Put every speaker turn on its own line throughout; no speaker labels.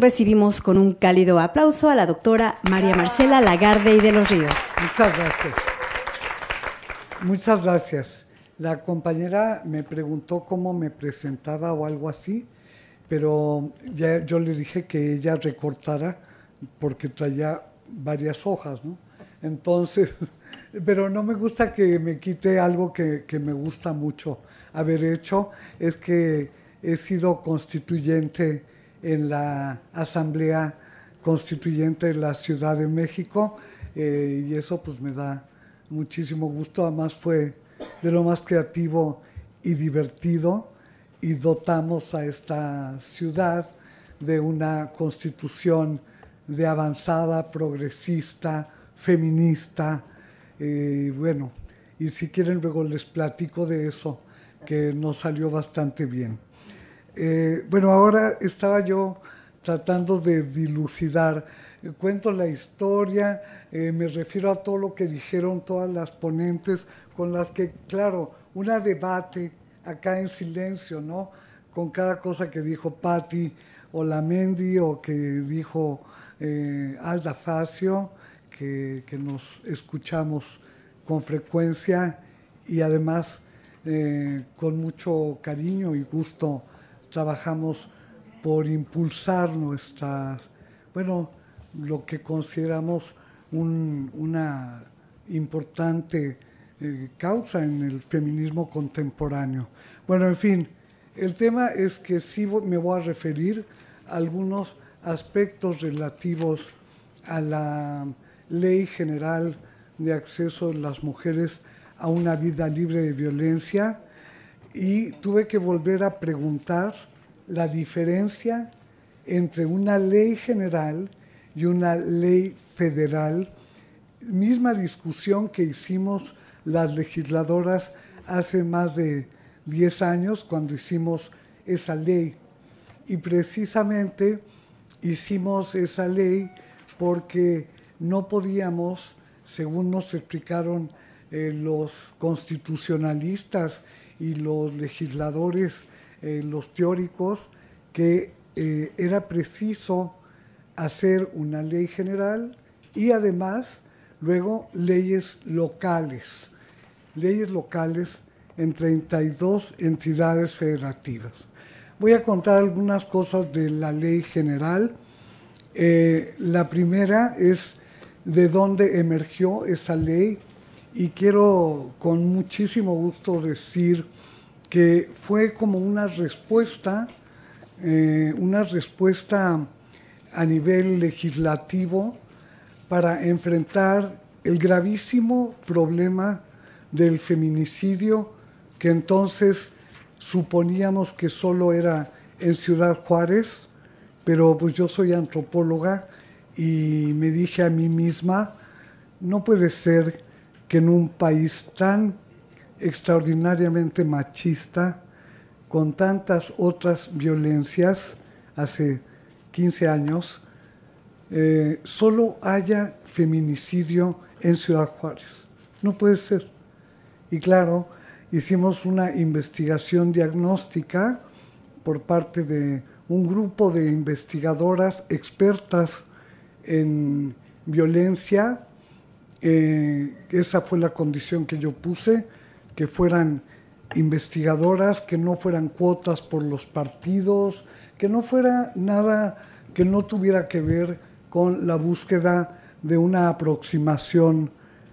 Recibimos con un cálido aplauso a la doctora María Marcela Lagarde y de los Ríos.
Muchas gracias. Muchas gracias. La compañera me preguntó cómo me presentaba o algo así, pero ya yo le dije que ella recortara porque traía varias hojas, ¿no? Entonces, pero no me gusta que me quite algo que, que me gusta mucho haber hecho, es que he sido constituyente en la Asamblea Constituyente de la Ciudad de México eh, y eso pues me da muchísimo gusto, además fue de lo más creativo y divertido y dotamos a esta ciudad de una constitución de avanzada, progresista, feminista, eh, y bueno, y si quieren luego les platico de eso, que nos salió bastante bien. Eh, bueno, ahora estaba yo tratando de dilucidar. Eh, cuento la historia, eh, me refiero a todo lo que dijeron todas las ponentes, con las que, claro, una debate acá en silencio, ¿no? Con cada cosa que dijo Patti o Lamendi o que dijo Alda Facio, que, nos escuchamos con frecuencia y además con mucho cariño y gusto trabajamos por impulsar nuestra, bueno, lo que consideramos una importante eh, causa en el feminismo contemporáneo. Bueno, en fin, el tema es que sí me voy a referir a algunos aspectos relativos a la ley general de acceso de las mujeres a una vida libre de violencia, y tuve que volver a preguntar la diferencia entre una ley general y una ley federal, misma discusión que hicimos las legisladoras hace más de 10 años cuando hicimos esa ley. Y precisamente hicimos esa ley porque no podíamos, según nos explicaron eh, los constitucionalistas y los legisladores, eh, los teóricos, que eh, era preciso hacer una ley general y además luego leyes locales, leyes locales en 32 entidades federativas. Voy a contar algunas cosas de la ley general. Eh, la primera es de dónde emergió esa ley y quiero con muchísimo gusto decir que fue como una respuesta, eh, una respuesta a nivel legislativo para enfrentar el gravísimo problema del feminicidio que entonces suponíamos que solo era en Ciudad Juárez, pero pues yo soy antropóloga y me dije a mí misma, no puede ser que en un país tan extraordinariamente machista, con tantas otras violencias hace 15 años, eh, solo haya feminicidio en Ciudad Juárez. No puede ser. Y claro, hicimos una investigación diagnóstica por parte de un grupo de investigadoras expertas en violencia eh, esa fue la condición que yo puse, que fueran investigadoras, que no fueran cuotas por los partidos, que no fuera nada que no tuviera que ver con la búsqueda de una aproximación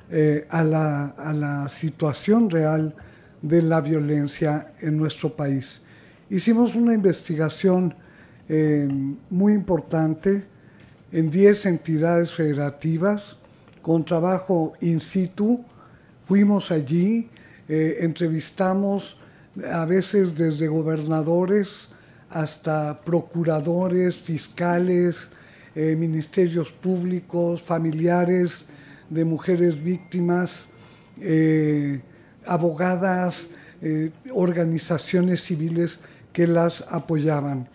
eh, a, la, situación real de la violencia en nuestro país. Hicimos una investigación eh, muy importante en 10 entidades federativas, con trabajo in situ. Fuimos allí, eh, entrevistamos a veces desde gobernadores hasta procuradores, fiscales, eh, ministerios públicos, familiares de mujeres víctimas, eh, abogadas, organizaciones civiles que las apoyaban.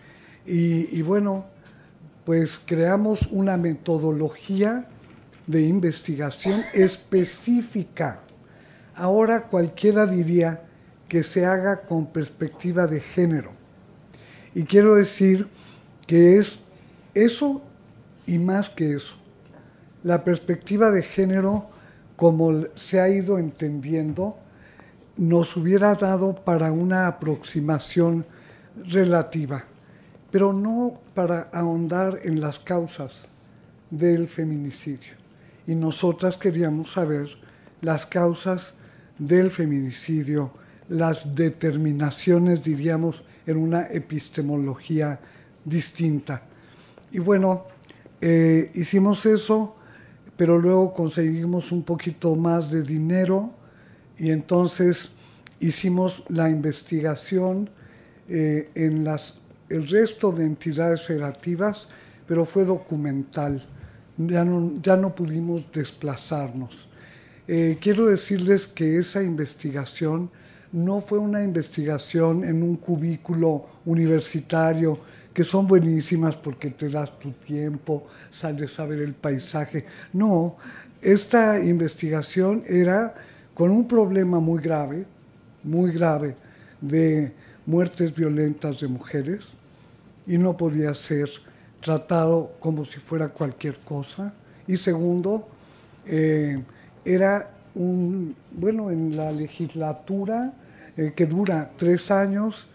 y bueno, pues creamos una metodología de investigación específica. Ahora cualquiera diría que se haga con perspectiva de género. Y quiero decir que es eso y más que eso. La perspectiva de género, como se ha ido entendiendo, nos hubiera dado para una aproximación relativa, pero no para ahondar en las causas del feminicidio y nosotras queríamos saber las causas del feminicidio, las determinaciones, diríamos, en una epistemología distinta. Y bueno, eh, hicimos eso, pero luego conseguimos un poquito más de dinero y entonces hicimos la investigación eh, en las, el resto de entidades federativas, pero fue documental ya no, pudimos desplazarnos. Eh, quiero decirles que esa investigación no fue una investigación en un cubículo universitario, que son buenísimas porque te das tu tiempo, sales a ver el paisaje. No, esta investigación era con un problema muy grave, muy grave, de muertes violentas de mujeres, y no podía ser tratado como si fuera cualquier cosa. Y segundo, eh, era un, bueno, en la legislatura eh, que dura tres años,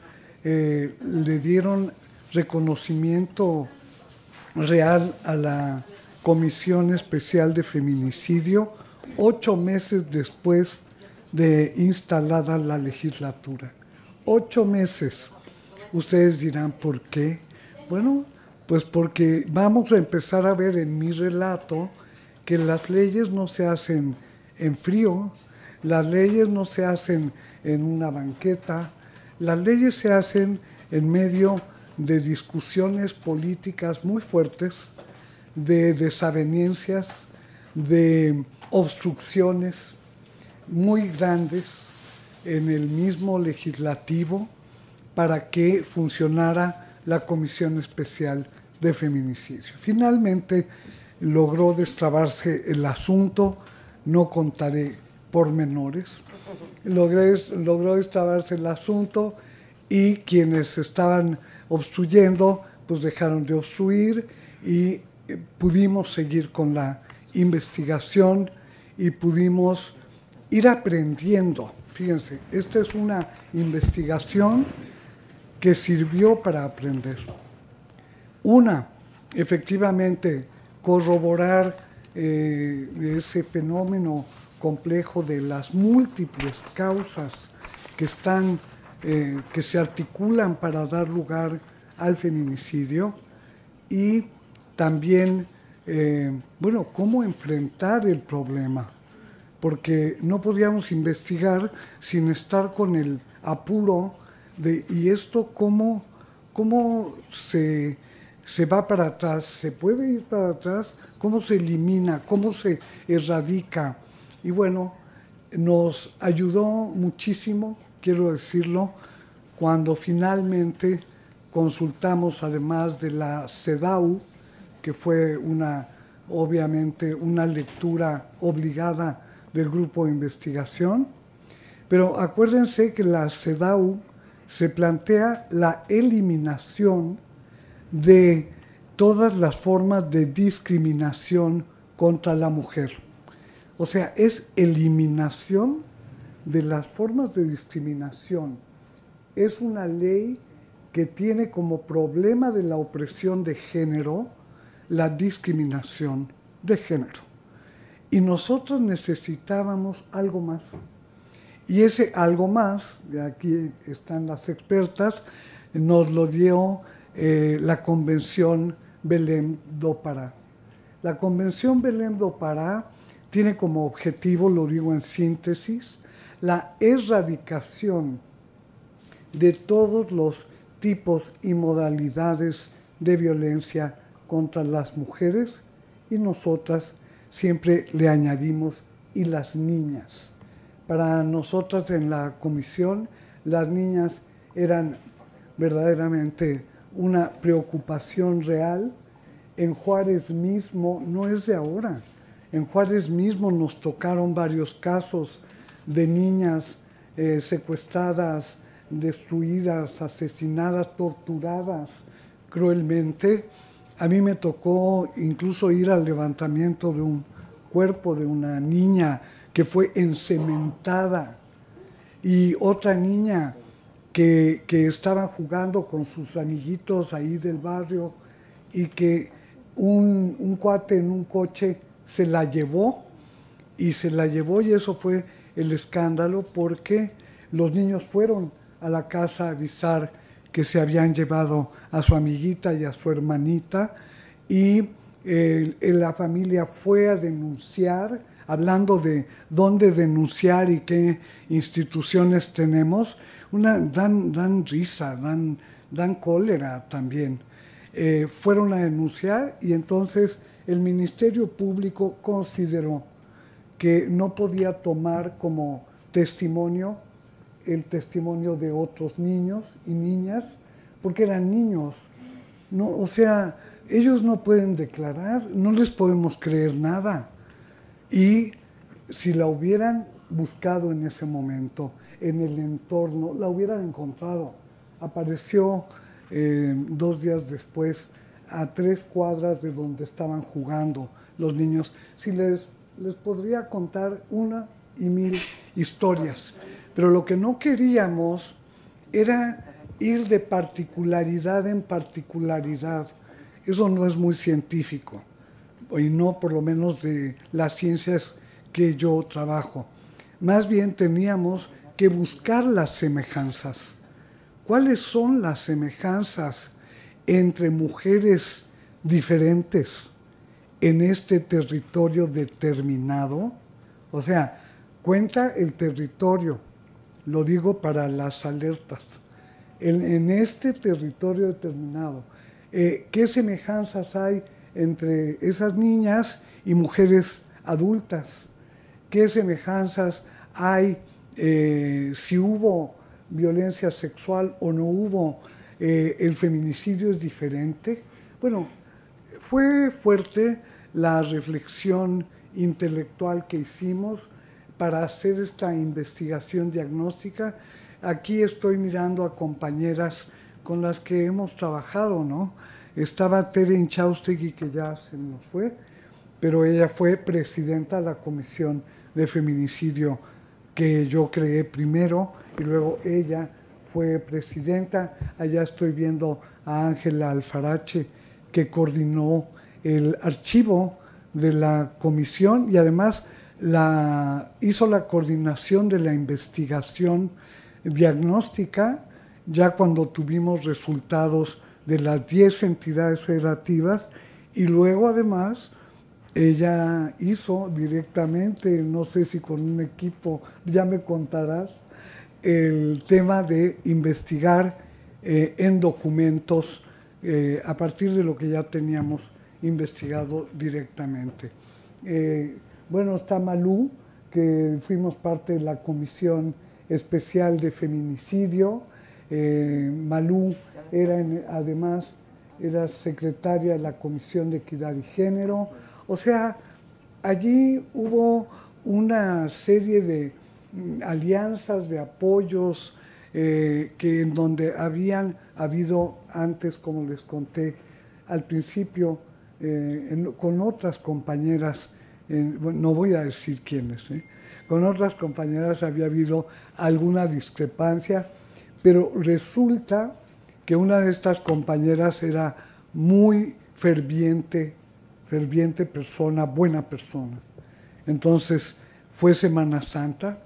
eh, le dieron reconocimiento real a la Comisión Especial de Feminicidio ocho meses después de instalada la legislatura. Ocho meses. Ustedes dirán, ¿por qué? Bueno, pues porque vamos a empezar a ver en mi relato que las leyes no se hacen en frío, las leyes no se hacen en una banqueta, las leyes se hacen en medio de discusiones políticas muy fuertes, de desavenencias, de obstrucciones muy grandes en el mismo legislativo para que funcionara la Comisión Especial de Feminicidio. Finalmente logró destrabarse el asunto, no contaré pormenores, Logré, logró destrabarse el asunto y quienes estaban obstruyendo, pues dejaron de obstruir y eh, pudimos seguir con la investigación y pudimos ir aprendiendo. Fíjense, esta es una investigación que sirvió para aprender. Una, efectivamente, corroborar eh, ese fenómeno complejo de las múltiples causas que están, eh, que se articulan para dar lugar al feminicidio y también, eh, bueno, cómo enfrentar el problema, porque no podíamos investigar sin estar con el apuro y esto cómo, se, va para atrás, se puede ir para atrás, cómo se elimina, cómo se erradica. Y bueno, nos ayudó muchísimo, quiero decirlo, cuando finalmente consultamos, además de la CEDAW, que fue una, obviamente, una lectura obligada del grupo de investigación, pero acuérdense que la CEDAW se plantea la eliminación de todas las formas de discriminación contra la mujer. O sea, es eliminación de las formas de discriminación. Es una ley que tiene como problema de la opresión de género la discriminación de género. Y nosotros necesitábamos algo más. Y ese algo más, aquí están las expertas, nos lo dio eh, la Convención Belém do Pará. La Convención Belém do Pará tiene como objetivo, lo digo en síntesis, la erradicación de todos los tipos y modalidades de violencia contra las mujeres y nosotras siempre le añadimos y las niñas. Para nosotros en la comisión, las niñas eran verdaderamente una preocupación real. En Juárez mismo, no es de ahora, en Juárez mismo nos tocaron varios casos de niñas eh, secuestradas, destruidas, asesinadas, torturadas cruelmente. A mí me tocó incluso ir al levantamiento de un cuerpo de una niña que fue encementada y otra niña que, estaba jugando con sus amiguitos ahí del barrio y que un, cuate en un coche se la llevó y se la llevó y eso fue el escándalo porque los niños fueron a la casa a avisar que se habían llevado a su amiguita y a su hermanita y eh, la familia fue a denunciar hablando de dónde denunciar y qué instituciones tenemos, una, dan, dan risa, dan, dan cólera también. Eh, fueron a denunciar y entonces el Ministerio Público consideró que no podía tomar como testimonio el testimonio de otros niños y niñas, porque eran niños. No, o sea, ellos no pueden declarar, no les podemos creer nada. Y si la hubieran buscado en ese momento, en el entorno, la hubieran encontrado. Apareció eh, dos días después a tres cuadras de donde estaban jugando los niños. Si les, les podría contar una y mil historias, pero lo que no queríamos era ir de particularidad en particularidad. Eso no es muy científico y no por lo menos de las ciencias que yo trabajo. Más bien teníamos que buscar las semejanzas. ¿Cuáles son las semejanzas entre mujeres diferentes en este territorio determinado? O sea, cuenta el territorio, lo digo para las alertas, en, este territorio determinado. Eh, ¿Qué semejanzas hay entre esas niñas y mujeres adultas. ¿Qué semejanzas hay? Eh, si hubo violencia sexual o no hubo, eh, el feminicidio es diferente. Bueno, fue fuerte la reflexión intelectual que hicimos para hacer esta investigación diagnóstica. Aquí estoy mirando a compañeras con las que hemos trabajado, ¿no? Estaba Teren Chaustegui, que ya se nos fue, pero ella fue presidenta de la Comisión de Feminicidio que yo creé primero y luego ella fue presidenta. Allá estoy viendo a Ángela Alfarache, que coordinó el archivo de la comisión y además la, hizo la coordinación de la investigación diagnóstica ya cuando tuvimos resultados de las 10 entidades federativas y luego además ella hizo directamente, no sé si con un equipo, ya me contarás, el tema de investigar eh, en documentos eh, a partir de lo que ya teníamos investigado directamente. Eh, bueno, está Malú, que fuimos parte de la Comisión Especial de Feminicidio, eh, Malú era además era secretaria de la Comisión de Equidad y Género. O sea, allí hubo una serie de mm, alianzas, de apoyos, eh, que en donde habían habido antes, como les conté al principio, eh, con otras compañeras, no voy a decir quiénes, con otras compañeras había habido alguna discrepancia pero resulta que una de estas compañeras era muy ferviente, ferviente persona, buena persona. Entonces fue Semana Santa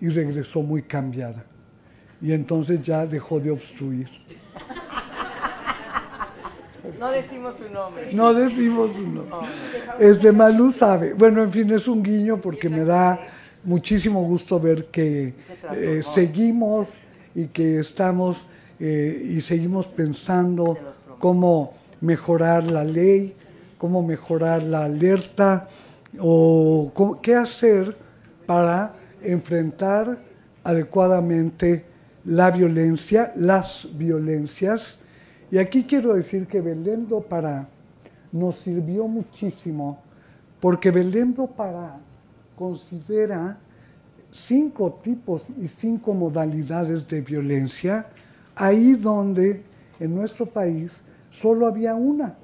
y regresó muy cambiada. Y entonces ya dejó de obstruir.
No decimos su nombre. No decimos su
nombre. Es de Malú sabe. Bueno, en fin, es un guiño porque me da muchísimo gusto ver que eh, seguimos y que estamos eh, y seguimos pensando cómo mejorar la ley, cómo mejorar la alerta o qué hacer para enfrentar adecuadamente la violencia, las violencias. Y aquí quiero decir que Belén do Pará nos sirvió muchísimo, porque Belén do Pará considera cinco tipos y cinco modalidades de violencia, ahí donde en nuestro país solo había una.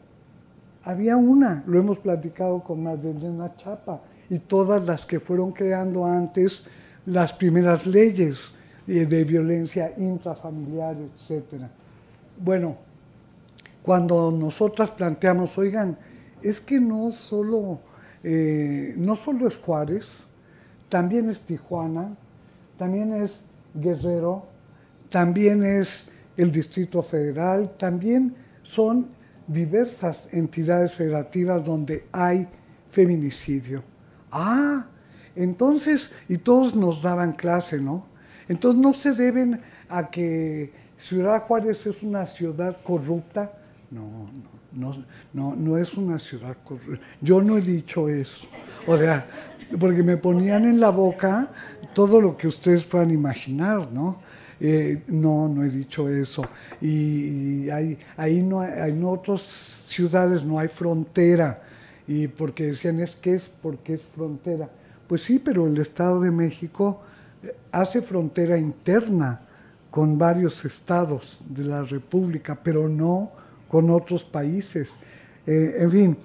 Había una, lo hemos platicado con una Chapa y todas las que fueron creando antes las primeras leyes de violencia intrafamiliar, etc. Bueno, cuando nosotras planteamos, oigan, es que no solo, eh, no solo es Juárez, también es Tijuana, también es Guerrero, también es el Distrito Federal, también son diversas entidades federativas donde hay feminicidio. Ah, entonces, y todos nos daban clase, ¿no? Entonces no se deben a que Ciudad Juárez es una ciudad corrupta. No, no, no, no, es una ciudad corrupta. Yo no he dicho eso. O sea, porque me ponían en la boca todo lo que ustedes puedan imaginar, ¿no? Eh, no, no he dicho eso. Y, ahí no hay, en otras ciudades no hay frontera. Y porque decían, es que es porque es frontera. Pues sí, pero el Estado de México eh, hace frontera interna con varios estados de la República, pero no con otros países. Eh, en fin,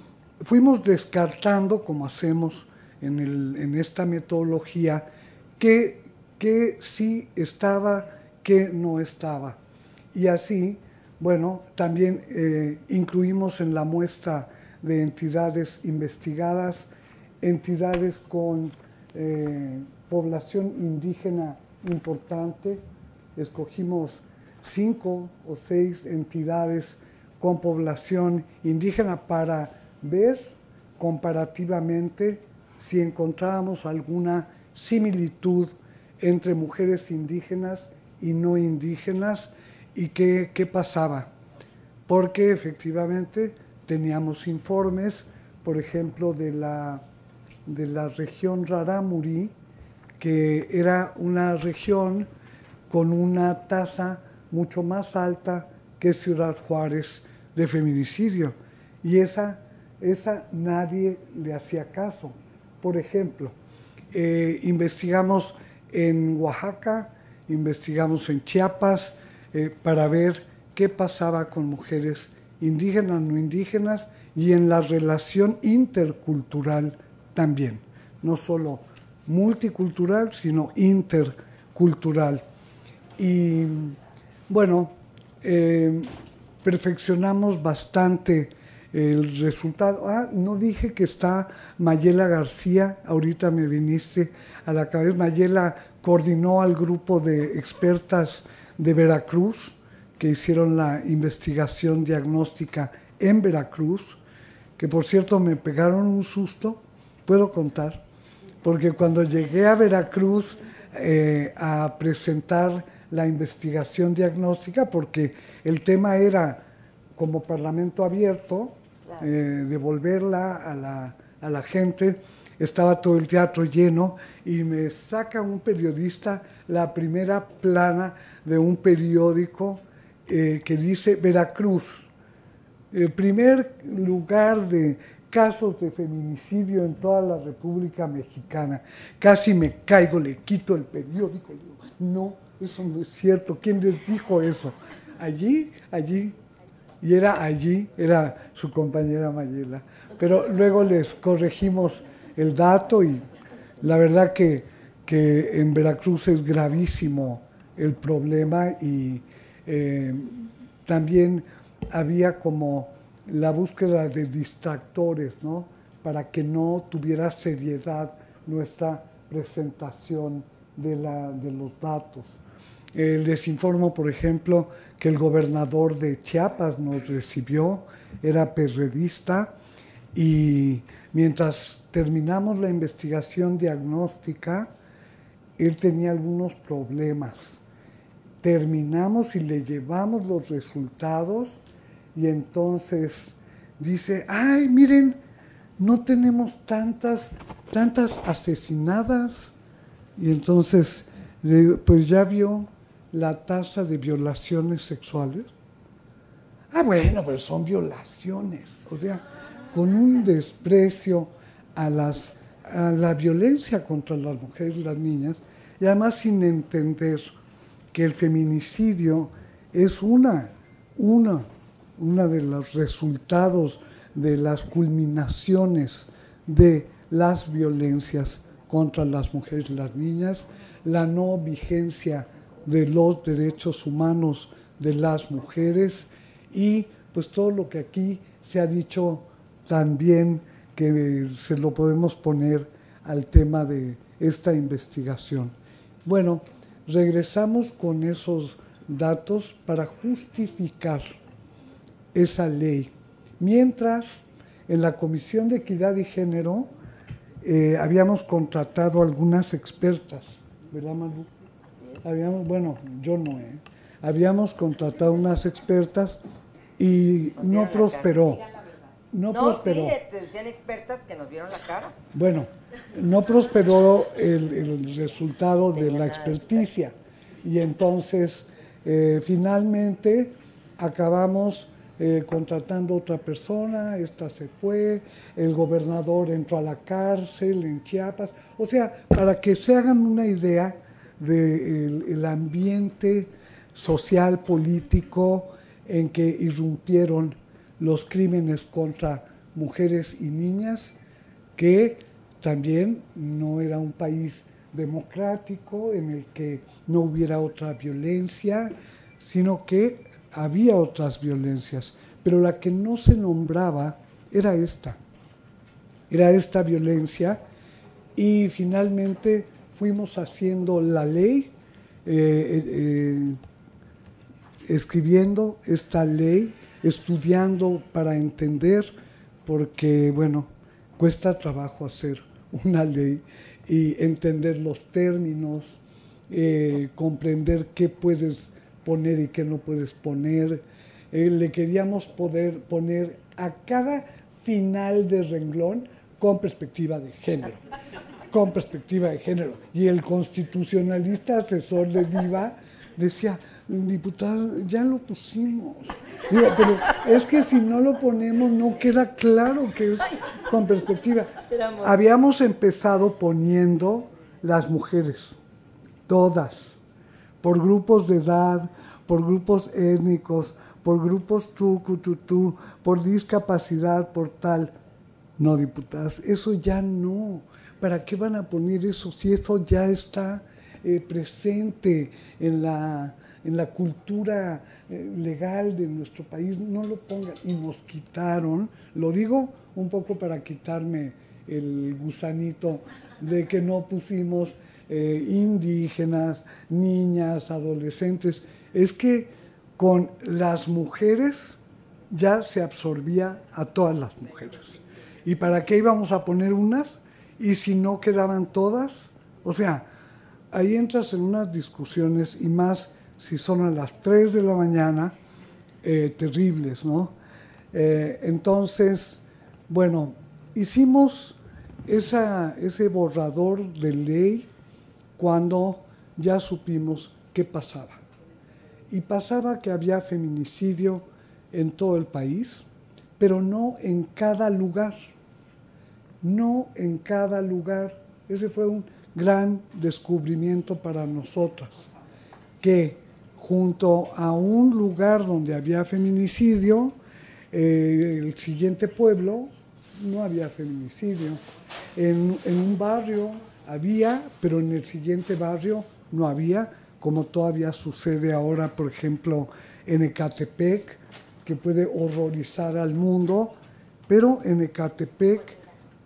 fuimos descartando, como hacemos en, esta metodología, qué, sí estaba, qué no estaba. Y así, bueno, también eh, incluimos en la muestra de entidades investigadas, entidades con eh, población indígena importante. Escogimos cinco o seis entidades con población indígena para ver comparativamente si encontrábamos alguna similitud entre mujeres indígenas y no indígenas y qué, pasaba. Porque efectivamente teníamos informes, por ejemplo, de la, región Raramuri, que era una región con una tasa mucho más alta que Ciudad Juárez de feminicidio. Y esa nadie le hacía caso por ejemplo. Eh, investigamos en Oaxaca, investigamos en Chiapas, eh, para ver qué pasaba con mujeres indígenas, no indígenas, y en la relación intercultural también, no solo multicultural, sino intercultural. Y bueno, eh, perfeccionamos bastante el resultado. Ah, no dije que está Mayela García, ahorita me viniste a la cabeza. Mayela coordinó al grupo de expertas de Veracruz que hicieron la investigación diagnóstica en Veracruz, que por cierto me pegaron un susto, puedo contar, porque cuando llegué a Veracruz eh, a presentar la investigación diagnóstica, porque el tema era como Parlamento abierto, eh, devolverla a la, gente. Estaba todo el teatro lleno y me saca un periodista la primera plana de un periódico eh, que dice Veracruz, el primer lugar de casos de feminicidio en toda la República Mexicana. Casi me caigo, le quito el periódico. no, eso no es cierto. ¿Quién les dijo eso? Allí, allí y era allí, era su compañera Mayela. Pero luego les corregimos el dato y la verdad que, en Veracruz es gravísimo el problema y eh, también había como la búsqueda de distractores, ¿no? Para que no tuviera seriedad nuestra presentación de, la, de los datos les informo, por ejemplo, que el gobernador de Chiapas nos recibió, era perredista, y mientras terminamos la investigación diagnóstica, él tenía algunos problemas. Terminamos y le llevamos los resultados y entonces dice, ay, miren, no tenemos tantas, tantas asesinadas. Y entonces, pues ya vio, la tasa de violaciones sexuales. Ah, bueno, pero son violaciones. O sea, con un desprecio a, las, la violencia contra las mujeres y las niñas, y además sin entender que el feminicidio es una, una, una de los resultados de las culminaciones de las violencias contra las mujeres y las niñas, la no vigencia de los derechos humanos de las mujeres y pues todo lo que aquí se ha dicho también que eh, se lo podemos poner al tema de esta investigación. Bueno, regresamos con esos datos para justificar esa ley. Mientras, en la Comisión de Equidad y Género eh, habíamos contratado algunas expertas, ¿verdad, Manu? habíamos, bueno, yo no, eh, habíamos contratado unas expertas y no prosperó. No, no, prosperó. Sí,
este,
decían expertas que nos vieron la cara.
Bueno, no prosperó el, resultado de la experticia. Y entonces, eh, finalmente, acabamos eh, contratando otra persona, esta se fue, el gobernador entró a la cárcel en Chiapas. O sea, para que se hagan una idea del ambiente social, político en que irrumpieron los crímenes contra mujeres y niñas, que también no era un país democrático en el que no hubiera otra violencia, sino que había otras violencias, pero la que no se nombraba era esta, era esta violencia y finalmente fuimos haciendo la ley, eh, eh, eh, escribiendo esta ley, estudiando para entender, porque bueno, cuesta trabajo hacer una ley y entender los términos, comprender qué puedes poner y qué no puedes poner. le queríamos poder poner a cada final de renglón con perspectiva de género con perspectiva de género. Y el constitucionalista asesor de DIVA decía, diputada, ya lo pusimos. pero es que si no lo ponemos no queda claro que es con perspectiva. Habíamos empezado poniendo las mujeres, todas, por grupos de edad, por grupos étnicos, por grupos tú, tú, por discapacidad, por tal. No, diputadas, eso ya no. ¿Para qué van a poner eso si eso ya está eh, presente en la, cultura eh, legal de nuestro país? No lo pongan. Y nos quitaron, lo digo un poco para quitarme el gusanito de que no pusimos eh, indígenas, niñas, adolescentes. Es que con las mujeres ya se absorbía a todas las mujeres. ¿Y para qué íbamos a poner unas? y si no quedaban todas, o sea, ahí entras en unas discusiones y más si son a las 3 de la mañana, eh, terribles, ¿no? Eh, entonces, bueno, hicimos ese borrador de ley cuando ya supimos qué pasaba. Y pasaba que había feminicidio en todo el país, pero no en cada lugar no en cada lugar. Ese fue un gran descubrimiento para nosotros, que junto a un lugar donde había feminicidio, eh, el siguiente pueblo no había feminicidio. En, en un barrio había, pero en el siguiente barrio no había, como todavía sucede ahora, por ejemplo, en Ecatepec, que puede horrorizar al mundo, pero en Ecatepec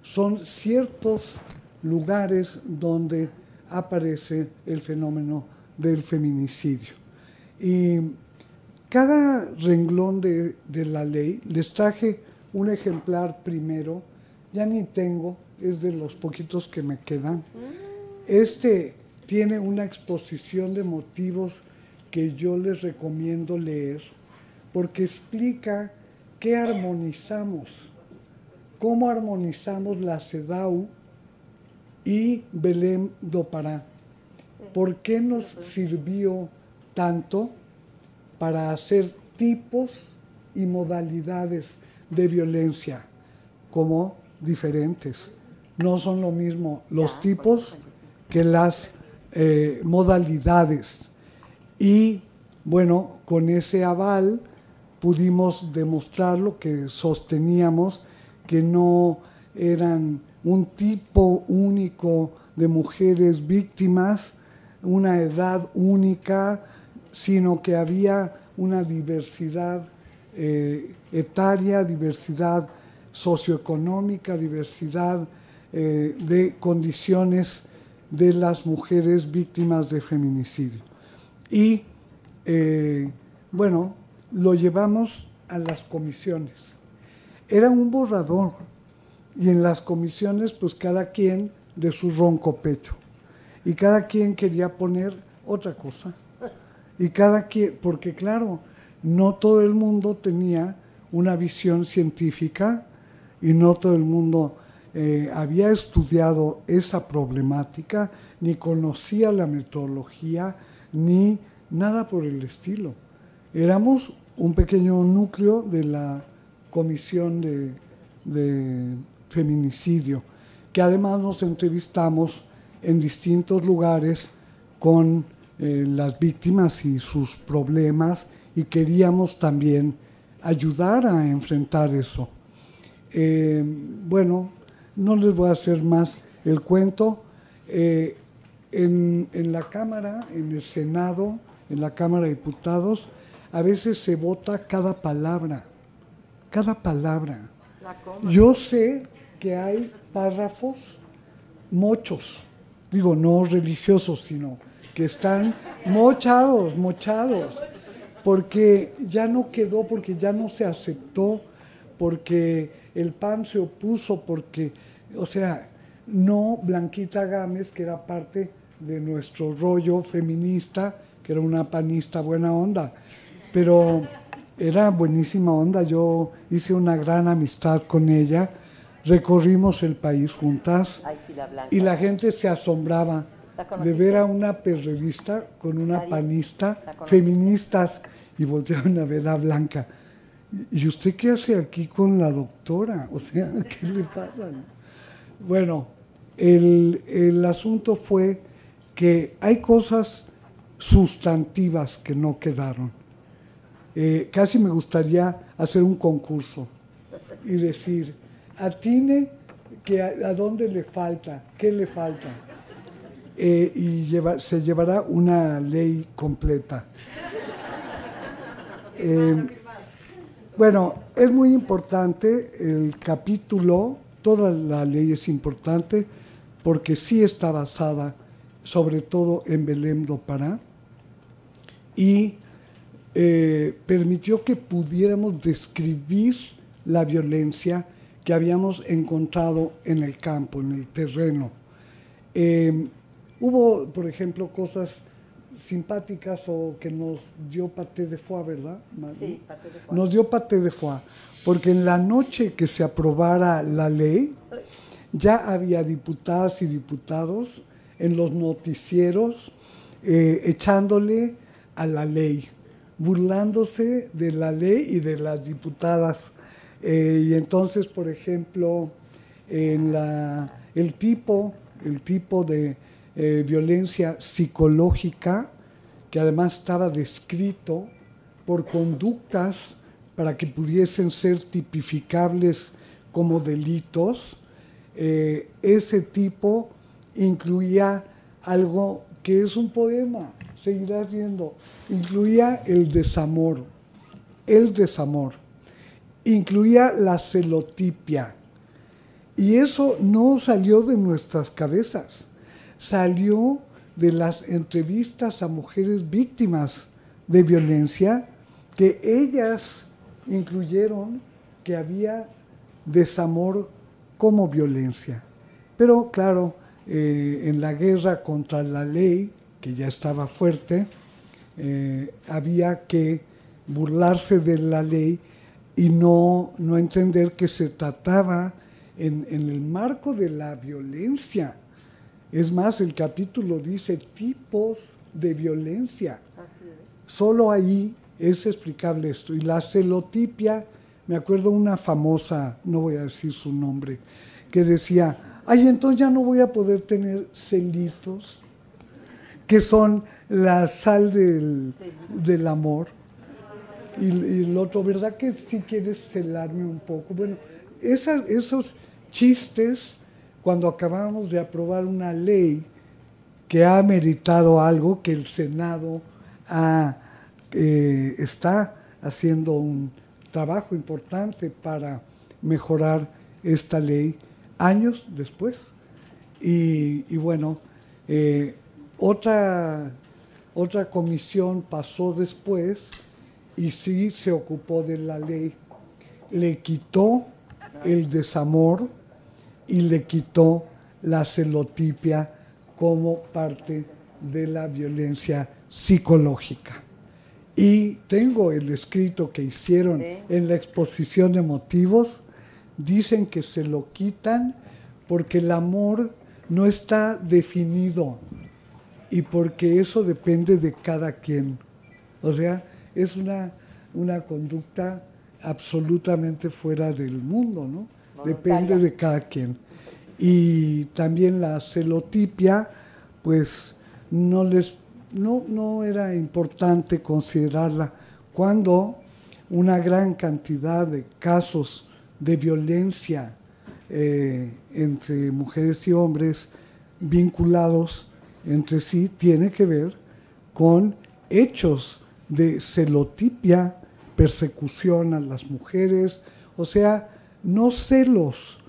son ciertos lugares donde aparece el fenómeno del feminicidio. Y cada renglón de, la ley, les traje un ejemplar primero, ya ni tengo, es de los poquitos que me quedan. Este tiene una exposición de motivos que yo les recomiendo leer porque explica qué armonizamos cómo armonizamos la CEDAW y Belém do Pará. ¿Por qué nos pues. sirvió tanto para hacer tipos y modalidades de violencia como diferentes? No son lo mismo los tipos que las eh, modalidades. Y bueno, con ese aval pudimos demostrar lo que sosteníamos que no eran un tipo único de mujeres víctimas, una edad única, sino que había una diversidad eh, etaria, diversidad socioeconómica, diversidad eh, de condiciones de las mujeres víctimas de feminicidio. Y eh, bueno, lo llevamos a las comisiones era un borrador. Y en las comisiones, pues cada quien de su ronco pecho. Y cada quien quería poner otra cosa. Y cada quien, porque claro, no todo el mundo tenía una visión científica y no todo el mundo eh, había estudiado esa problemática, ni conocía la metodología, ni nada por el estilo. Éramos un pequeño núcleo de la Comisión de, Feminicidio, que además nos entrevistamos en distintos lugares con eh, las víctimas y sus problemas y queríamos también ayudar a enfrentar eso. Eh, bueno, no les voy a hacer más el cuento. Eh, en, la Cámara, en el Senado, en la Cámara de Diputados, a veces se vota cada palabra cada palabra. Yo sé que hay párrafos mochos, digo, no religiosos, sino que están mochados, mochados, porque ya no quedó, porque ya no se aceptó, porque el PAN se opuso, porque, o sea, no Blanquita Gámez, que era parte de nuestro rollo feminista, que era una panista buena onda, pero era buenísima onda, yo hice una gran amistad con ella, recorrimos el país juntas y la gente se asombraba de ver a una periodista con una panista, feministas, y volteaban a ver a Blanca. ¿Y usted qué hace aquí con la doctora? O sea, ¿qué le pasa? Bueno, el asunto fue que hay cosas sustantivas que no quedaron. Eh, casi me gustaría hacer un concurso y decir, atine que a, dónde le falta, qué le falta. Eh, y se llevará una ley completa. Eh, bueno, es muy importante el capítulo, toda la ley es importante porque sí está basada sobre todo en Belém do Pará y eh, permitió que pudiéramos describir la violencia que habíamos encontrado en el campo, en el terreno. Eh, hubo, por ejemplo, cosas simpáticas o que nos dio paté de foie, ¿verdad? Sí, Nos dio paté de foie, porque en la noche que se aprobara la ley, ya había diputadas y diputados en los noticieros eh, echándole a la ley burlándose de la ley y de las diputadas. Eh, y entonces, por ejemplo, en la, el tipo, el tipo de eh, violencia psicológica, que además estaba descrito por conductas para que pudiesen ser tipificables como delitos, eh, ese tipo incluía algo que es un poema, seguirá haciendo Incluía el desamor, el desamor. Incluía la celotipia. Y eso no salió de nuestras cabezas, salió de las entrevistas a mujeres víctimas de violencia que ellas incluyeron que había desamor como violencia. Pero claro, eh, en la guerra contra la ley, que ya estaba fuerte, eh, había que burlarse de la ley y no, no entender que se trataba en, en el marco de la violencia. Es más, el capítulo dice tipos de violencia. Solo ahí es explicable esto. Y la celotipia, me acuerdo una famosa, no voy a decir su nombre, que decía, ay, entonces ya no voy a poder tener celitos que son la sal del, amor. Y, el otro, ¿verdad que si quieres celarme un poco? Bueno, esos chistes, cuando acabamos de aprobar una ley que ha meritado algo, que el Senado eh, está haciendo un trabajo importante para mejorar esta ley años después. Y, bueno, eh, otra, otra comisión pasó después y sí se ocupó de la ley. Le quitó el desamor y le quitó la celotipia como parte de la violencia psicológica. Y tengo el escrito que hicieron en la exposición de motivos. Dicen que se lo quitan porque el amor no está definido y porque eso depende de cada quien. O sea, es una, conducta absolutamente fuera del mundo, ¿no? Depende de cada quien. Y también la celotipia, pues no les no, era importante considerarla cuando una gran cantidad de casos de violencia eh, entre mujeres y hombres vinculados entre sí tiene que ver con hechos de celotipia, persecución a las mujeres, o sea, no celos,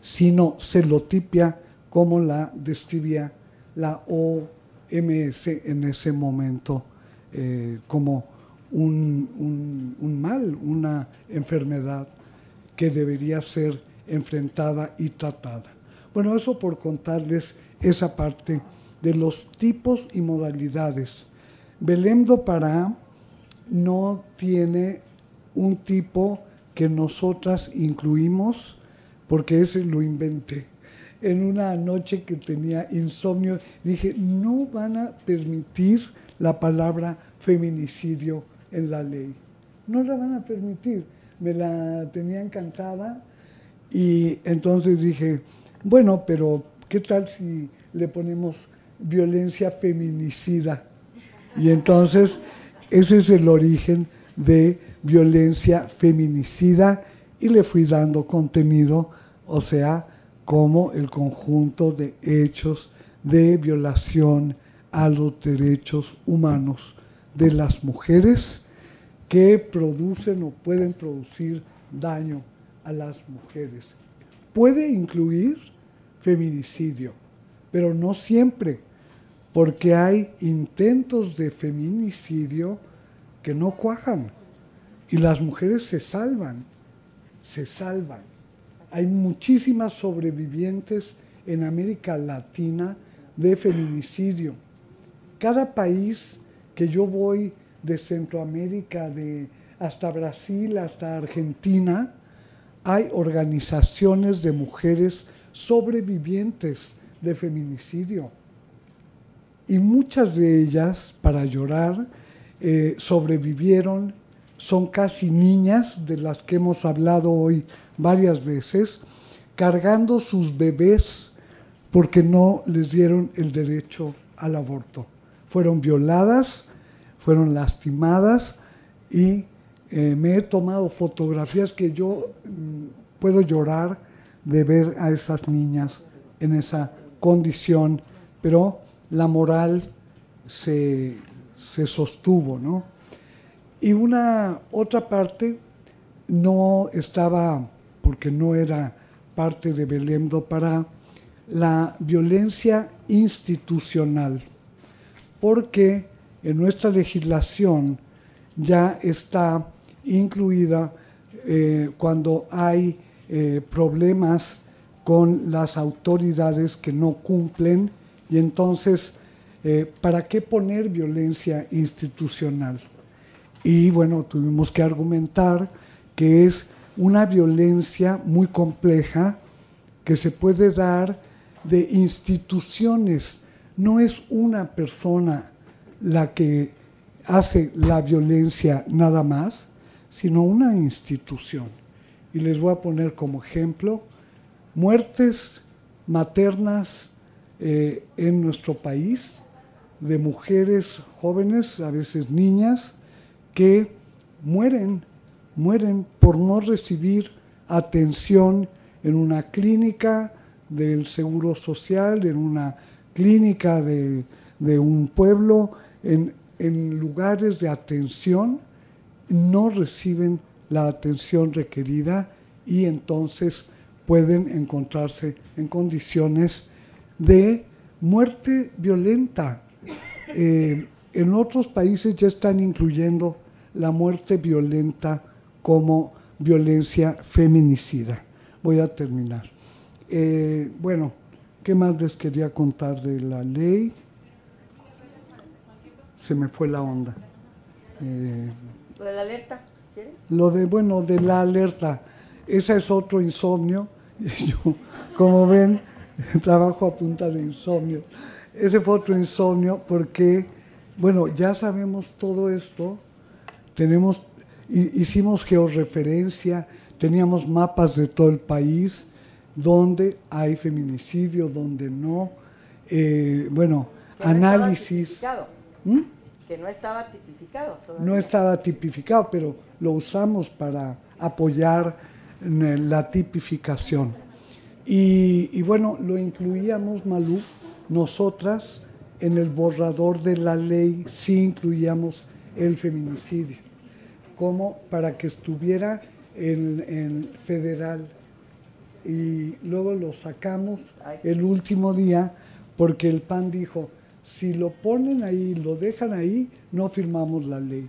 sino celotipia como la describía la OMS en ese momento eh, como un, un mal, una enfermedad que debería ser enfrentada y tratada. Bueno, eso por contarles esa parte de los tipos y modalidades. Belém do Pará no tiene un tipo que nosotras incluimos, porque ese lo inventé. En una noche que tenía insomnio, dije, no van a permitir la palabra feminicidio en la ley. No la van a permitir. Me la tenía encantada. y entonces dije, bueno, pero ¿qué tal si le ponemos violencia feminicida. Y entonces ese es el origen de violencia feminicida y le fui dando contenido, o sea, como el conjunto de hechos de violación a los derechos humanos de las mujeres que producen o pueden producir daño a las mujeres. Puede incluir feminicidio, pero no siempre porque hay intentos de feminicidio que no cuajan y las mujeres se salvan, se salvan. Hay muchísimas sobrevivientes en América Latina de feminicidio. Cada país que yo voy de Centroamérica, de hasta Brasil, hasta Argentina, hay organizaciones de mujeres sobrevivientes de feminicidio y muchas de ellas, para llorar, eh, sobrevivieron, son casi niñas de las que hemos hablado hoy varias veces, cargando sus bebés porque no les dieron el derecho al aborto. Fueron violadas, fueron lastimadas y eh, me he tomado fotografías que yo mm, puedo llorar de ver a esas niñas en esa condición, pero la moral se, sostuvo, ¿no? Y una otra parte no estaba, porque no era parte de Belém do Pará, la violencia institucional, porque en nuestra legislación ya está incluida eh, cuando hay eh, problemas con las autoridades que no cumplen y entonces, eh, ¿para qué poner violencia institucional? Y bueno, tuvimos que argumentar que es una violencia muy compleja que se puede dar de instituciones. No es una persona la que hace la violencia nada más, sino una institución. Y les voy a poner como ejemplo muertes maternas eh, en nuestro país de mujeres jóvenes, a veces niñas, que mueren, mueren por no recibir atención en una clínica del Seguro Social, en una clínica de, un pueblo, en, en lugares de atención, no reciben la atención requerida y entonces pueden encontrarse en condiciones de muerte violenta. Eh, en otros países ya están incluyendo la muerte violenta como violencia feminicida. Voy a terminar. Eh, bueno, ¿qué más les quería contar de la ley? Se me fue la onda. Eh,
lo de la alerta,
Lo de, bueno, de la alerta. Ese es otro insomnio. como ven, trabajo a punta de insomnio. Ese fue otro insomnio porque, bueno, ya sabemos todo esto, tenemos, hicimos georreferencia, teníamos mapas de todo el país, donde hay feminicidio, donde no, eh, bueno, análisis. ¿Mm?
Que no estaba tipificado. No estaba
tipificado, pero lo usamos para apoyar la tipificación. Y, bueno, lo incluíamos, Malú, nosotras en el borrador de la ley sí incluíamos el feminicidio, como para que estuviera en, en federal. Y luego lo sacamos el último día porque el PAN dijo, si lo ponen ahí, lo dejan ahí, no firmamos la ley.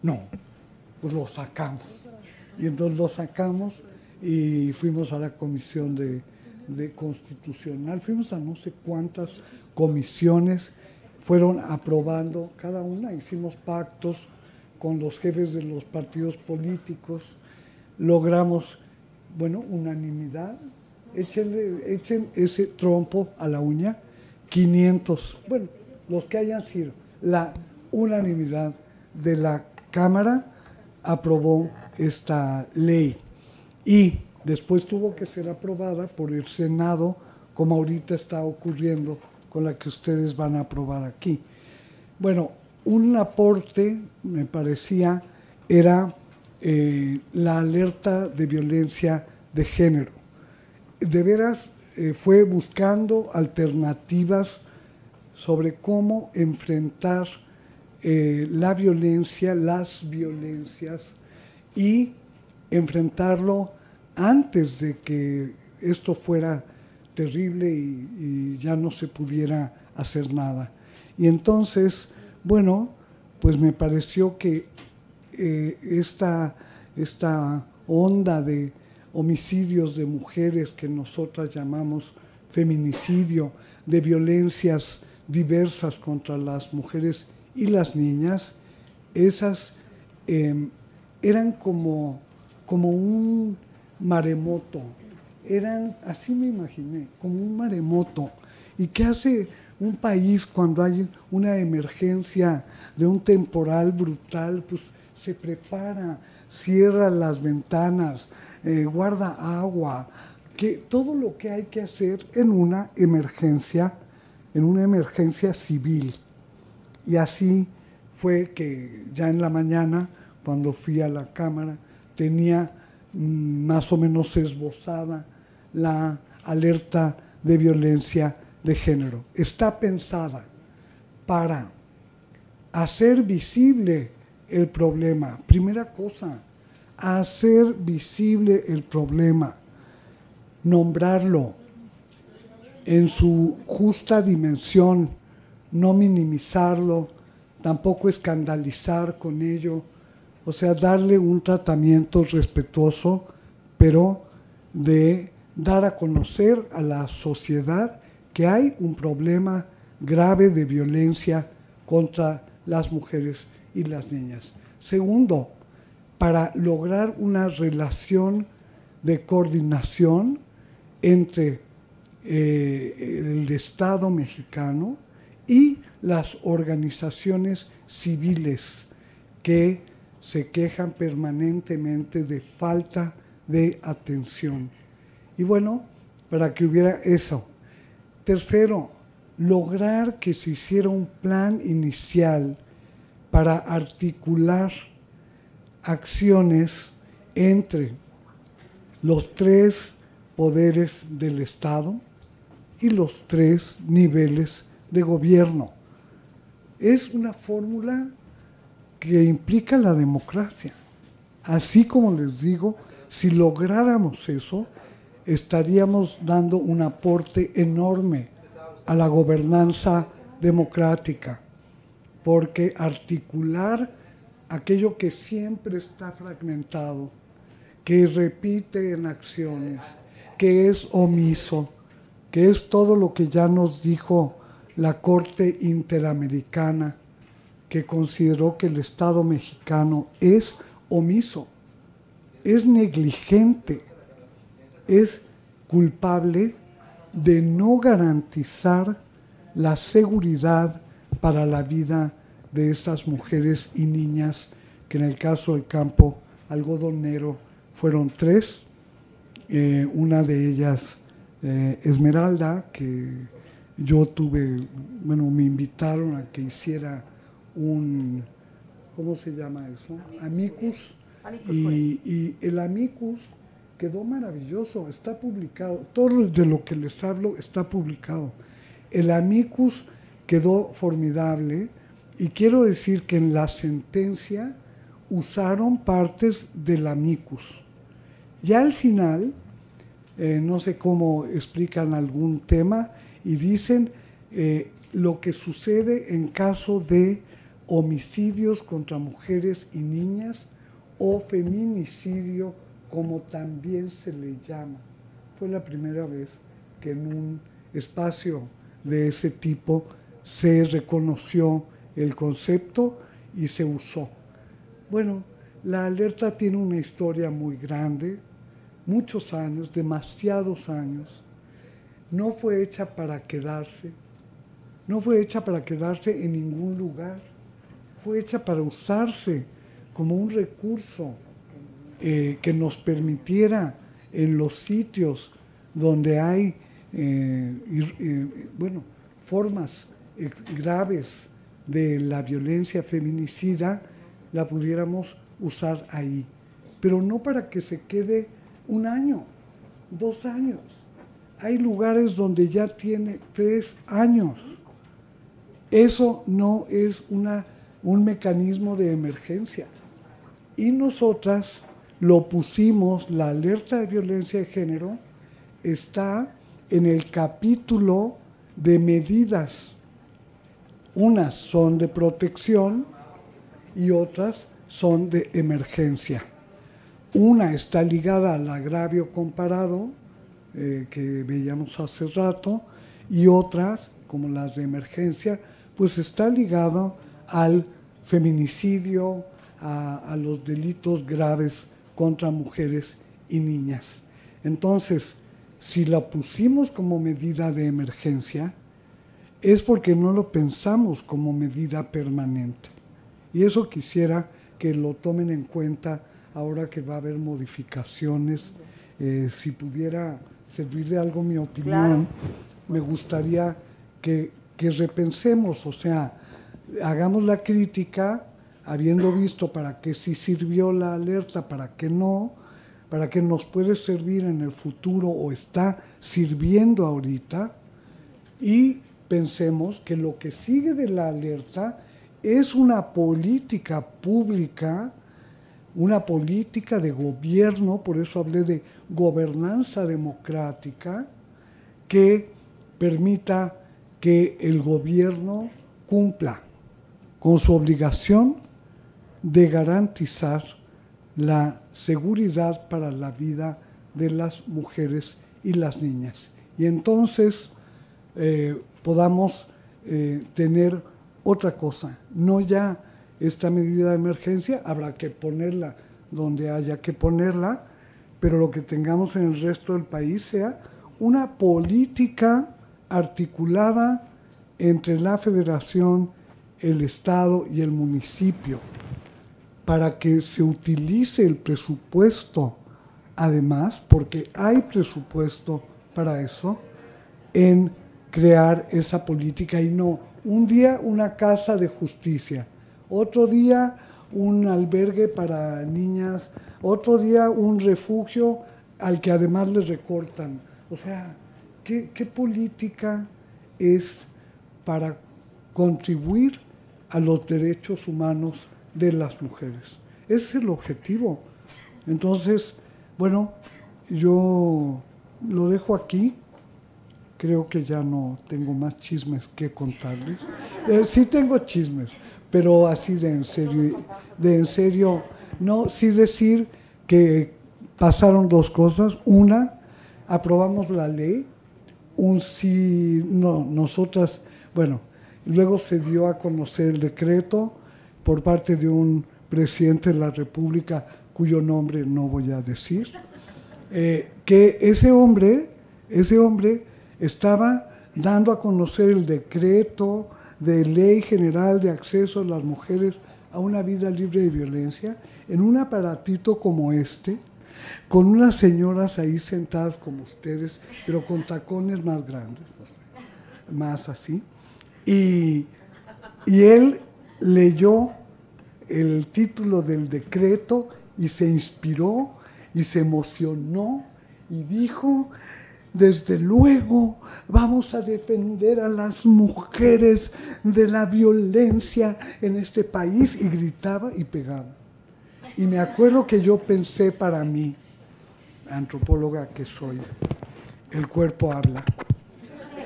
No, pues lo sacamos. Y entonces lo sacamos y fuimos a la comisión de, constitucional, fuimos a no sé cuántas comisiones, fueron aprobando cada una, hicimos pactos con los jefes de los partidos políticos, logramos, bueno, unanimidad, Échenle, echen ese trompo a la uña, 500, bueno, los que hayan sido, la unanimidad de la Cámara aprobó esta ley y después tuvo que ser aprobada por el Senado, como ahorita está ocurriendo con la que ustedes van a aprobar aquí. Bueno, un aporte, me parecía, era eh, la alerta de violencia de género. De veras, eh, fue buscando alternativas sobre cómo enfrentar eh, la violencia, las violencias y enfrentarlo antes de que esto fuera terrible y, ya no se pudiera hacer nada. Y entonces, bueno, pues me pareció que eh, esta, onda de homicidios de mujeres que nosotras llamamos feminicidio, de violencias diversas contra las mujeres y las niñas, esas em, eran como como un maremoto. Eran, así me imaginé, como un maremoto. ¿Y qué hace un país cuando hay una emergencia de un temporal brutal? Pues se prepara, cierra las ventanas, eh, guarda agua, que todo lo que hay que hacer en una emergencia, en una emergencia civil. Y así fue que ya en la mañana, cuando fui a la Cámara, tenía mm, más o menos esbozada la alerta de violencia de género. Está pensada para hacer visible el problema. Primera cosa, hacer visible el problema, nombrarlo en su justa dimensión, no minimizarlo, tampoco escandalizar con ello o sea, darle un tratamiento respetuoso, pero de dar a conocer a la sociedad que hay un problema grave de violencia contra las mujeres y las niñas. Segundo, para lograr una relación de coordinación entre eh, el Estado mexicano y las organizaciones civiles que se quejan permanentemente de falta de atención. Y bueno, para que hubiera eso. Tercero, lograr que se hiciera un plan inicial para articular acciones entre los tres poderes del Estado y los tres niveles de gobierno. Es una fórmula que implica la democracia. Así como les digo, si lográramos eso, estaríamos dando un aporte enorme a la gobernanza democrática, porque articular aquello que siempre está fragmentado, que repite en acciones, que es omiso, que es todo lo que ya nos dijo la Corte Interamericana que consideró que el Estado mexicano es omiso, es negligente, es culpable de no garantizar la seguridad para la vida de estas mujeres y niñas, que en el caso del campo algodonero fueron tres, eh, una de ellas eh, Esmeralda, que yo tuve, bueno, me invitaron a que hiciera un, ¿cómo se llama eso? Amicus. y, el amicus quedó maravilloso, está publicado, todo de lo que les hablo está publicado. El amicus quedó formidable y quiero decir que en la sentencia usaron partes del amicus. Ya al final, eh, no sé cómo explican algún tema y dicen eh, lo que sucede en caso de homicidios contra mujeres y niñas o feminicidio, como también se le llama. Fue la primera vez que en un espacio de ese tipo se reconoció el concepto y se usó. Bueno, la alerta tiene una historia muy grande, muchos años, demasiados años. No fue hecha para quedarse, no fue hecha para quedarse en ningún lugar fue hecha para usarse como un recurso eh, que nos permitiera en los sitios donde hay, eh, eh, bueno, formas graves de la violencia feminicida, la pudiéramos usar ahí. Pero no para que se quede un año, dos años. Hay lugares donde ya tiene tres años. Eso no es una un mecanismo de emergencia. Y nosotras lo pusimos, la alerta de violencia de género está en el capítulo de medidas. Unas son de protección y otras son de emergencia. Una está ligada al agravio comparado eh, que veíamos hace rato y otras, como las de emergencia, pues está ligado al feminicidio, a, los delitos graves contra mujeres y niñas. Entonces, si la pusimos como medida de emergencia, es porque no lo pensamos como medida permanente. Y eso quisiera que lo tomen en cuenta ahora que va a haber modificaciones. Eh, si pudiera servir de algo mi opinión, me gustaría que repensemos, o sea, hagamos la crítica habiendo visto para qué sí sirvió la alerta, para qué no, para qué nos puede servir en el futuro o está sirviendo ahorita, y pensemos que lo que sigue de la alerta es una política pública, una política de gobierno, por eso hablé de gobernanza democrática, que permita que el gobierno cumpla con su obligación de garantizar la seguridad para la vida de las mujeres y las niñas. Y entonces eh, podamos eh, tener otra cosa, no ya esta medida de emergencia, habrá que ponerla donde haya que ponerla, pero lo que tengamos en el resto del país sea una política articulada entre la federación el Estado y el municipio para que se utilice el presupuesto, además, porque hay presupuesto para eso, en crear esa política y no un día una casa de justicia, otro día un albergue para niñas, otro día un refugio al que además le recortan. O sea, ¿qué, qué política es para contribuir a los derechos humanos de las mujeres. Ese es el objetivo. Entonces, bueno, yo lo dejo aquí. Creo que ya no tengo más chismes que contarles. Eh, sí tengo chismes, pero así de en serio, de en serio, no, sí decir que pasaron dos cosas. Una, aprobamos la ley. Un sí, no, nosotras, bueno, Luego se dio a conocer el decreto por parte de un presidente de la República cuyo nombre no voy a decir, eh, que ese hombre, ese hombre estaba dando a conocer el decreto de ley general de acceso a las mujeres a una vida libre de violencia en un aparatito como este, con unas señoras ahí sentadas como ustedes, pero con tacones más grandes, más así. Y, él leyó el título del decreto y se inspiró y se emocionó y dijo, desde luego vamos a defender a las mujeres de la violencia en este país y gritaba y pegaba. Y me acuerdo que yo pensé para mí, antropóloga que soy, el cuerpo habla,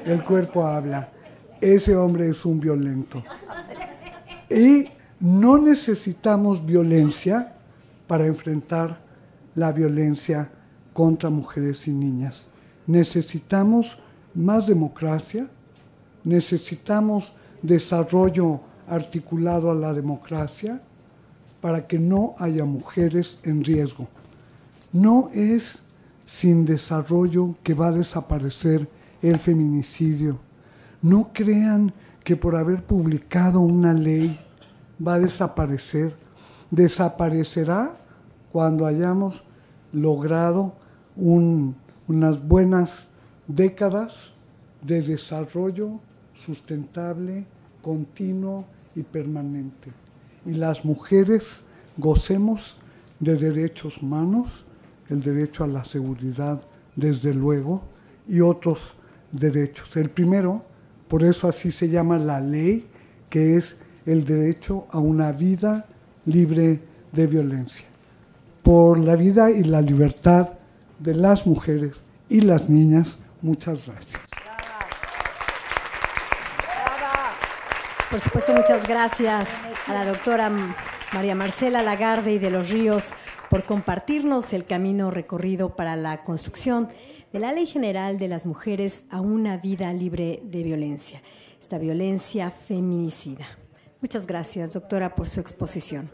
el cuerpo habla ese hombre es un violento. Y no necesitamos violencia para enfrentar la violencia contra mujeres y niñas. Necesitamos más democracia, necesitamos desarrollo articulado a la democracia para que no haya mujeres en riesgo. No es sin desarrollo que va a desaparecer el feminicidio no crean que por haber publicado una ley va a desaparecer. Desaparecerá cuando hayamos logrado unas buenas décadas de desarrollo sustentable, continuo y permanente. Y las mujeres gocemos de derechos humanos, el derecho a la seguridad, desde luego, y otros derechos. El primero por eso así se llama la ley, que es el derecho a una vida libre de violencia. Por la vida y la libertad de las mujeres y las niñas, muchas gracias.
Por supuesto, muchas gracias a la doctora María Marcela Lagarde y de los Ríos por compartirnos el camino recorrido para la construcción de la Ley General de las Mujeres a una vida libre de violencia, esta violencia feminicida. Muchas gracias, doctora, por su exposición.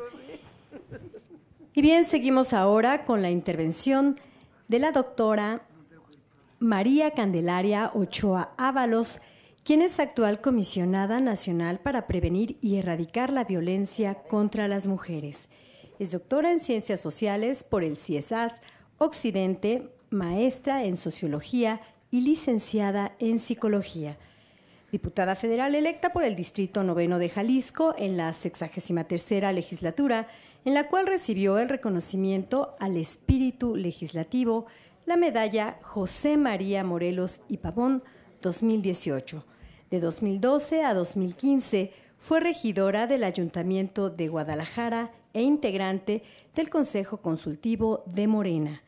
Y bien, seguimos ahora con la intervención de la doctora María Candelaria Ochoa Ábalos, quien es actual comisionada nacional para prevenir y erradicar la violencia contra las mujeres. Es doctora en Ciencias Sociales por el CIESAS Occidente, maestra en sociología y licenciada en psicología. Diputada federal electa por el Distrito Noveno de Jalisco en la 63 legislatura, en la cual recibió el reconocimiento al espíritu legislativo, la medalla José María Morelos y Pavón 2018. De 2012 a 2015 fue regidora del Ayuntamiento de Guadalajara e integrante del Consejo Consultivo de Morena.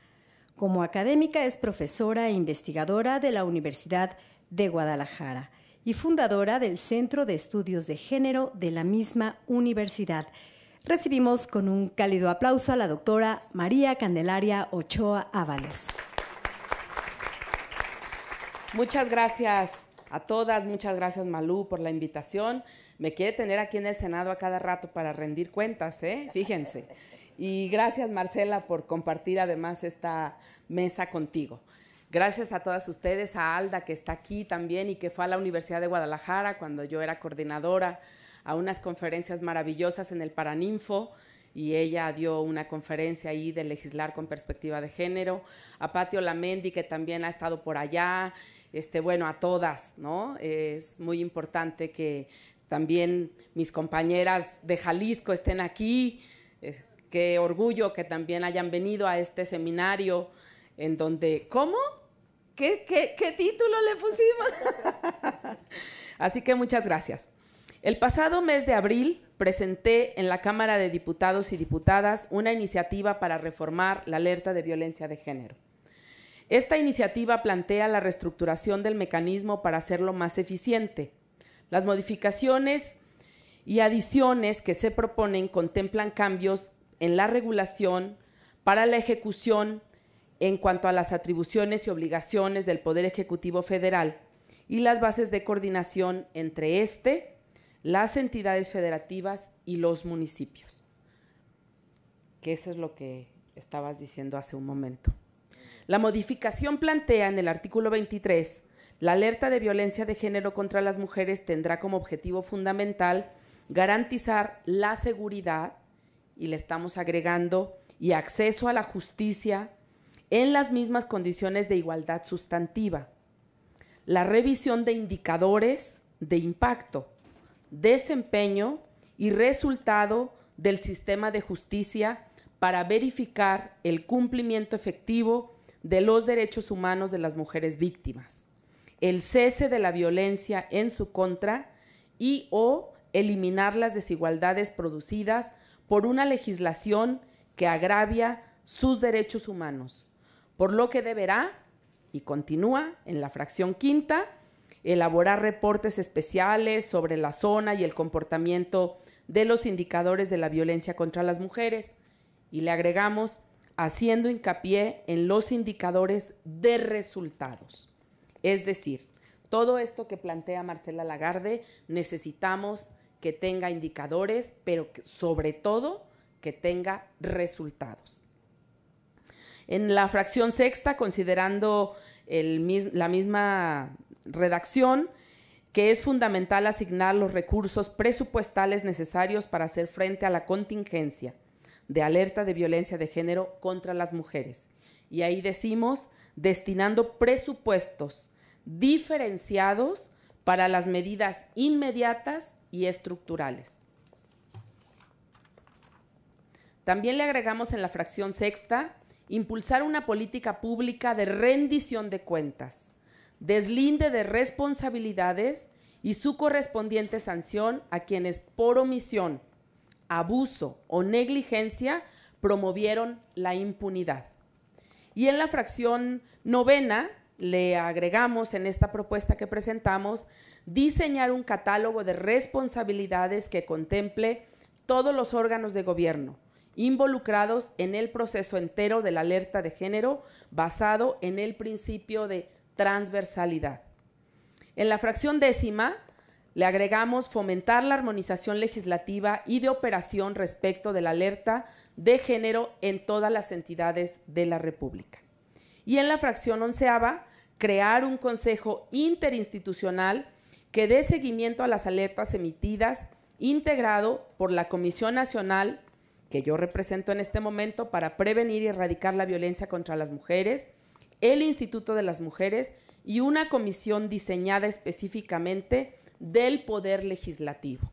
Como académica es profesora e investigadora de la Universidad de Guadalajara y fundadora del Centro de Estudios de Género de la misma universidad. Recibimos con un cálido aplauso a la doctora María Candelaria Ochoa Ábalos.
Muchas gracias a todas, muchas gracias Malú por la invitación. Me quiere tener aquí en el Senado a cada rato para rendir cuentas, ¿eh? Fíjense. Y gracias Marcela por compartir además esta mesa contigo. Gracias a todas ustedes, a Alda que está aquí también y que fue a la Universidad de Guadalajara cuando yo era coordinadora a unas conferencias maravillosas en el Paraninfo y ella dio una conferencia ahí de legislar con perspectiva de género, a Patio Lamendi que también ha estado por allá, este, bueno, a todas, ¿no? Es muy importante que también mis compañeras de Jalisco estén aquí. Qué orgullo que también hayan venido a este seminario en donde, ¿cómo? ¿Qué, qué, qué título le pusimos? Así que muchas gracias. El pasado mes de abril presenté en la Cámara de Diputados y Diputadas una iniciativa para reformar la alerta de violencia de género. Esta iniciativa plantea la reestructuración del mecanismo para hacerlo más eficiente. Las modificaciones y adiciones que se proponen contemplan cambios en la regulación, para la ejecución en cuanto a las atribuciones y obligaciones del Poder Ejecutivo Federal y las bases de coordinación entre este, las entidades federativas y los municipios. Que eso es lo que estabas diciendo hace un momento. La modificación plantea en el artículo 23, la alerta de violencia de género contra las mujeres tendrá como objetivo fundamental garantizar la seguridad, y le estamos agregando y acceso a la justicia en las mismas condiciones de igualdad sustantiva. La revisión de indicadores de impacto, desempeño y resultado del sistema de justicia para verificar el cumplimiento efectivo de los derechos humanos de las mujeres víctimas, el cese de la violencia en su contra y o eliminar las desigualdades producidas por una legislación que agravia sus derechos humanos, por lo que deberá, y continúa en la fracción quinta, elaborar reportes especiales sobre la zona y el comportamiento de los indicadores de la violencia contra las mujeres. Y le agregamos, haciendo hincapié en los indicadores de resultados. Es decir, todo esto que plantea Marcela Lagarde necesitamos que tenga indicadores, pero sobre todo que tenga resultados. En la fracción sexta, considerando la misma redacción, que es fundamental asignar los recursos presupuestales necesarios para hacer frente a la contingencia de alerta de violencia de género contra las mujeres. Y ahí decimos, destinando presupuestos diferenciados para las medidas inmediatas y estructurales. También le agregamos en la fracción sexta impulsar una política pública de rendición de cuentas, deslinde de responsabilidades y su correspondiente sanción a quienes por omisión, abuso o negligencia promovieron la impunidad. Y en la fracción novena le agregamos en esta propuesta que presentamos diseñar un catálogo de responsabilidades que contemple todos los órganos de gobierno involucrados en el proceso entero de la alerta de género basado en el principio de transversalidad. En la fracción décima le agregamos fomentar la armonización legislativa y de operación respecto de la alerta de género en todas las entidades de la República. Y en la fracción onceava, crear un consejo interinstitucional que dé seguimiento a las alertas emitidas, integrado por la Comisión Nacional, que yo represento en este momento, para prevenir y erradicar la violencia contra las mujeres, el Instituto de las Mujeres y una comisión diseñada específicamente del Poder Legislativo.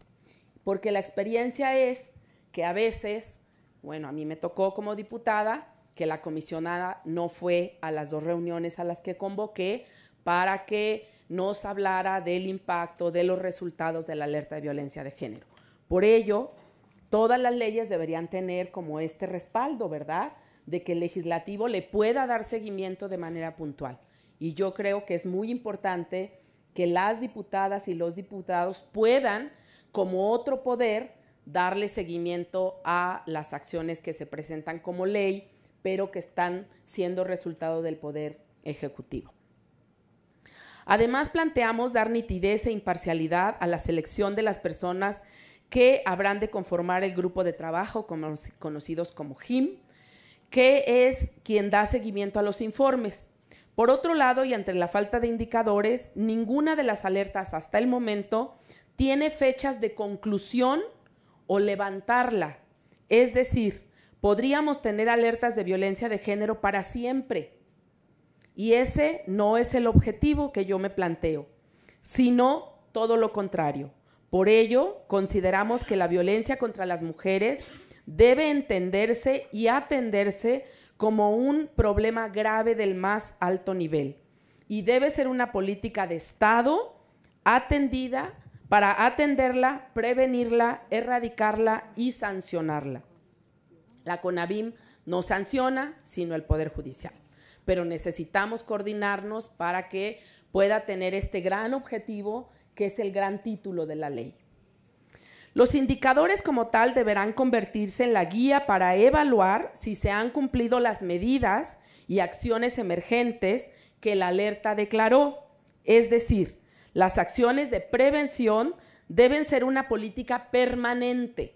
Porque la experiencia es que a veces, bueno, a mí me tocó como diputada que la comisionada no fue a las dos reuniones a las que convoqué para que nos hablara del impacto, de los resultados de la alerta de violencia de género. Por ello, todas las leyes deberían tener como este respaldo, ¿verdad? De que el legislativo le pueda dar seguimiento de manera puntual. Y yo creo que es muy importante que las diputadas y los diputados puedan, como otro poder, darle seguimiento a las acciones que se presentan como ley, pero que están siendo resultado del poder ejecutivo. Además, planteamos dar nitidez e imparcialidad a la selección de las personas que habrán de conformar el grupo de trabajo conocidos como GIM, que es quien da seguimiento a los informes. Por otro lado, y ante la falta de indicadores, ninguna de las alertas hasta el momento tiene fechas de conclusión o levantarla. Es decir, podríamos tener alertas de violencia de género para siempre y ese no es el objetivo que yo me planteo, sino todo lo contrario. Por ello, consideramos que la violencia contra las mujeres debe entenderse y atenderse como un problema grave del más alto nivel y debe ser una política de Estado atendida para atenderla, prevenirla, erradicarla y sancionarla. La CONABIM no sanciona, sino el Poder Judicial pero necesitamos coordinarnos para que pueda tener este gran objetivo que es el gran título de la ley. Los indicadores como tal deberán convertirse en la guía para evaluar si se han cumplido las medidas y acciones emergentes que la alerta declaró. Es decir, las acciones de prevención deben ser una política permanente.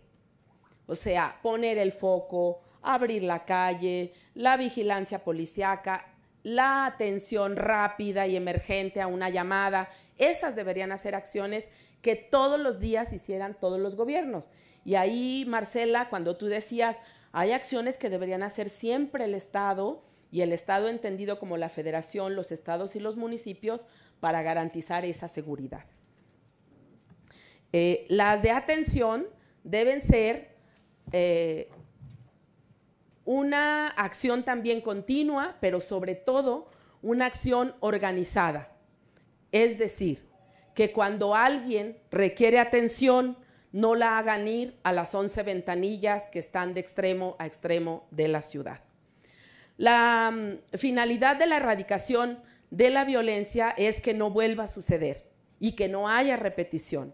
O sea, poner el foco, abrir la calle, la vigilancia policiaca, la atención rápida y emergente a una llamada. Esas deberían hacer acciones que todos los días hicieran todos los gobiernos. Y ahí, Marcela, cuando tú decías, hay acciones que deberían hacer siempre el Estado y el Estado entendido como la federación, los estados y los municipios para garantizar esa seguridad. Eh, las de atención deben ser eh, una acción también continua, pero sobre todo una acción organizada. Es decir, que cuando alguien requiere atención, no la hagan ir a las 11 ventanillas que están de extremo a extremo de la ciudad. La mm, finalidad de la erradicación de la violencia es que no vuelva a suceder y que no haya repetición.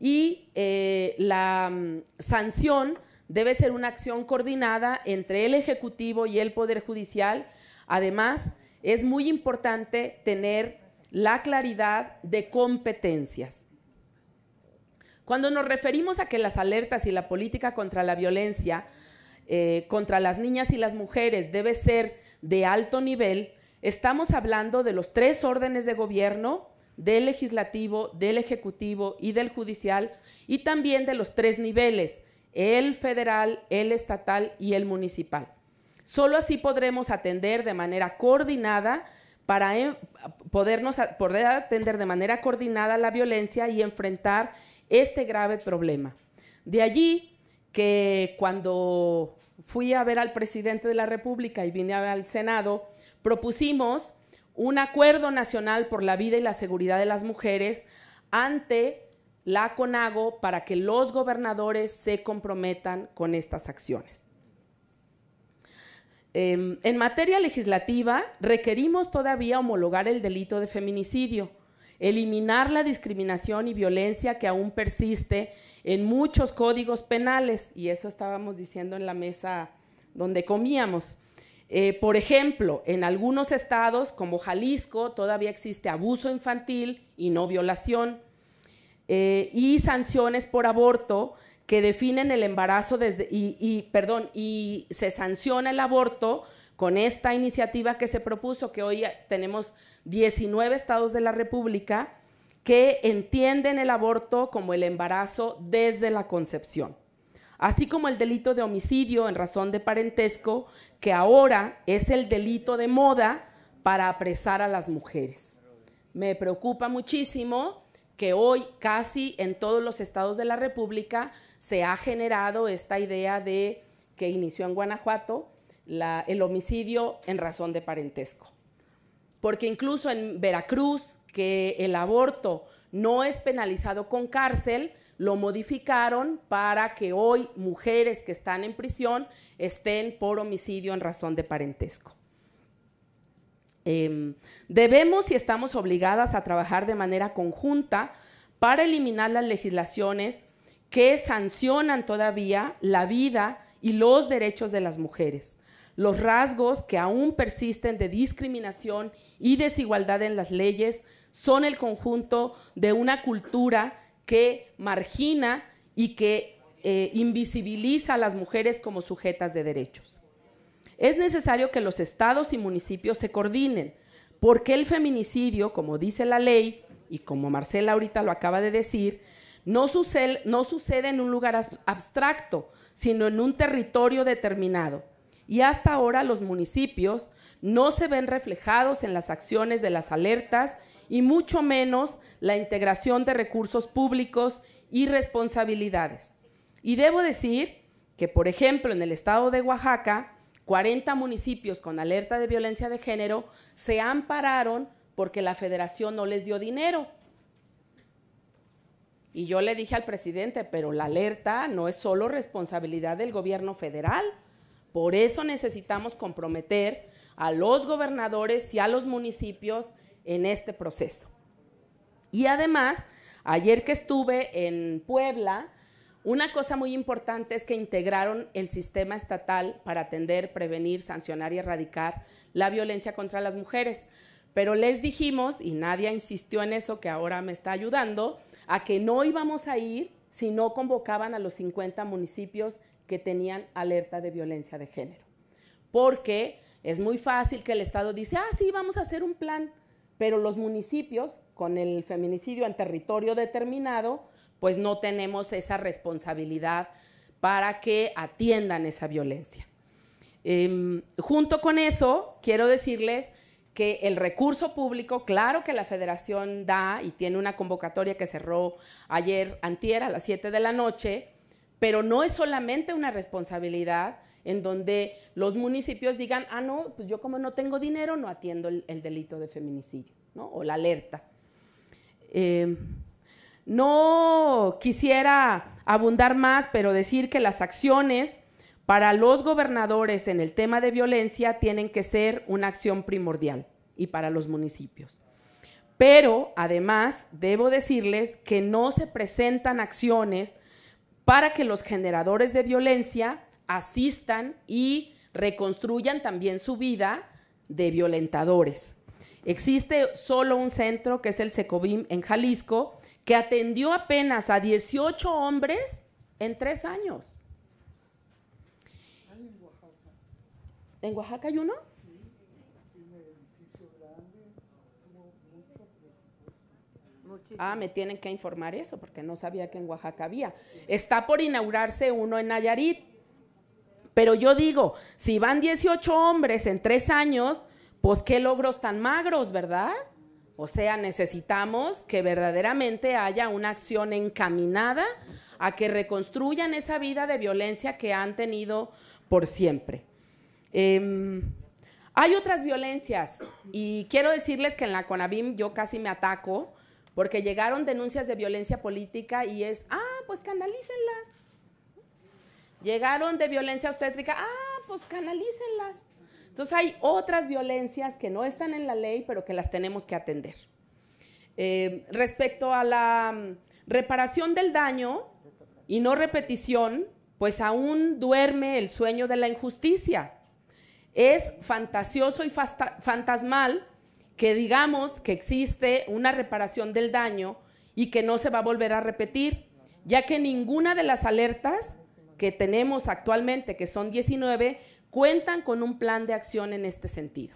Y eh, la mm, sanción debe ser una acción coordinada entre el Ejecutivo y el Poder Judicial. Además, es muy importante tener la claridad de competencias. Cuando nos referimos a que las alertas y la política contra la violencia eh, contra las niñas y las mujeres debe ser de alto nivel, estamos hablando de los tres órdenes de gobierno, del legislativo, del ejecutivo y del judicial, y también de los tres niveles, el federal, el estatal y el municipal. Solo así podremos atender de manera coordinada para em, podernos, poder atender de manera coordinada la violencia y enfrentar este grave problema. De allí que cuando fui a ver al presidente de la República y vine al Senado, propusimos un acuerdo nacional por la vida y la seguridad de las mujeres ante la CONAGO para que los gobernadores se comprometan con estas acciones. Em, en materia legislativa, requerimos todavía homologar el delito de feminicidio, eliminar la discriminación y violencia que aún persiste en muchos códigos penales, y eso estábamos diciendo en la mesa donde comíamos. Eh, por ejemplo, en algunos estados, como Jalisco, todavía existe abuso infantil y no violación. Eh, y sanciones por aborto que definen el embarazo desde, y, perdón, y se sanciona el aborto con esta iniciativa que se propuso, que hoy tenemos 19 estados de la República que entienden el aborto como el embarazo desde la concepción, así como el delito de homicidio en razón de parentesco, que ahora es el delito de moda para apresar a las mujeres. Me preocupa muchísimo que hoy casi en todos los estados de la República se ha generado esta idea de que inició en Guanajuato el homicidio en razón de parentesco. Porque incluso en Veracruz, que el aborto no es penalizado con cárcel, lo modificaron para que hoy mujeres que están en prisión estén por homicidio en razón de parentesco. Em, debemos y estamos obligadas a trabajar de manera conjunta para eliminar las legislaciones que sancionan todavía la vida y los derechos de las mujeres, los rasgos que aún persisten de discriminación y desigualdad en las leyes son el conjunto de una cultura que margina y que eh, invisibiliza a las mujeres como sujetas de derechos. Es necesario que los estados y municipios se coordinen, porque el feminicidio, como dice la ley, y como Marcela ahorita lo acaba de decir, no sucede, no sucede en un lugar abstracto, sino en un territorio determinado. Y hasta ahora los municipios no se ven reflejados en las acciones de las alertas y mucho menos la integración de recursos públicos y responsabilidades. Y debo decir que, por ejemplo, en el estado de Oaxaca, 40 municipios con alerta de violencia de género se ampararon porque la federación no les dio dinero. Y yo le dije al presidente, pero la alerta no es solo responsabilidad del gobierno federal. Por eso necesitamos comprometer a los gobernadores y a los municipios en este proceso. Y además, ayer que estuve en Puebla, una cosa muy importante es que integraron el sistema estatal para atender, prevenir, sancionar y erradicar la violencia contra las mujeres. Pero les dijimos, y nadie insistió en eso, que ahora me está ayudando, a que no íbamos a ir si no convocaban a los 50 municipios que tenían alerta de violencia de género. Porque es muy fácil que el Estado dice, ah, sí, vamos a hacer un plan, pero los municipios, con el feminicidio en territorio determinado, pues no tenemos esa responsabilidad para que atiendan esa violencia. Em, junto con eso, quiero decirles que el recurso público, claro que la federación da y tiene una convocatoria que cerró ayer, antier, a las 7 de la noche, pero no es solamente una responsabilidad en donde los municipios digan, ah, no, pues yo como no tengo dinero, no atiendo el, delito de feminicidio, ¿no? O la alerta. Em, no quisiera abundar más, pero decir que las acciones para los gobernadores en el tema de violencia tienen que ser una acción primordial y para los municipios. Pero además debo decirles que no se presentan acciones para que los generadores de violencia asistan y reconstruyan también su vida de violentadores. Existe solo un centro que es el SECOBIM en Jalisco, que atendió apenas a 18 hombres en tres años. ¿En Oaxaca hay uno? Ah, me tienen que informar eso porque no sabía que en Oaxaca había. Está por inaugurarse uno en Nayarit. Pero yo digo, si van 18 hombres en tres años, pues qué logros tan magros, ¿verdad? O sea, necesitamos que verdaderamente haya una acción encaminada a que reconstruyan esa vida de violencia que han tenido por siempre. Em, hay otras violencias y quiero decirles que en la CONABIM yo casi me ataco porque llegaron denuncias de violencia política y es, ah, pues canalícenlas. Llegaron de violencia obstétrica, ah, pues canalícenlas. Entonces hay otras violencias que no están en la ley, pero que las tenemos que atender. Eh, respecto a la mm, reparación del daño y no repetición, pues aún duerme el sueño de la injusticia. Es fantasioso y fantasmal que digamos que existe una reparación del daño y que no se va a volver a repetir, ya que ninguna de las alertas que tenemos actualmente, que son 19, cuentan con un plan de acción en este sentido.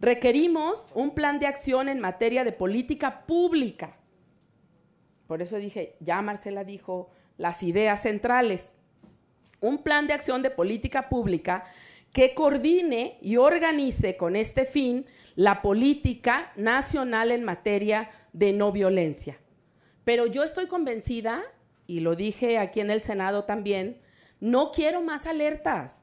Requerimos un plan de acción en materia de política pública. Por eso dije, ya Marcela dijo las ideas centrales. Un plan de acción de política pública que coordine y organice con este fin la política nacional en materia de no violencia. Pero yo estoy convencida, y lo dije aquí en el Senado también, no quiero más alertas.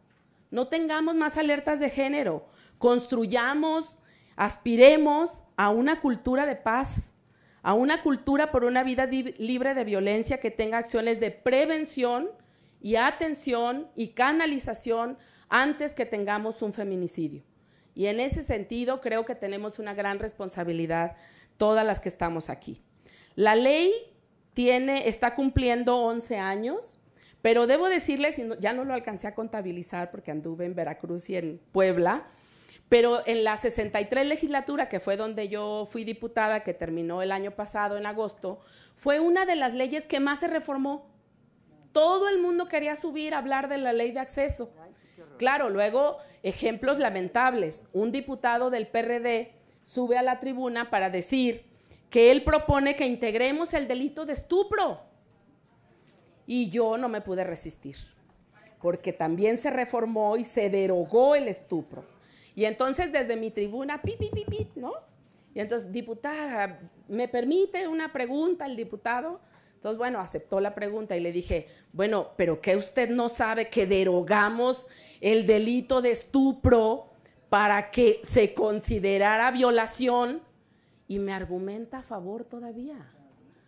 No tengamos más alertas de género. Construyamos, aspiremos a una cultura de paz, a una cultura por una vida libre de violencia que tenga acciones de prevención y atención y canalización antes que tengamos un feminicidio. Y en ese sentido creo que tenemos una gran responsabilidad todas las que estamos aquí. La ley tiene, está cumpliendo 11 años. Pero debo decirles, ya no lo alcancé a contabilizar porque anduve en Veracruz y en Puebla, pero en la 63 legislatura, que fue donde yo fui diputada, que terminó el año pasado, en agosto, fue una de las leyes que más se reformó. Todo el mundo quería subir a hablar de la ley de acceso. Claro, luego ejemplos lamentables. Un diputado del PRD sube a la tribuna para decir que él propone que integremos el delito de estupro y yo no me pude resistir, porque también se reformó y se derogó el estupro. Y entonces desde mi tribuna, pi, pi, ¿no? Y entonces, diputada, ¿me permite una pregunta el diputado? Entonces, bueno, aceptó la pregunta y le dije, bueno, pero que usted no sabe que derogamos el delito de estupro para que se considerara violación y me argumenta a favor todavía.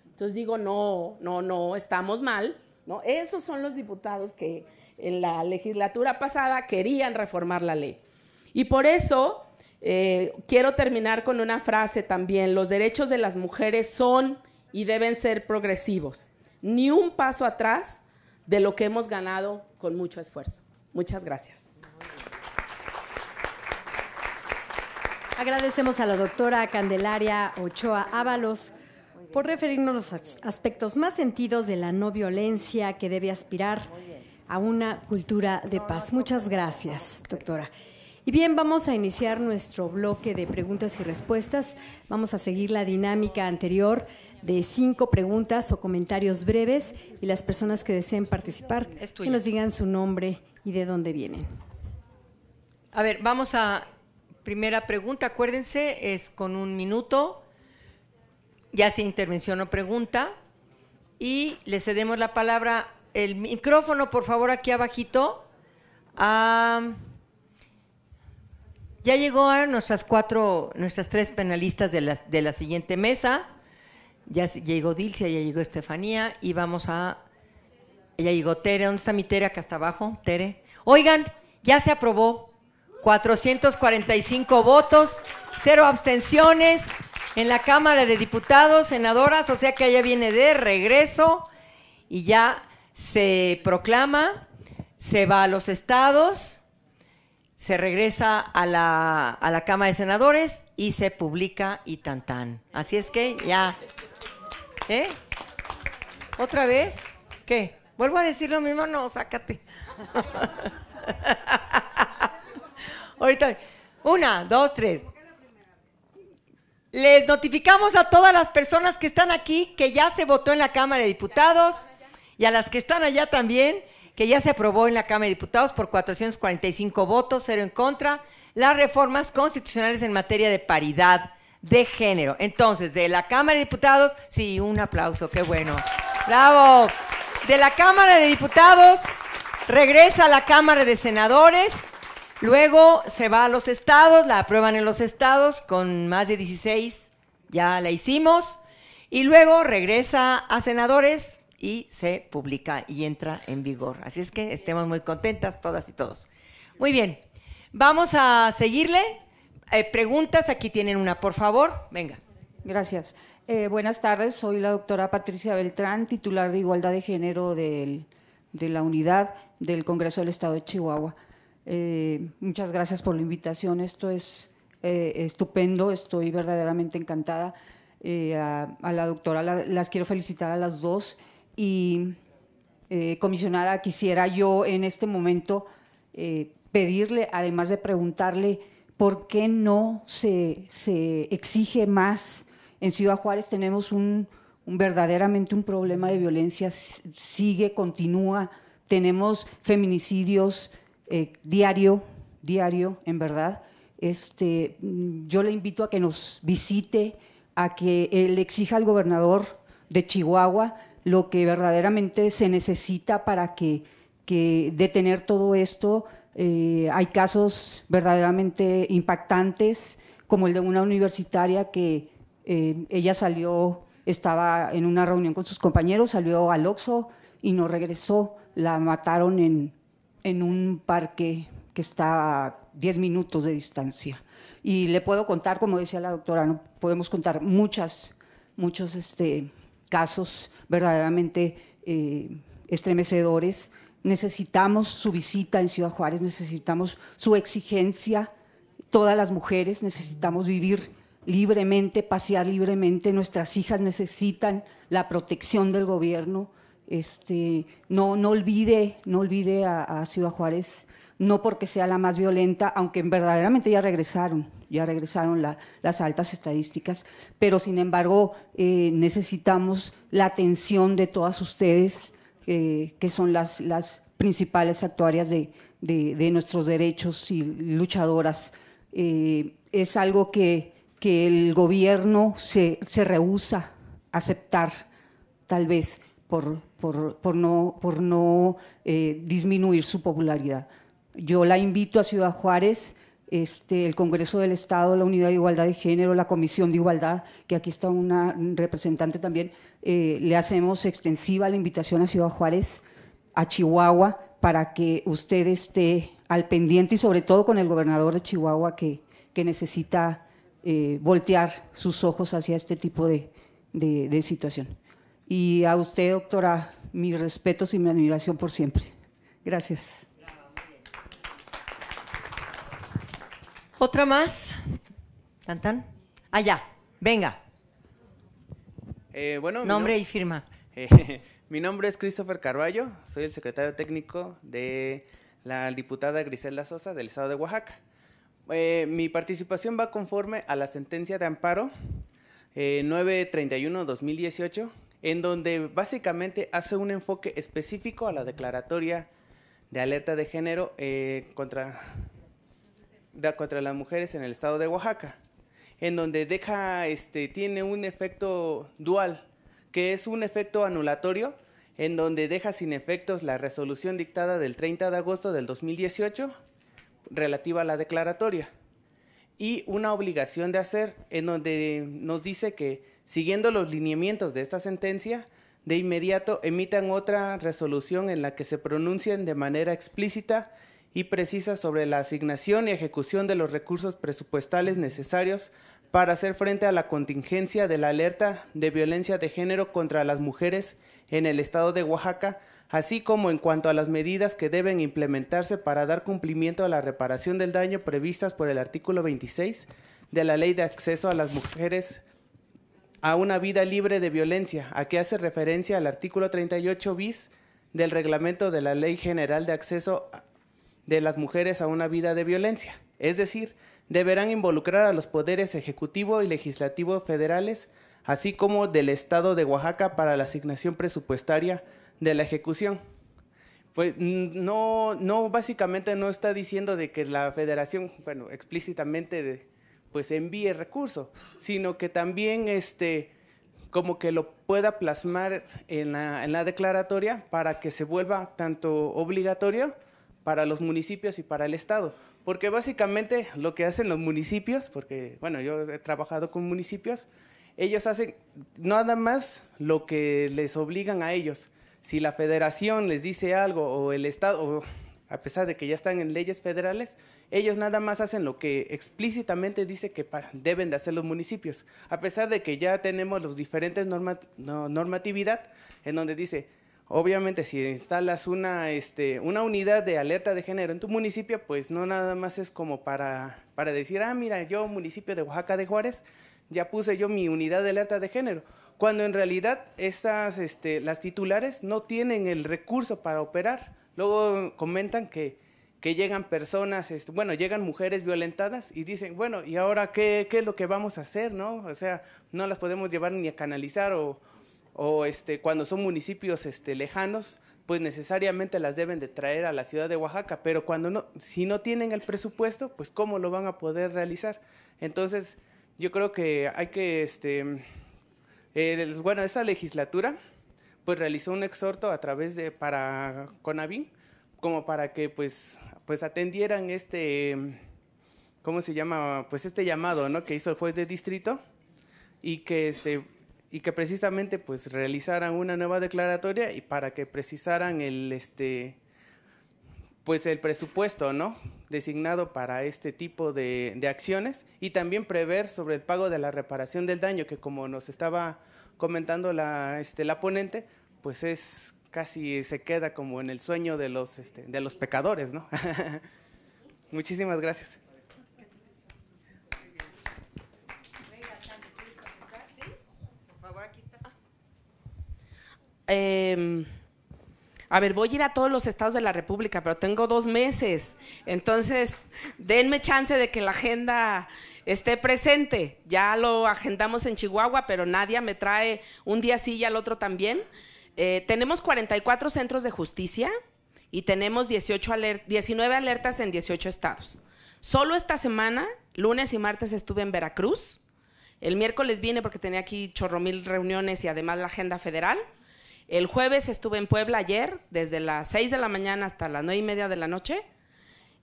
Entonces digo, no, no, no, estamos mal esos son los diputados que en la legislatura pasada querían reformar la ley. Y por eso eh, quiero terminar con una frase también, los derechos de las mujeres son y deben ser progresivos, ni un paso atrás de lo que hemos ganado con mucho esfuerzo. Muchas gracias.
Agradecemos a la doctora Candelaria Ochoa Ábalos por referirnos a los aspectos más sentidos de la no violencia que debe aspirar a una cultura de paz. Muchas gracias, doctora. Y bien, vamos a iniciar nuestro bloque de preguntas y respuestas. Vamos a seguir la dinámica anterior de cinco preguntas o comentarios breves y las personas que deseen participar que nos digan su nombre y de dónde vienen.
A ver, vamos a primera pregunta. Acuérdense, es con un minuto ya se intervención o pregunta. Y le cedemos la palabra, el micrófono, por favor, aquí abajito. ya llegó a nuestras cuatro, nuestras tres penalistas de la, de la siguiente mesa. Ya llegó Dilcia, ya llegó Estefanía y vamos a... Ya llegó Tere. ¿Dónde está mi Tere? Acá está abajo, Tere. Oigan, ya se aprobó. 445 votos, cero abstenciones en la Cámara de Diputados, senadoras, o sea que ella viene de regreso y ya se proclama, se va a los estados, se regresa a la, a la Cámara de Senadores y se publica y tan tan. Así es que ya. ¿Eh? ¿Otra vez? ¿Qué? ¿Vuelvo a decir lo mismo? No, sácate. Ahorita. Una, dos, tres. Les notificamos a todas las personas que están aquí que ya se votó en la Cámara de Diputados y a las que están allá también que ya se aprobó en la Cámara de Diputados por 445 votos, cero en contra, las reformas constitucionales en materia de paridad de género. Entonces, de la Cámara de Diputados, sí, un aplauso, qué bueno. Bravo. De la Cámara de Diputados, regresa a la Cámara de Senadores. Luego se va a los estados, la aprueban en los estados con más de 16, ya la hicimos, y luego regresa a senadores y se publica y entra en vigor. Así es que estemos muy contentas todas y todos. Muy bien, vamos a seguirle. Eh, preguntas, aquí tienen una, por favor, venga.
Gracias. Eh, buenas tardes, soy la doctora Patricia Beltrán, titular de Igualdad de Género de la Unidad del Congreso del Estado de Chihuahua. Eh, muchas gracias por la invitación. Esto es eh, estupendo. Estoy verdaderamente encantada. Eh, a, la doctora las quiero felicitar a las dos. Y comisionada, quisiera yo en este momento pedirle, además de preguntarle, ¿por qué no se, exige más? En Ciudad Juárez tenemos un verdaderamente un problema de violencia. Sigue, continúa. Tenemos feminicidios eh, diario, diario, en verdad. Este, mm, yo le invito a que nos visite, a que eh, le exija al gobernador de Chihuahua lo que verdaderamente se necesita para que, detener todo esto. Eh, hay casos verdaderamente impactantes, como el de una universitaria que ella salió, estaba en una reunión con sus compañeros, salió al Oxo y no regresó, la mataron en, en un parque que está a 10 minutos de distancia. Y le puedo contar, como decía la doctora, podemos contar muchas, muchos este, casos verdaderamente eh, estremecedores. Necesitamos su visita en Ciudad Juárez, necesitamos su exigencia. Todas las mujeres necesitamos vivir libremente, pasear libremente. Nuestras hijas necesitan la protección del gobierno, este, no, olvide, no olvide a, Ciudad Juárez, no porque sea la más violenta, aunque verdaderamente ya regresaron, ya regresaron las altas estadísticas, pero sin embargo eh, necesitamos la atención de todas ustedes, eh, que son las, principales actuarias de, nuestros derechos y luchadoras. Eh, es algo que, el gobierno se, se rehúsa a aceptar, tal vez por, no, por no eh, disminuir su popularidad. Yo la invito a Ciudad Juárez, este, el Congreso del Estado, la Unidad de Igualdad de Género, la Comisión de Igualdad, que aquí está una representante también, eh, le hacemos extensiva la invitación a Ciudad Juárez, a Chihuahua, para que usted esté al pendiente y sobre todo con el gobernador de Chihuahua que, que necesita eh, voltear sus ojos hacia este tipo de situación. Y a usted, doctora, mis respetos y mi admiración por siempre. Gracias.
Otra más. ¿Cantan? Allá, ah, venga.
Eh, nombre y firma. Eh, mi nombre es Christopher Carballo, soy el secretario técnico de la diputada Griselda Sosa del Estado de Oaxaca. Eh, mi participación va conforme a la sentencia de amparo 931-2018 en donde básicamente hace un enfoque específico a la declaratoria de alerta de género eh, contra, contra las mujeres en el estado de Oaxaca, en donde deja, este, tiene un efecto dual, que es un efecto anulatorio, en donde deja sin efectos la resolución dictada del 30 de agosto del 2018 relativa a la declaratoria y una obligación de hacer en donde nos dice que siguiendo los lineamientos de esta sentencia, de inmediato emitan otra resolución en la que se pronuncien de manera explícita y precisa sobre la asignación y ejecución de los recursos presupuestales necesarios para hacer frente a la contingencia de la alerta de violencia de género contra las mujeres en el estado de Oaxaca, así como en cuanto a las medidas que deben implementarse para dar cumplimiento a la reparación del daño previstas por el artículo 26 de la Ley de Acceso a las Mujeres a una vida libre de violencia, a que hace referencia al artículo 38 bis del reglamento de la Ley General de Acceso de las Mujeres a una Vida de Violencia. Es decir, deberán involucrar a los poderes ejecutivo y legislativo federales, así como del Estado de Oaxaca para la asignación presupuestaria de la ejecución. Pues no, no, básicamente no está diciendo de que la federación, bueno, explícitamente de, pues envíe recurso, sino que también este, como que lo pueda plasmar en la, la declaratoria para que se vuelva tanto obligatorio para los municipios y para el Estado. Porque básicamente lo que hacen los municipios, porque bueno, yo he trabajado con municipios, ellos hacen nada más lo que les obligan a ellos. Si la federación les dice algo o el Estado, a pesar de que ya están en leyes federales, ellos nada más hacen lo que explícitamente dice que deben de hacer los municipios, a pesar de que ya tenemos los diferentes norma normatividad en donde dice, obviamente si instalas este, una, unidad de alerta de género en tu municipio, pues no nada más es como para, decir, ah, mira, yo municipio de Oaxaca de Juárez, ya puse yo mi unidad de alerta de género cuando en realidad estas, este, las titulares no tienen el recurso para operar. Luego comentan que, que llegan personas, este, bueno, llegan mujeres violentadas y dicen, bueno, ¿y ahora qué, qué, es lo que vamos a hacer, no? O sea, no las podemos llevar ni a canalizar o, o este, cuando son municipios este, lejanos, pues necesariamente las deben de traer a la ciudad de Oaxaca, pero cuando no, si no tienen el presupuesto, pues cómo lo van a poder realizar. Entonces, yo creo que hay que, este, bueno, esa legislatura pues realizó un exhorto a través de para Conavín como para que pues pues atendieran este ¿cómo se llama? pues este llamado, ¿no? que hizo el juez de distrito y que este y que precisamente pues realizaran una nueva declaratoria y para que precisaran el este pues el presupuesto, ¿no? Designado para este tipo de, acciones y también prever sobre el pago de la reparación del daño, que como nos estaba comentando la, este, la ponente, pues es casi se queda como en el sueño de los, este, de los pecadores, ¿no? Muchísimas gracias
a ver, voy a ir a todos los estados de la República, pero tengo dos meses. Entonces, denme chance de que la agenda esté presente. Ya lo agendamos en Chihuahua, pero nadie me trae un día sí y al otro también. Eh, tenemos 44 centros de justicia y tenemos 18 19 alertas en 18 estados. Solo esta semana, lunes y martes, estuve en Veracruz. El miércoles vine porque tenía aquí chorro mil reuniones y además la agenda federal. El jueves estuve en Puebla ayer, desde las 6 de la mañana hasta las 9 y media de la noche.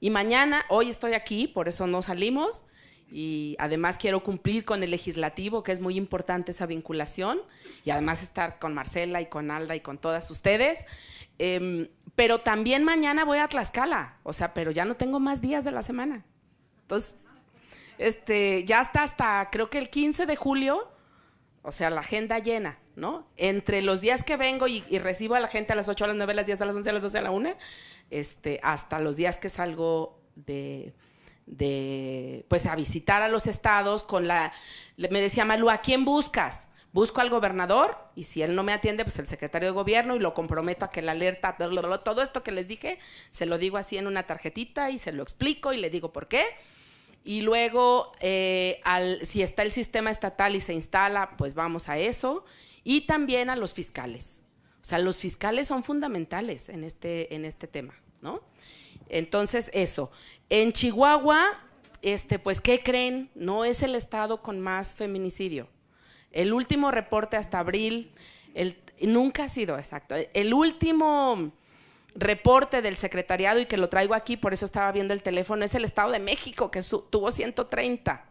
Y mañana, hoy estoy aquí, por eso no salimos. Y además quiero cumplir con el legislativo, que es muy importante esa vinculación. Y además estar con Marcela y con Alda y con todas ustedes. Em, pero también mañana voy a Tlaxcala. O sea, pero ya no tengo más días de la semana. Entonces, este, ya está hasta, creo que el 15 de julio. O sea, la agenda llena. Entre los días que vengo y, recibo a la gente a las 8, a las 9, a las 10, a las 11, a las 12, a la 1, este, hasta los días que salgo de, pues a visitar a los estados con la, me decía Malú, ¿a quién buscas? Busco al gobernador y si él no me atiende, pues el secretario de gobierno y lo comprometo a que la alerta, todo esto que les dije, se lo digo así en una tarjetita y se lo explico y le digo por qué. Y luego, eh, si está el sistema estatal y se instala, pues vamos a eso y también a los fiscales. O sea, los fiscales son fundamentales en este, en este tema, ¿no? Entonces, eso. En Chihuahua, este, pues, ¿qué creen? No es el estado con más feminicidio. El último reporte hasta abril, el, nunca ha sido exacto. El último reporte del secretariado y que lo traigo aquí, por eso estaba viendo el teléfono, es el Estado de México, que tuvo 130.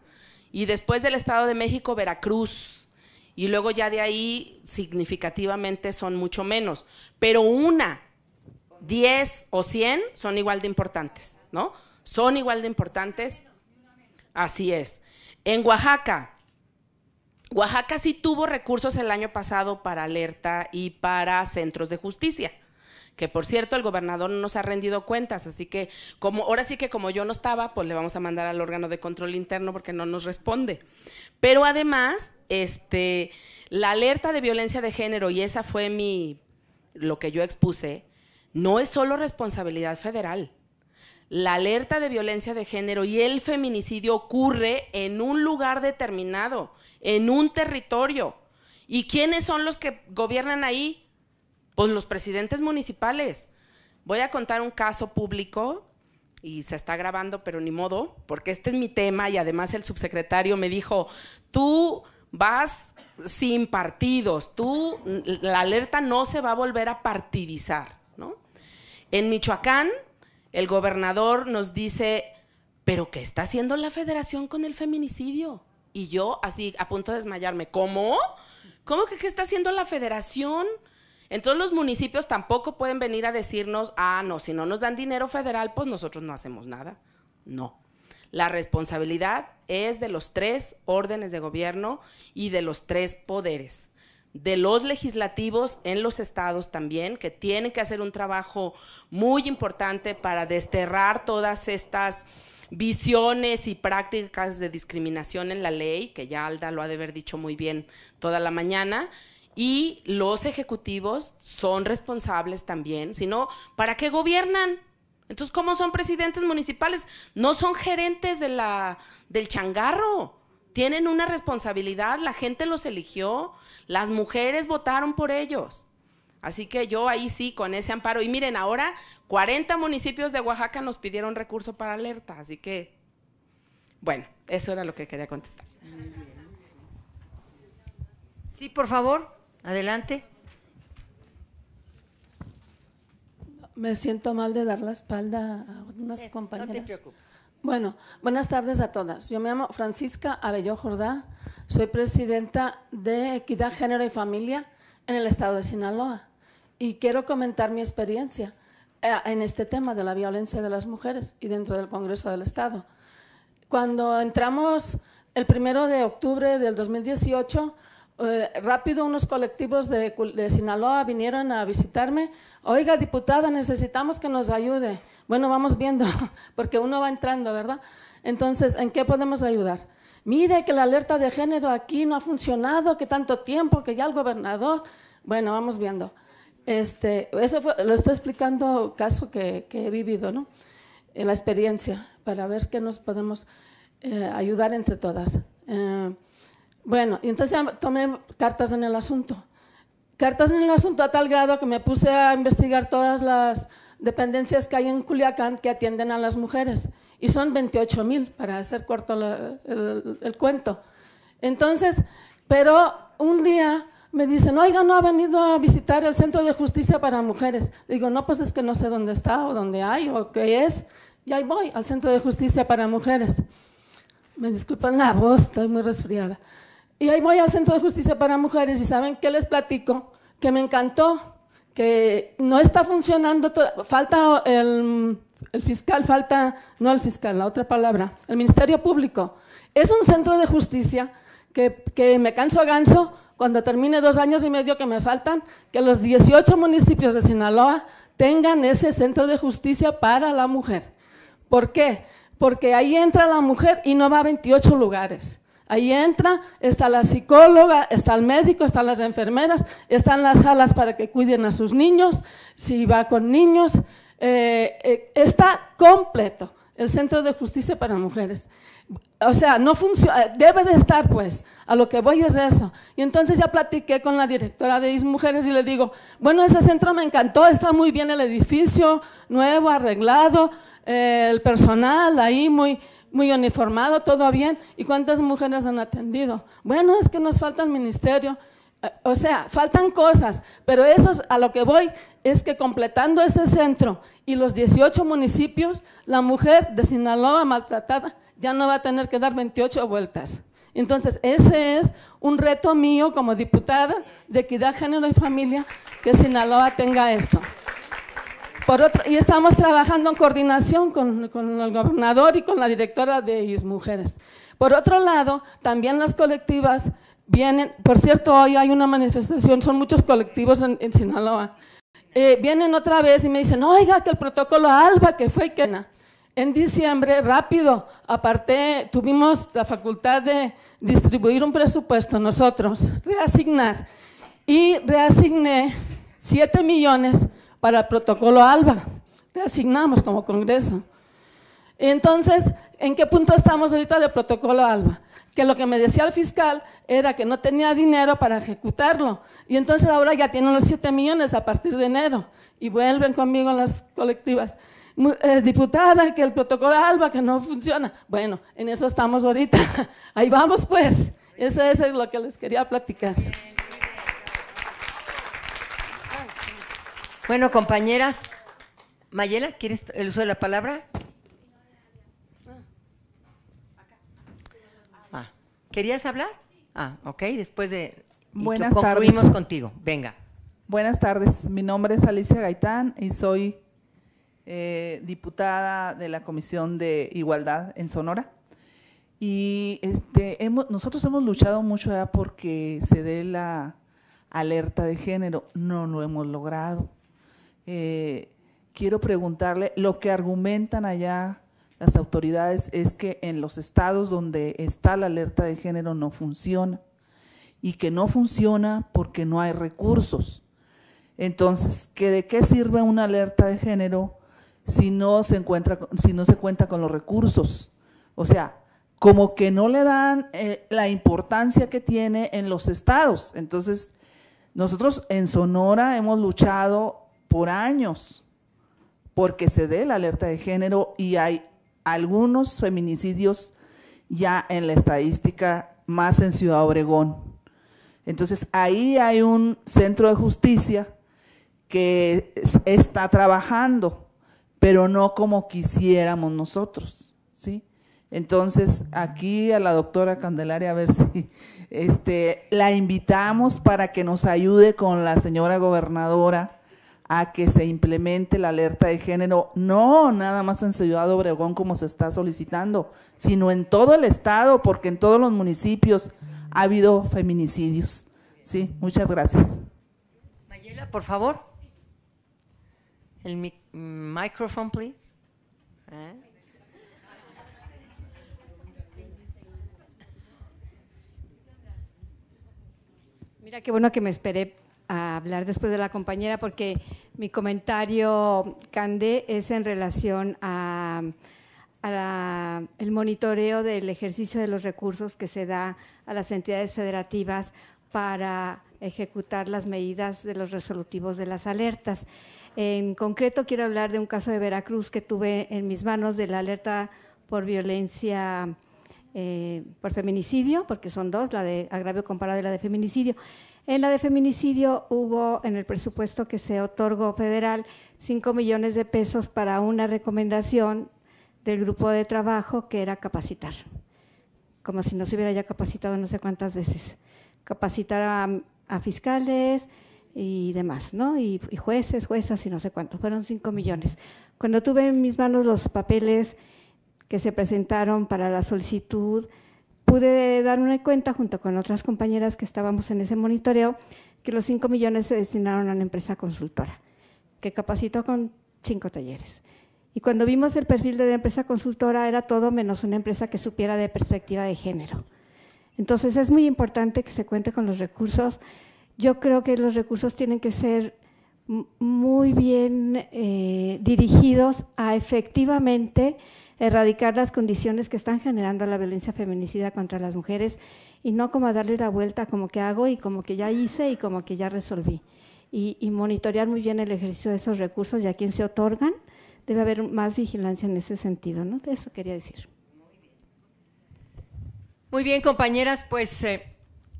Y después del Estado de México, Veracruz, y luego ya de ahí significativamente son mucho menos. Pero una, diez o cien son igual de importantes, ¿no? Son igual de importantes. Así es. En Oaxaca, Oaxaca sí tuvo recursos el año pasado para alerta y para centros de justicia que por cierto el gobernador no nos ha rendido cuentas, así que como ahora sí que como yo no estaba, pues le vamos a mandar al órgano de control interno porque no nos responde. Pero además, este, la alerta de violencia de género y esa fue mi lo que yo expuse, no es solo responsabilidad federal. La alerta de violencia de género y el feminicidio ocurre en un lugar determinado, en un territorio. ¿Y quiénes son los que gobiernan ahí? Pues los presidentes municipales. Voy a contar un caso público y se está grabando, pero ni modo, porque este es mi tema y además el subsecretario me dijo, tú vas sin partidos, tú, la alerta no se va a volver a partidizar, En Michoacán, el gobernador nos dice, pero ¿qué está haciendo la federación con el feminicidio? Y yo así, a punto de desmayarme, ¿cómo? ¿Cómo que qué está haciendo la federación? Entonces los municipios tampoco pueden venir a decirnos, ah, no, si no nos dan dinero federal, pues nosotros no hacemos nada. No. La responsabilidad es de los tres órdenes de gobierno y de los tres poderes de los legislativos en los estados también, que tienen que hacer un trabajo muy importante para desterrar todas estas visiones y prácticas de discriminación en la ley, que ya Alda lo ha de haber dicho muy bien toda la mañana, y los ejecutivos son responsables también, sino ¿para qué gobiernan? Entonces, ¿cómo son presidentes municipales? No son gerentes de la, del changarro. Tienen una responsabilidad, la gente los eligió, las mujeres votaron por ellos. Así que yo ahí sí, con ese amparo. Y miren, ahora 40 municipios de Oaxaca nos pidieron recurso para alerta. Así que,
bueno, eso era lo que quería contestar. Sí, por favor. Adelante.
Me siento mal de dar la espalda a unas eh, compañeras. Bueno, buenas tardes a todas. Yo me llamo Francisca Abelló Jordá, soy presidenta de Equidad, Género y Familia en el estado de Sinaloa y quiero comentar mi experiencia eh, en este tema de la violencia de las mujeres y dentro del Congreso del Estado. Cuando entramos el primero de octubre del 2018, eh, rápido unos colectivos de, Sinaloa vinieron a visitarme. Oiga, diputada, necesitamos que nos ayude. Bueno, vamos viendo, porque uno va entrando, ¿verdad? Entonces, ¿en qué podemos ayudar? Mire que la alerta de género aquí no ha funcionado, que tanto tiempo, que ya el gobernador. Bueno, vamos viendo. Este, eso lo estoy explicando caso que, he vivido, ¿no? Eh, la experiencia, para ver qué nos podemos eh, ayudar entre todas. Bueno, y entonces tomé cartas en el asunto. Cartas en el asunto a tal grado que me puse a investigar todas las dependencias que hay en Culiacán que atienden a las mujeres. Y son 28 mil, para hacer corto el, el, cuento. Entonces, pero un día me dicen, oiga, no ha venido a visitar el Centro de Justicia para Mujeres. digo, no, pues es que no sé dónde está o dónde hay o qué es. Y ahí voy al Centro de Justicia para Mujeres. Me disculpan la voz, estoy muy resfriada. Y ahí voy al Centro de Justicia para Mujeres y saben qué les platico, que me encantó, que no está funcionando, falta el, fiscal, falta, no el fiscal, la otra palabra, el Ministerio Público. Es un centro de justicia que, que me canso a ganso cuando termine dos años y medio que me faltan, que los 18 municipios de Sinaloa tengan ese centro de justicia para la mujer. ¿Por qué? Porque ahí entra la mujer y no va a 28 lugares. Ahí entra, está la psicóloga, está el médico, están las enfermeras, están las salas para que cuiden a sus niños, si va con niños, eh, eh, está completo el Centro de Justicia para Mujeres. O sea, no funciona, debe de estar pues, a lo que voy es eso. Y entonces ya platiqué con la directora de Is Mujeres y le digo, bueno, ese centro me encantó, está muy bien el edificio, nuevo, arreglado, eh, el personal ahí muy muy uniformado, todo bien. ¿Y cuántas mujeres han atendido? Bueno, es que nos falta el ministerio. Eh, o sea, faltan cosas, pero eso es a lo que voy es que completando ese centro y los 18 municipios, la mujer de Sinaloa maltratada ya no va a tener que dar 28 vueltas. Entonces, ese es un reto mío como diputada de equidad, género y familia, que Sinaloa tenga esto otro, y estamos trabajando en coordinación con, el gobernador y con la directora de Mujeres. Por otro lado, también las colectivas vienen, por cierto, hoy hay una manifestación, son muchos colectivos en, Sinaloa, eh, vienen otra vez y me dicen, oiga, que el protocolo ALBA, que fue que... En diciembre, rápido, aparte, tuvimos la facultad de distribuir un presupuesto nosotros, reasignar, y reasigné 7 millones para el protocolo ALBA. asignamos como Congreso. Entonces, ¿en qué punto estamos ahorita del protocolo ALBA? Que lo que me decía el fiscal era que no tenía dinero para ejecutarlo. Y entonces ahora ya tienen los 7 millones a partir de enero. Y vuelven conmigo las colectivas. Eh, diputada, que el protocolo ALBA, que no funciona. Bueno, en eso estamos ahorita. Ahí vamos pues. Eso es lo que les quería platicar. Bueno, compañeras,
Mayela, ¿quieres el uso de la palabra? Ah, ¿Querías hablar? Ah, ok, después de... Buenas concluimos contigo, venga.
Buenas tardes, mi nombre es Alicia Gaitán y soy eh, diputada de la Comisión de Igualdad en Sonora. Y este, nosotros hemos luchado mucho ya porque se dé la alerta de género. No lo hemos logrado eh, quiero preguntarle, lo que argumentan allá las autoridades es que en los estados donde está la alerta de género no funciona y que no funciona porque no hay recursos. Entonces, ¿que ¿de qué sirve una alerta de género si no se, encuentra, si no se cuenta con los recursos? O sea, como que no le dan eh, la importancia que tiene en los estados. Entonces, nosotros en Sonora hemos luchado por años porque se dé la alerta de género y hay algunos feminicidios ya en la estadística más en Ciudad Obregón. Entonces ahí hay un centro de justicia que está trabajando, pero no como quisiéramos nosotros, ¿sí? Entonces, aquí a la doctora Candelaria, a ver si este, la invitamos para que nos ayude con la señora gobernadora a que se implemente la alerta de género, no nada más en Ciudad Obregón como se está solicitando, sino en todo el estado, porque en todos los municipios ha habido feminicidios. Sí, muchas gracias. Mayela, por favor.
El micrófono, please. ¿Eh?
Mira qué bueno que me esperé a hablar después de la compañera porque mi comentario, Cande, es en relación a, el monitoreo del ejercicio de los recursos que se da a las entidades federativas para ejecutar las medidas de los resolutivos de las alertas. En concreto, quiero hablar de un caso de Veracruz que tuve en mis manos de la alerta por violencia eh, por feminicidio, porque son dos, la de agravio comparado y la de feminicidio. En la de feminicidio hubo en el presupuesto que se otorgó federal 5 millones de pesos para una recomendación del grupo de trabajo que era capacitar, como si no se hubiera ya capacitado no sé cuántas veces, capacitar a, fiscales y demás, ¿no? Y, jueces, juezas y no sé cuántos, fueron 5 millones. Cuando tuve en mis manos los papeles que se presentaron para la solicitud, pude darme cuenta, junto con otras compañeras que estábamos en ese monitoreo, que los 5 millones se destinaron a una empresa consultora, que capacitó con cinco talleres. Y cuando vimos el perfil de la empresa consultora, era todo menos una empresa que supiera de perspectiva de género. Entonces, es muy importante que se cuente con los recursos. Yo creo que los recursos tienen que ser muy bien eh, dirigidos a efectivamente erradicar las condiciones que están generando la violencia feminicida contra las mujeres y no como darle la vuelta como que hago y como que ya hice y como que ya resolví. Y, monitorear muy bien el ejercicio de esos recursos y a quién se otorgan. Debe haber más vigilancia en ese sentido, ¿no? Eso quería decir.
Muy bien, compañeras, pues eh,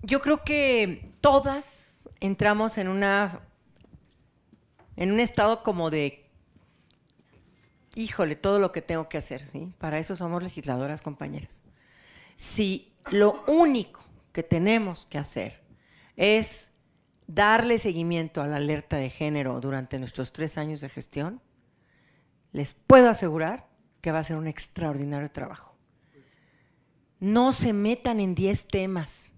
yo creo que todas entramos en una en un estado como de híjole, todo lo que tengo que hacer, ¿sí? Para eso somos legisladoras, compañeras. Si lo único que tenemos que hacer es darle seguimiento a la alerta de género durante nuestros tres años de gestión, les puedo asegurar que va a ser un extraordinario trabajo. No se metan en 10 temas.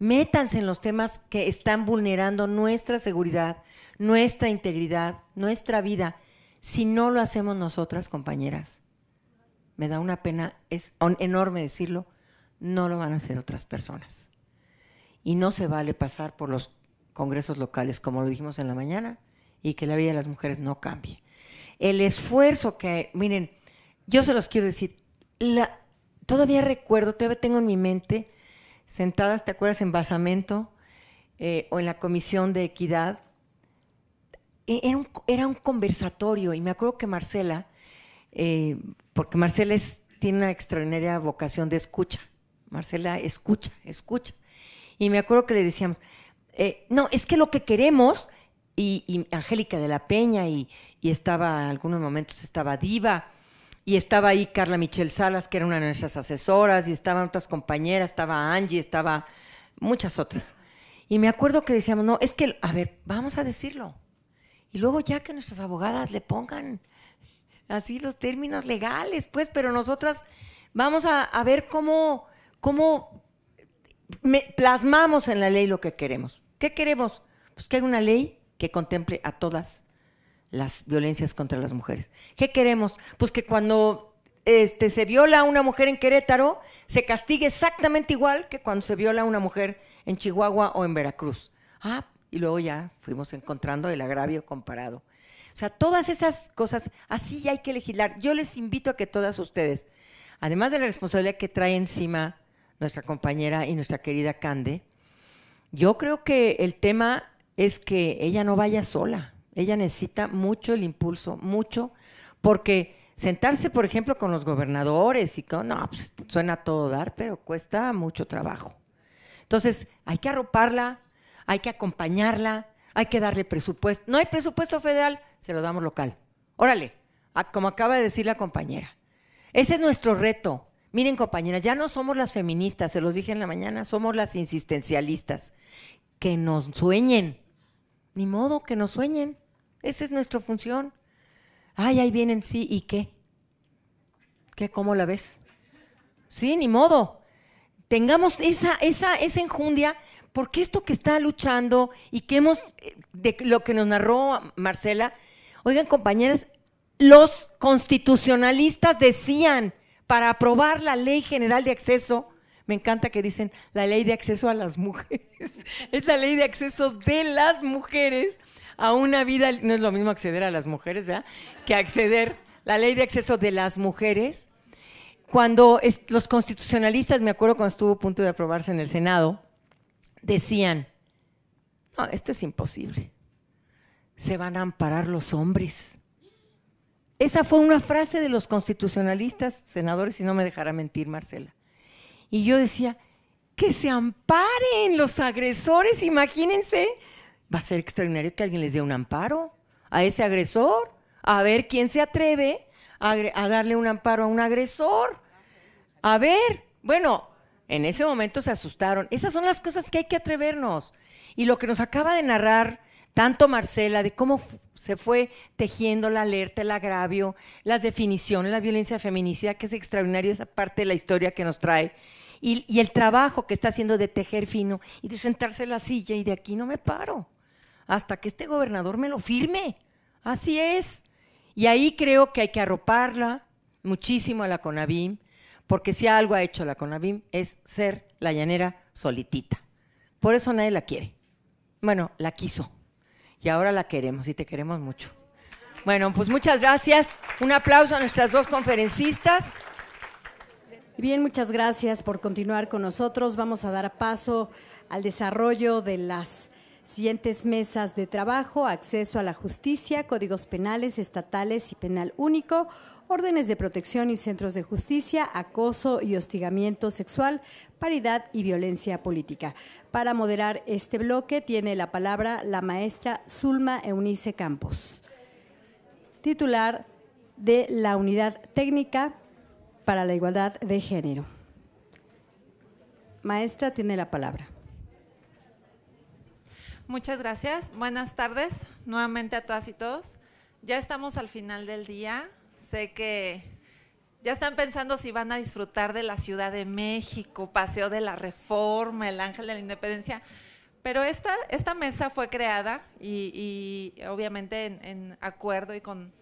Métanse en los temas que están vulnerando nuestra seguridad, nuestra integridad, nuestra vida si no lo hacemos nosotras, compañeras, me da una pena es enorme decirlo, no lo van a hacer otras personas. Y no se vale pasar por los congresos locales, como lo dijimos en la mañana, y que la vida de las mujeres no cambie. El esfuerzo que, miren, yo se los quiero decir, todavía recuerdo, todavía tengo en mi mente, sentadas, ¿te acuerdas? En Basamento eh, o en la Comisión de Equidad, e-, era un, conversatorio y me acuerdo que Marcela, eh, porque Marcela tiene una extraordinaria vocación de escucha. Marcela escucha, escucha. Y me acuerdo que le decíamos, eh, no, es que lo que queremos, y, Angélica de la Peña, y, estaba, en algunos momentos estaba Diva, y estaba ahí Carla Michelle Salas, que era una de nuestras asesoras, y estaban otras compañeras, estaba Angie, estaba muchas otras. Y me acuerdo que decíamos, no, es que, a ver, vamos a decirlo. Y luego ya que nuestras abogadas le pongan así los términos legales, pues, pero nosotras vamos a, ver cómo, cómo plasmamos en la ley lo que queremos. ¿Qué queremos? Pues que haya una ley que contemple a todas las violencias contra las mujeres. ¿Qué queremos? Pues que cuando este, se viola a una mujer en Querétaro, se castigue exactamente igual que cuando se viola a una mujer en Chihuahua o en Veracruz. Ah, y luego ya fuimos encontrando el agravio comparado. O sea, todas esas cosas, así ya hay que legislar. Yo les invito a que todas ustedes, además de la responsabilidad que trae encima nuestra compañera y nuestra querida Cande, yo creo que el tema es que ella no vaya sola. Ella necesita mucho el impulso, mucho, porque sentarse, por ejemplo, con los gobernadores y con, no, pues, suena todo dar, pero cuesta mucho trabajo. Entonces, hay que arroparla, hay que acompañarla, hay que darle presupuesto. No hay presupuesto federal, se lo damos local. Órale, como acaba de decir la compañera. Ese es nuestro reto. Miren, compañeras, ya no somos las feministas, se los dije en la mañana, somos las insistencialistas. Que nos sueñen. Ni modo, que nos sueñen. Esa es nuestra función. Ay, ahí vienen, sí, ¿y qué? ¿Qué? ¿Cómo la ves? Sí, ni modo. Tengamos esa, esa, esa enjundia porque esto que está luchando y que hemos, eh, de lo que nos narró Marcela, oigan compañeras, los constitucionalistas decían para aprobar la ley general de acceso, me encanta que dicen la ley de acceso a las mujeres, es la ley de acceso de las mujeres a una vida, no es lo mismo acceder a las mujeres, ¿verdad? Que acceder, la ley de acceso de las mujeres. Cuando los constitucionalistas, me acuerdo cuando estuvo a punto de aprobarse en el Senado, decían, no, esto es imposible. Se van a amparar los hombres. Esa fue una frase de los constitucionalistas, senadores, si no me dejará mentir Marcela. Y yo decía, que se amparen los agresores, imagínense. Va a ser extraordinario que alguien les dé un amparo a ese agresor, a ver quién se atreve a darle un amparo a un agresor. A ver, bueno, en ese momento se asustaron. Esas son las cosas que hay que atrevernos. Y lo que nos acaba de narrar tanto Marcela, de cómo se fue tejiendo la alerta, el agravio, las definiciones, la violencia feminicida, que es extraordinaria esa parte de la historia que nos trae, y, el trabajo que está haciendo de tejer fino y de sentarse en la silla y de aquí no me paro, hasta que este gobernador me lo firme. Así es. Y ahí creo que hay que arroparla muchísimo a la CONAVIM, porque si algo ha hecho la CONAVIM es ser la llanera solitita. Por eso nadie la quiere. Bueno, la quiso. Y ahora la queremos y te queremos mucho. Bueno, pues muchas gracias. Un aplauso a nuestras dos conferencistas.
Bien, muchas gracias por continuar con nosotros. Vamos a dar paso al desarrollo de las Siguientes mesas de trabajo, acceso a la justicia, códigos penales estatales y penal único, órdenes de protección y centros de justicia, acoso y hostigamiento sexual, paridad y violencia política. Para moderar este bloque tiene la palabra la maestra Zulma Eunice Campos, titular de la Unidad Técnica para la Igualdad de Género. Maestra tiene la palabra.
Muchas gracias. Buenas tardes nuevamente a todas y todos. Ya estamos al final del día. Sé que ya están pensando si van a disfrutar de la Ciudad de México, Paseo de la Reforma, el Ángel de la Independencia. Pero esta, esta mesa fue creada y, obviamente en, acuerdo y con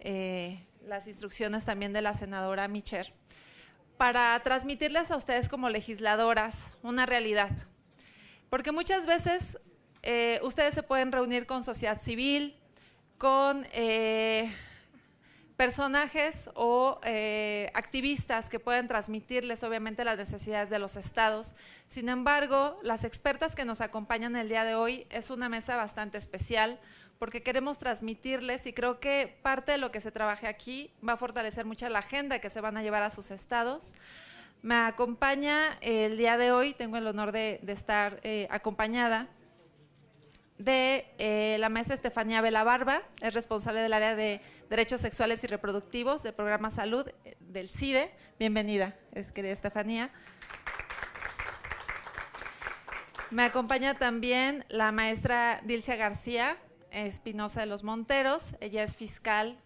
eh, las instrucciones también de la senadora Micher para transmitirles a ustedes como legisladoras una realidad. Porque muchas veces eh, ustedes se pueden reunir con sociedad civil, con eh, personajes o eh, activistas que pueden transmitirles obviamente las necesidades de los estados. Sin embargo, las expertas que nos acompañan el día de hoy es una mesa bastante especial porque queremos transmitirles y creo que parte de lo que se trabaje aquí va a fortalecer mucho la agenda que se van a llevar a sus estados. Me acompaña el día de hoy, tengo el honor de, estar acompañada de eh, la maestra Estefanía Barba, es responsable del área de Derechos Sexuales y Reproductivos del programa Salud eh, del CIDE. Bienvenida, es querida Estefanía. Me acompaña también la maestra Dilcia García Espinosa de los Monteros. Ella es fiscal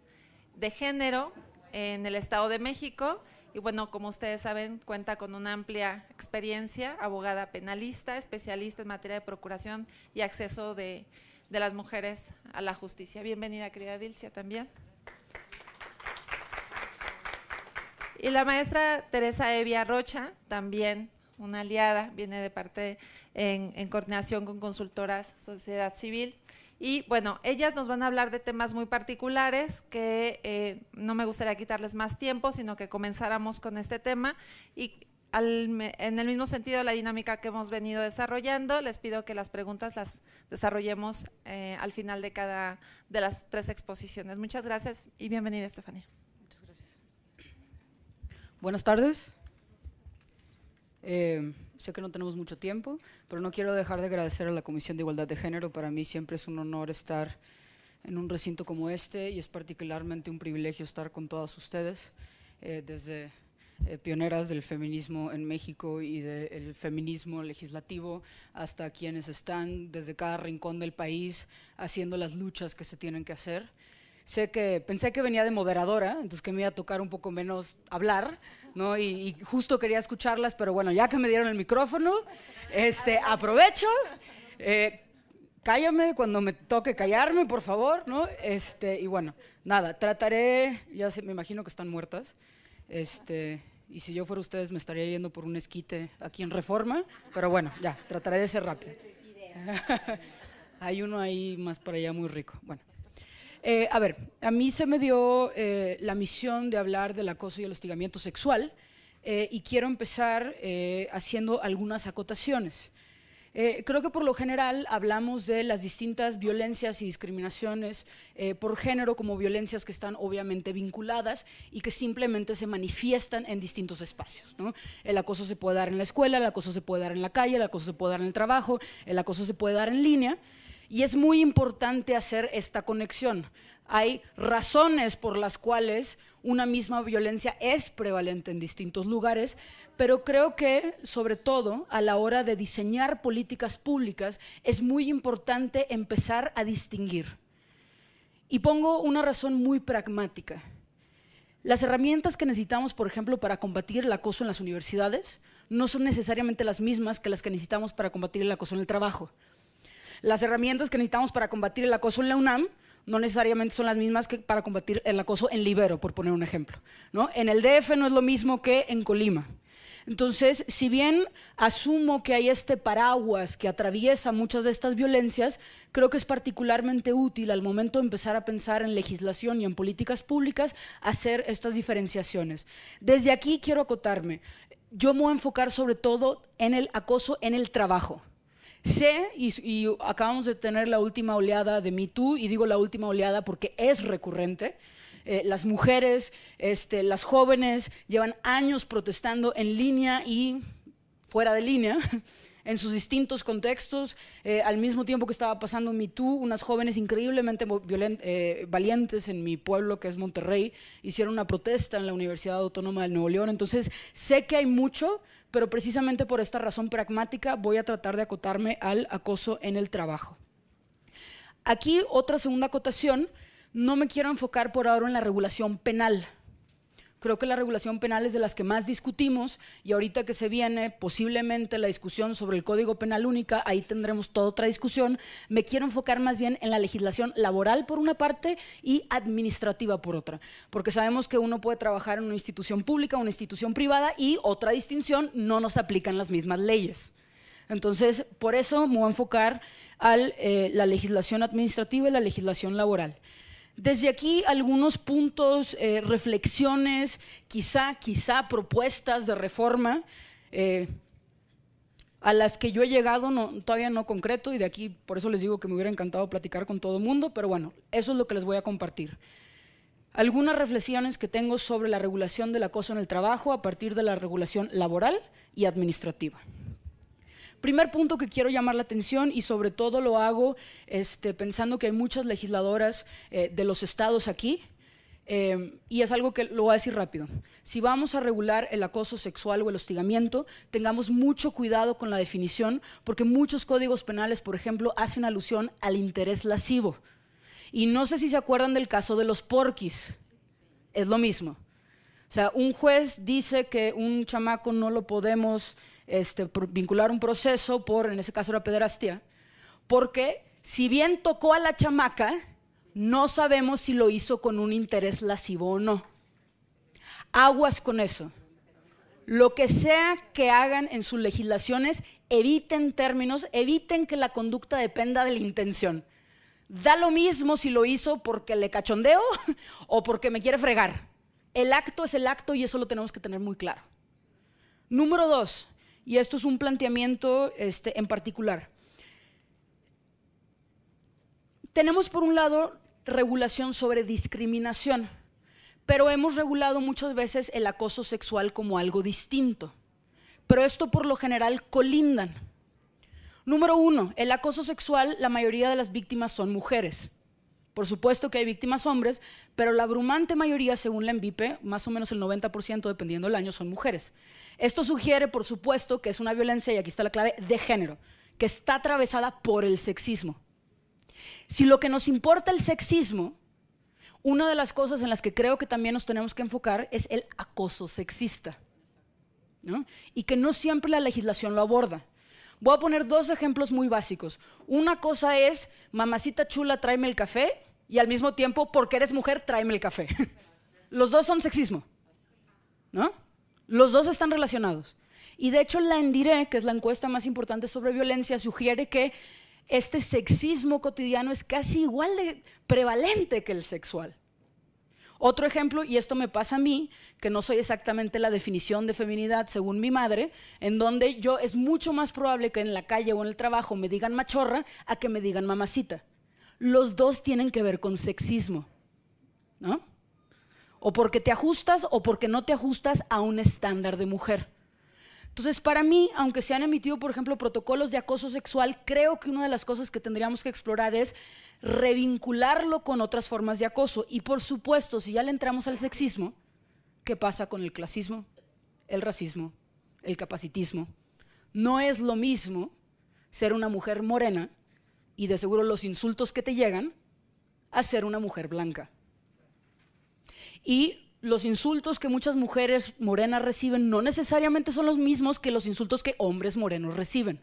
de género en el Estado de México y bueno, como ustedes saben, cuenta con una amplia experiencia, abogada penalista, especialista en materia de procuración y acceso de, las mujeres a la justicia. Bienvenida, querida Dilcia, también. Y la maestra Teresa Evia Rocha, también una aliada, viene de parte en, en coordinación con consultoras sociedad civil. Y bueno, ellas nos van a hablar de temas muy particulares que eh, no me gustaría quitarles más tiempo, sino que comenzáramos con este tema. Y en el mismo sentido, la dinámica que hemos venido desarrollando, les pido que las preguntas las desarrollemos eh, al final de cada de las tres exposiciones. Muchas gracias y bienvenida, Estefanía. Muchas gracias.
Buenas tardes. Eh, Sé que no tenemos mucho tiempo, pero no quiero dejar de agradecer a la Comisión de Igualdad de Género. Para mí siempre es un honor estar en un recinto como este y es particularmente un privilegio estar con todas ustedes, eh, desde eh, pioneras del feminismo en México y del feminismo legislativo, hasta quienes están desde cada rincón del país haciendo las luchas que se tienen que hacer. Sé que pensé que venía de moderadora, entonces que me iba a tocar un poco menos hablar, ¿no? Y, justo quería escucharlas, pero bueno, ya que me dieron el micrófono, este, aprovecho. Eh, cállame cuando me toque callarme, por favor, ¿no? Este, y bueno, nada, trataré, ya me imagino que están muertas, este, y si yo fuera ustedes me estaría yendo por un esquite aquí en Reforma, pero bueno, ya, trataré de ser rápido. Hay uno ahí más para allá muy rico. Bueno. Eh, a ver, a mí se me dio eh, la misión de hablar del acoso y el hostigamiento sexual eh, y quiero empezar haciendo algunas acotaciones. creo que por lo general hablamos de las distintas violencias y discriminaciones por género como violencias que están obviamente vinculadas y que simplemente se manifiestan en distintos espacios. El acoso se puede dar en la escuela, el acoso se puede dar en la calle, el acoso se puede dar en el trabajo, el acoso se puede dar en línea. Y es muy importante hacer esta conexión. Hay razones por las cuales una misma violencia es prevalente en distintos lugares, pero creo que, sobre todo, a la hora de diseñar políticas públicas, es muy importante empezar a distinguir. Y pongo una razón muy pragmática. Las herramientas que necesitamos, por ejemplo, para combatir el acoso en las universidades no son necesariamente las mismas que las que necesitamos para combatir el acoso en el trabajo las herramientas que necesitamos para combatir el acoso en la UNAM no necesariamente son las mismas que para combatir el acoso en Libero, por poner un ejemplo. ¿no? En el DF no es lo mismo que en Colima. Entonces, si bien asumo que hay este paraguas que atraviesa muchas de estas violencias, creo que es particularmente útil al momento de empezar a pensar en legislación y en políticas públicas hacer estas diferenciaciones. Desde aquí quiero acotarme. Yo me voy a enfocar sobre todo en el acoso en el trabajo. Sé, y, acabamos de tener la última oleada de Me y digo la última oleada porque es recurrente. Eh, las mujeres, este, las jóvenes llevan años protestando en línea y fuera de línea en sus distintos contextos. Eh, al mismo tiempo que estaba pasando Me unas jóvenes increíblemente eh, valientes en mi pueblo, que es Monterrey, hicieron una protesta en la Universidad Autónoma de Nuevo León. Entonces, sé que hay mucho, pero precisamente por esta razón pragmática voy a tratar de acotarme al acoso en el trabajo. Aquí otra segunda acotación, no me quiero enfocar por ahora en la regulación penal, Creo que la regulación penal es de las que más discutimos y ahorita que se viene posiblemente la discusión sobre el Código Penal Única, ahí tendremos toda otra discusión. Me quiero enfocar más bien en la legislación laboral por una parte y administrativa por otra, porque sabemos que uno puede trabajar en una institución pública, una institución privada y otra distinción, no nos aplican las mismas leyes. Entonces, por eso me voy a enfocar a eh, la legislación administrativa y la legislación laboral. Desde aquí algunos puntos, eh, reflexiones, quizá, quizá propuestas de reforma eh, a las que yo he llegado no, todavía no concreto y de aquí por eso les digo que me hubiera encantado platicar con todo el mundo, pero bueno, eso es lo que les voy a compartir. Algunas reflexiones que tengo sobre la regulación del acoso en el trabajo a partir de la regulación laboral y administrativa primer punto que quiero llamar la atención y sobre todo lo hago este, pensando que hay muchas legisladoras eh, de los estados aquí, eh, y es algo que lo voy a decir rápido. Si vamos a regular el acoso sexual o el hostigamiento, tengamos mucho cuidado con la definición, porque muchos códigos penales, por ejemplo, hacen alusión al interés lascivo. Y no sé si se acuerdan del caso de los porquis. Es lo mismo. O sea, un juez dice que un chamaco no lo podemos este, vincular un proceso por, en ese caso era pederastía, porque si bien tocó a la chamaca, no sabemos si lo hizo con un interés lascivo o no. Aguas con eso. Lo que sea que hagan en sus legislaciones, eviten términos, eviten que la conducta dependa de la intención. Da lo mismo si lo hizo porque le cachondeo o porque me quiere fregar. El acto es el acto y eso lo tenemos que tener muy claro. Número dos, y esto es un planteamiento este, en particular. Tenemos por un lado regulación sobre discriminación, pero hemos regulado muchas veces el acoso sexual como algo distinto. Pero esto por lo general colindan. Número uno, el acoso sexual, la mayoría de las víctimas son mujeres. Por supuesto que hay víctimas hombres, pero la abrumante mayoría, según la ENVIPE, más o menos el 90%, dependiendo del año, son mujeres. Esto sugiere, por supuesto, que es una violencia, y aquí está la clave, de género, que está atravesada por el sexismo. Si lo que nos importa el sexismo, una de las cosas en las que creo que también nos tenemos que enfocar es el acoso sexista. Y que no siempre la legislación lo aborda. Voy a poner dos ejemplos muy básicos. Una cosa es, mamacita chula, tráeme el café, y al mismo tiempo, porque eres mujer, tráeme el café. Los dos son sexismo, ¿no? Los dos están relacionados. Y de hecho, la Endire, que es la encuesta más importante sobre violencia, sugiere que este sexismo cotidiano es casi igual de prevalente que el sexual. Otro ejemplo, y esto me pasa a mí, que no soy exactamente la definición de feminidad según mi madre, en donde yo es mucho más probable que en la calle o en el trabajo me digan machorra a que me digan mamacita. Los dos tienen que ver con sexismo, ¿no? O porque te ajustas o porque no te ajustas a un estándar de mujer. Entonces, para mí, aunque se han emitido, por ejemplo, protocolos de acoso sexual, creo que una de las cosas que tendríamos que explorar es revincularlo con otras formas de acoso. Y por supuesto, si ya le entramos al sexismo, ¿qué pasa con el clasismo, el racismo, el capacitismo? No es lo mismo ser una mujer morena y de seguro los insultos que te llegan a ser una mujer blanca. Y los insultos que muchas mujeres morenas reciben no necesariamente son los mismos que los insultos que hombres morenos reciben.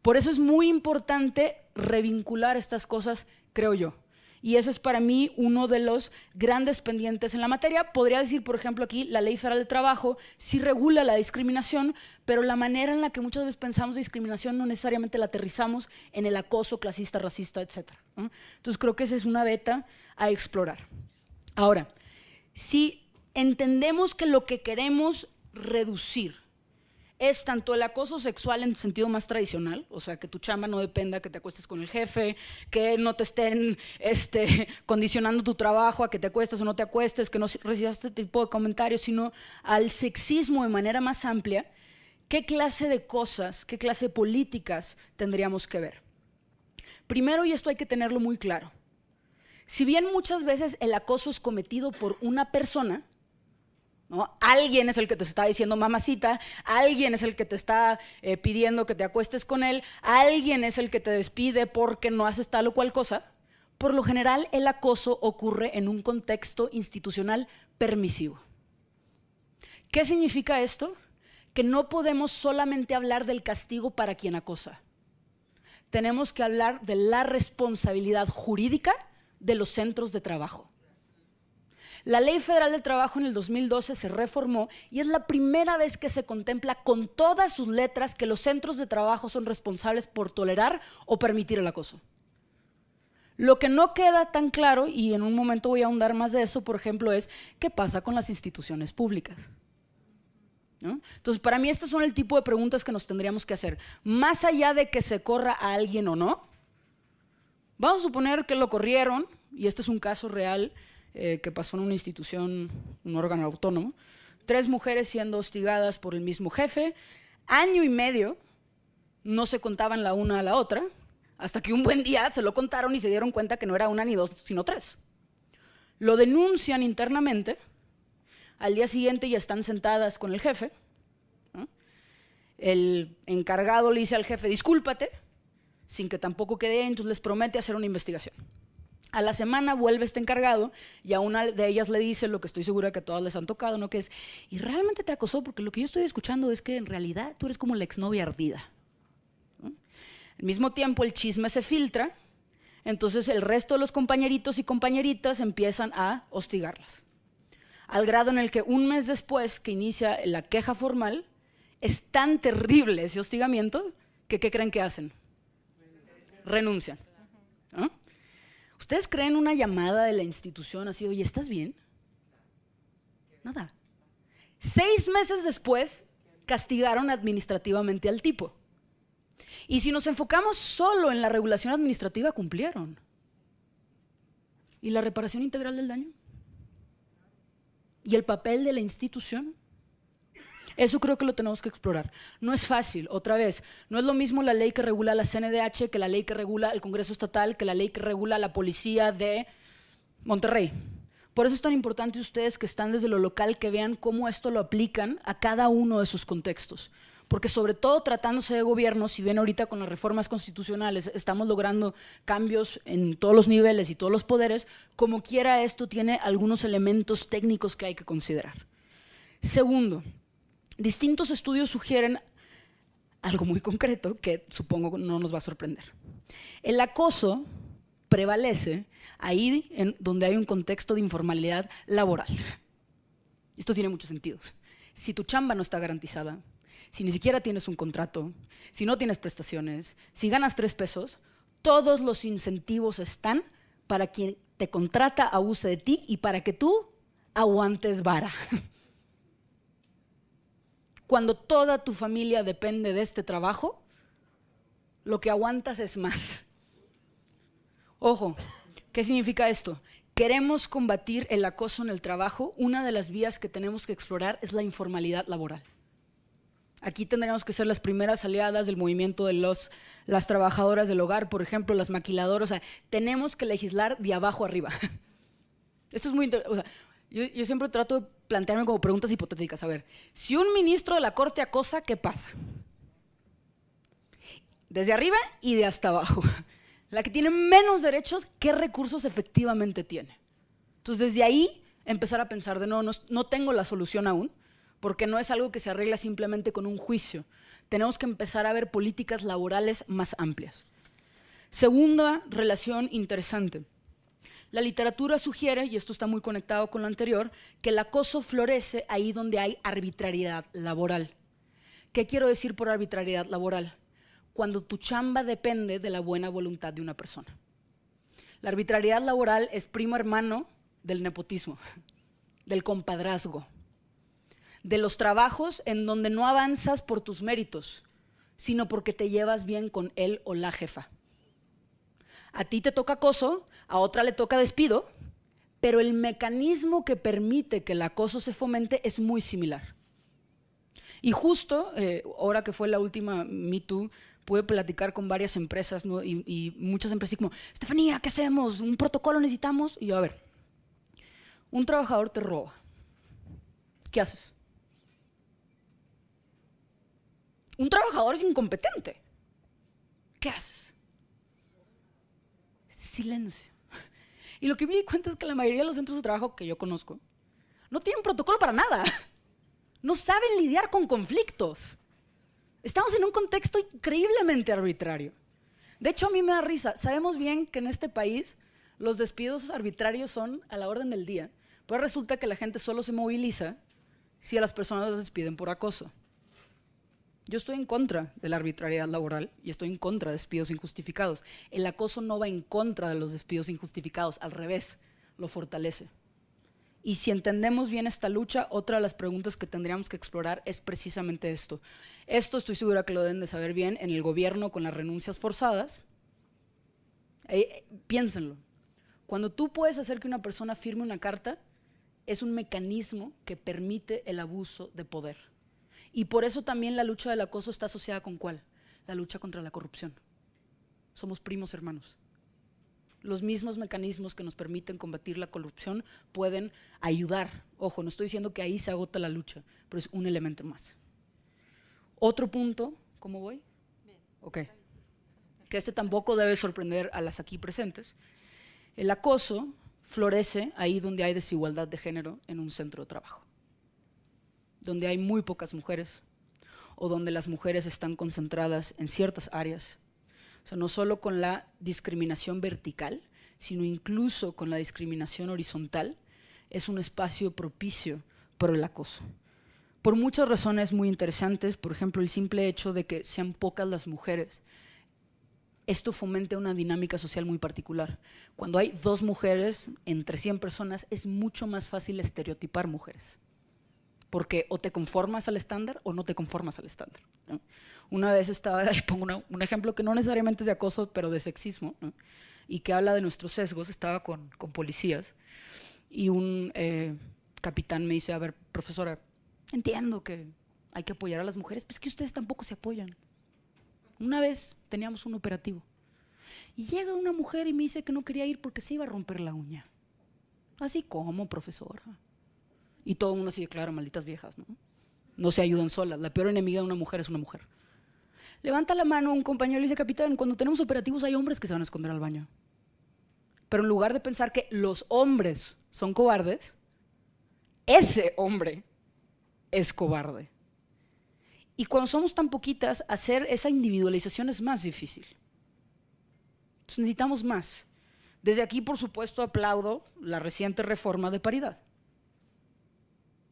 Por eso es muy importante revincular estas cosas, creo yo. Y eso es para mí uno de los grandes pendientes en la materia. Podría decir, por ejemplo, aquí la Ley Federal de Trabajo sí regula la discriminación, pero la manera en la que muchas veces pensamos discriminación no necesariamente la aterrizamos en el acoso clasista, racista, etc. Entonces creo que esa es una beta a explorar. Ahora, si entendemos que lo que queremos reducir es tanto el acoso sexual en sentido más tradicional, o sea, que tu chamba no dependa que te acuestes con el jefe, que no te estén este, condicionando tu trabajo a que te acuestes o no te acuestes, que no recibas este tipo de comentarios, sino al sexismo de manera más amplia, ¿qué clase de cosas, qué clase de políticas tendríamos que ver? Primero, y esto hay que tenerlo muy claro, si bien muchas veces el acoso es cometido por una persona, Alguien es el que te está diciendo mamacita, alguien es el que te está eh, pidiendo que te acuestes con él, alguien es el que te despide porque no haces tal o cual cosa. Por lo general, el acoso ocurre en un contexto institucional permisivo. ¿Qué significa esto? Que no podemos solamente hablar del castigo para quien acosa. Tenemos que hablar de la responsabilidad jurídica de los centros de trabajo. La Ley Federal del Trabajo en el 2012 se reformó y es la primera vez que se contempla con todas sus letras que los centros de trabajo son responsables por tolerar o permitir el acoso. Lo que no queda tan claro, y en un momento voy a ahondar más de eso, por ejemplo, es qué pasa con las instituciones públicas. Entonces, para mí estos son el tipo de preguntas que nos tendríamos que hacer. Más allá de que se corra a alguien o no, Vamos a suponer que lo corrieron, y este es un caso real eh, que pasó en una institución, un órgano autónomo, tres mujeres siendo hostigadas por el mismo jefe, año y medio, no se contaban la una a la otra, hasta que un buen día se lo contaron y se dieron cuenta que no era una ni dos, sino tres. Lo denuncian internamente, al día siguiente ya están sentadas con el jefe, el encargado le dice al jefe, discúlpate, sin que tampoco quede, entonces les promete hacer una investigación. A la semana vuelve este encargado y a una de ellas le dice lo que estoy segura que a todas les han tocado, ¿no? Que es, y realmente te acosó porque lo que yo estoy escuchando es que en realidad tú eres como la exnovia ardida. Al mismo tiempo el chisme se filtra, entonces el resto de los compañeritos y compañeritas empiezan a hostigarlas. Al grado en el que un mes después que inicia la queja formal, es tan terrible ese hostigamiento que ¿qué creen que hacen? renuncian. ¿Ustedes creen una llamada de la institución así, oye, ¿estás bien? Nada. Seis meses después, castigaron administrativamente al tipo. Y si nos enfocamos solo en la regulación administrativa, cumplieron. ¿Y la reparación integral del daño? ¿Y el papel de la institución? Eso creo que lo tenemos que explorar. No es fácil, otra vez, no es lo mismo la ley que regula la CNDH que la ley que regula el Congreso Estatal, que la ley que regula la policía de Monterrey. Por eso es tan importante ustedes que están desde lo local que vean cómo esto lo aplican a cada uno de sus contextos. Porque sobre todo tratándose de gobierno, si bien ahorita con las reformas constitucionales estamos logrando cambios en todos los niveles y todos los poderes, como quiera esto tiene algunos elementos técnicos que hay que considerar. Segundo, distintos estudios sugieren algo muy concreto que supongo no nos va a sorprender. El acoso prevalece ahí en donde hay un contexto de informalidad laboral. Esto tiene muchos sentidos. Si tu chamba no está garantizada, si ni siquiera tienes un contrato, si no tienes prestaciones, si ganas tres pesos, todos los incentivos están para quien te contrata abuse de ti y para que tú aguantes vara. cuando toda tu familia depende de este trabajo, lo que aguantas es más. Ojo, ¿qué significa esto? Queremos combatir el acoso en el trabajo. Una de las vías que tenemos que explorar es la informalidad laboral. Aquí tendríamos que ser las primeras aliadas del movimiento de los, las trabajadoras del hogar, por ejemplo, las maquiladoras. O sea, tenemos que legislar de abajo arriba. Esto es muy interesante. Yo, siempre trato de plantearme como preguntas hipotéticas. A ver, si un ministro de la Corte acosa, ¿qué pasa? Desde arriba y de hasta abajo. La que tiene menos derechos, ¿qué recursos efectivamente tiene? Entonces, desde ahí empezar a pensar de no, no, no tengo la solución aún, porque no es algo que se arregla simplemente con un juicio. Tenemos que empezar a ver políticas laborales más amplias. Segunda relación interesante. La literatura sugiere, y esto está muy conectado con lo anterior, que el acoso florece ahí donde hay arbitrariedad laboral. ¿Qué quiero decir por arbitrariedad laboral? Cuando tu chamba depende de la buena voluntad de una persona. La arbitrariedad laboral es primo hermano del nepotismo, del compadrazgo, de los trabajos en donde no avanzas por tus méritos, sino porque te llevas bien con él o la jefa. A ti te toca acoso, a otra le toca despido, pero el mecanismo que permite que el acoso se fomente es muy similar. Y justo, eh, ahora que fue la última Me pude platicar con varias empresas y, y, muchas empresas como, Estefanía, ¿qué hacemos? ¿Un protocolo necesitamos? Y yo, a ver, un trabajador te roba. ¿Qué haces? Un trabajador es incompetente. ¿Qué haces? silencio. Y lo que me di cuenta es que la mayoría de los centros de trabajo que yo conozco no tienen protocolo para nada. No saben lidiar con conflictos. Estamos en un contexto increíblemente arbitrario. De hecho, a mí me da risa. Sabemos bien que en este país los despidos arbitrarios son a la orden del día, pero resulta que la gente solo se moviliza si a las personas las despiden por acoso. Yo estoy en contra de la arbitrariedad laboral y estoy en contra de despidos injustificados. El acoso no va en contra de los despidos injustificados, al revés, lo fortalece. Y si entendemos bien esta lucha, otra de las preguntas que tendríamos que explorar es precisamente esto. Esto estoy segura que lo deben de saber bien en el gobierno con las renuncias forzadas. Eh, eh, piénsenlo. Cuando tú puedes hacer que una persona firme una carta, es un mecanismo que permite el abuso de poder y por eso también la lucha del acoso está asociada con cuál? La lucha contra la corrupción. Somos primos hermanos. Los mismos mecanismos que nos permiten combatir la corrupción pueden ayudar. Ojo, no estoy diciendo que ahí se agota la lucha, pero es un elemento más. Otro punto, ¿cómo voy? Bien. Ok. Que este tampoco debe sorprender a las aquí presentes. El acoso florece ahí donde hay desigualdad de género en un centro de trabajo donde hay muy pocas mujeres o donde las mujeres están concentradas en ciertas áreas. O sea, no solo con la discriminación vertical, sino incluso con la discriminación horizontal, es un espacio propicio para el acoso. Por muchas razones muy interesantes, por ejemplo, el simple hecho de que sean pocas las mujeres, esto fomenta una dinámica social muy particular. Cuando hay dos mujeres entre 100 personas, es mucho más fácil estereotipar mujeres porque o te conformas al estándar o no te conformas al estándar. Una vez estaba, pongo un ejemplo que no necesariamente es de acoso, pero de sexismo, y que habla de nuestros sesgos, estaba con, policías, y un eh, capitán me dice, a ver, profesora, entiendo que hay que apoyar a las mujeres, pero es que ustedes tampoco se apoyan. Una vez teníamos un operativo, y llega una mujer y me dice que no quería ir porque se iba a romper la uña. Así como, profesora. Y todo el mundo sigue claro, malditas viejas, ¿no? No se ayudan solas. La peor enemiga de una mujer es una mujer. Levanta la mano un compañero y dice, capitán, cuando tenemos operativos hay hombres que se van a esconder al baño. Pero en lugar de pensar que los hombres son cobardes, ese hombre es cobarde. Y cuando somos tan poquitas, hacer esa individualización es más difícil. Entonces necesitamos más. Desde aquí, por supuesto, aplaudo la reciente reforma de paridad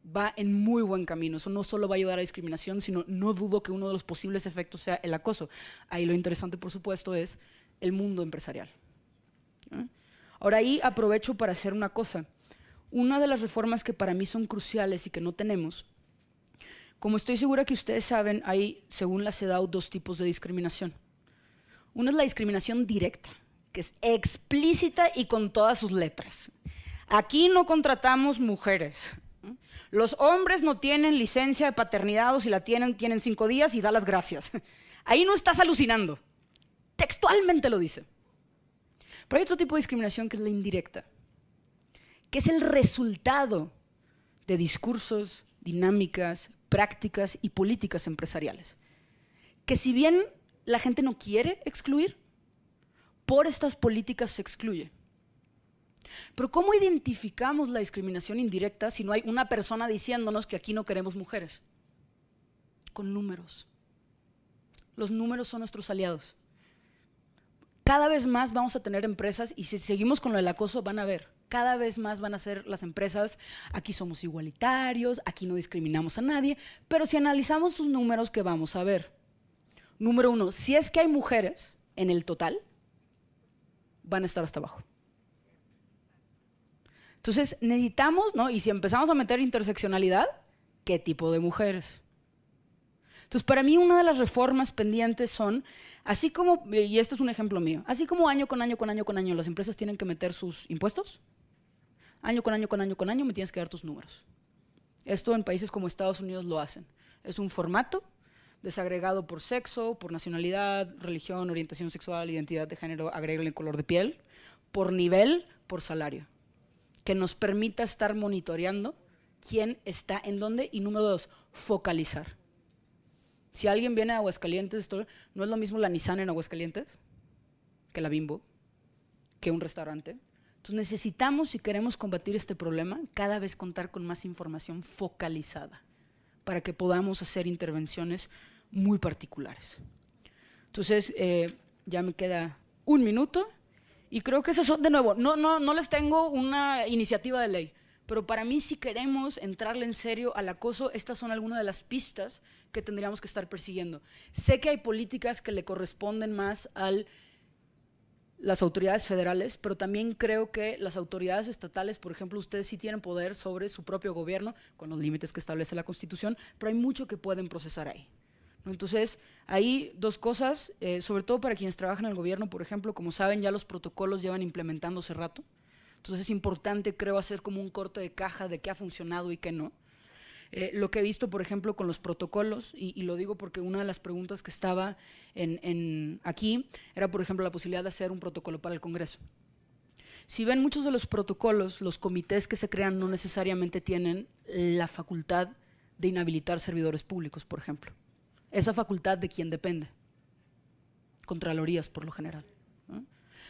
va en muy buen camino. Eso no solo va a ayudar a la discriminación, sino no dudo que uno de los posibles efectos sea el acoso. Ahí lo interesante, por supuesto, es el mundo empresarial. Ahora ahí aprovecho para hacer una cosa. Una de las reformas que para mí son cruciales y que no tenemos, como estoy segura que ustedes saben, hay, según la CEDAW, dos tipos de discriminación. Una es la discriminación directa, que es explícita y con todas sus letras. Aquí no contratamos mujeres, los hombres no tienen licencia de paternidad o si la tienen, tienen cinco días y da las gracias. Ahí no estás alucinando. Textualmente lo dice. Pero hay otro tipo de discriminación que es la indirecta, que es el resultado de discursos, dinámicas, prácticas y políticas empresariales. Que si bien la gente no quiere excluir, por estas políticas se excluye. Pero ¿cómo identificamos la discriminación indirecta si no hay una persona diciéndonos que aquí no queremos mujeres? Con números. Los números son nuestros aliados. Cada vez más vamos a tener empresas y si seguimos con lo del acoso van a ver. Cada vez más van a ser las empresas, aquí somos igualitarios, aquí no discriminamos a nadie, pero si analizamos sus números, ¿qué vamos a ver? Número uno, si es que hay mujeres en el total, van a estar hasta abajo. Entonces necesitamos, ¿no? Y si empezamos a meter interseccionalidad, ¿qué tipo de mujeres? Entonces, para mí una de las reformas pendientes son, así como, y este es un ejemplo mío, así como año con año, con año, con año, las empresas tienen que meter sus impuestos, año con año, con año, con año, me tienes que dar tus números. Esto en países como Estados Unidos lo hacen. Es un formato desagregado por sexo, por nacionalidad, religión, orientación sexual, identidad de género, el color de piel, por nivel, por salario que nos permita estar monitoreando quién está en dónde y número dos, focalizar. Si alguien viene a Aguascalientes, no es lo mismo la Nissan en Aguascalientes que la Bimbo, que un restaurante. Entonces necesitamos, si queremos combatir este problema, cada vez contar con más información focalizada para que podamos hacer intervenciones muy particulares. Entonces, eh, ya me queda un minuto. Y creo que esas son, de nuevo, no, no, no les tengo una iniciativa de ley, pero para mí si queremos entrarle en serio al acoso, estas son algunas de las pistas que tendríamos que estar persiguiendo. Sé que hay políticas que le corresponden más a las autoridades federales, pero también creo que las autoridades estatales, por ejemplo, ustedes sí tienen poder sobre su propio gobierno, con los límites que establece la Constitución, pero hay mucho que pueden procesar ahí. Entonces, hay dos cosas, eh, sobre todo para quienes trabajan en el gobierno, por ejemplo, como saben, ya los protocolos llevan implementándose rato. Entonces es importante, creo, hacer como un corte de caja de qué ha funcionado y qué no. Eh, lo que he visto, por ejemplo, con los protocolos, y, lo digo porque una de las preguntas que estaba en aquí era, por ejemplo, la posibilidad de hacer un protocolo para el Congreso. Si ven muchos de los protocolos, los comités que se crean no necesariamente tienen la facultad de inhabilitar servidores públicos, por ejemplo esa facultad de quien depende. Contralorías, por lo general.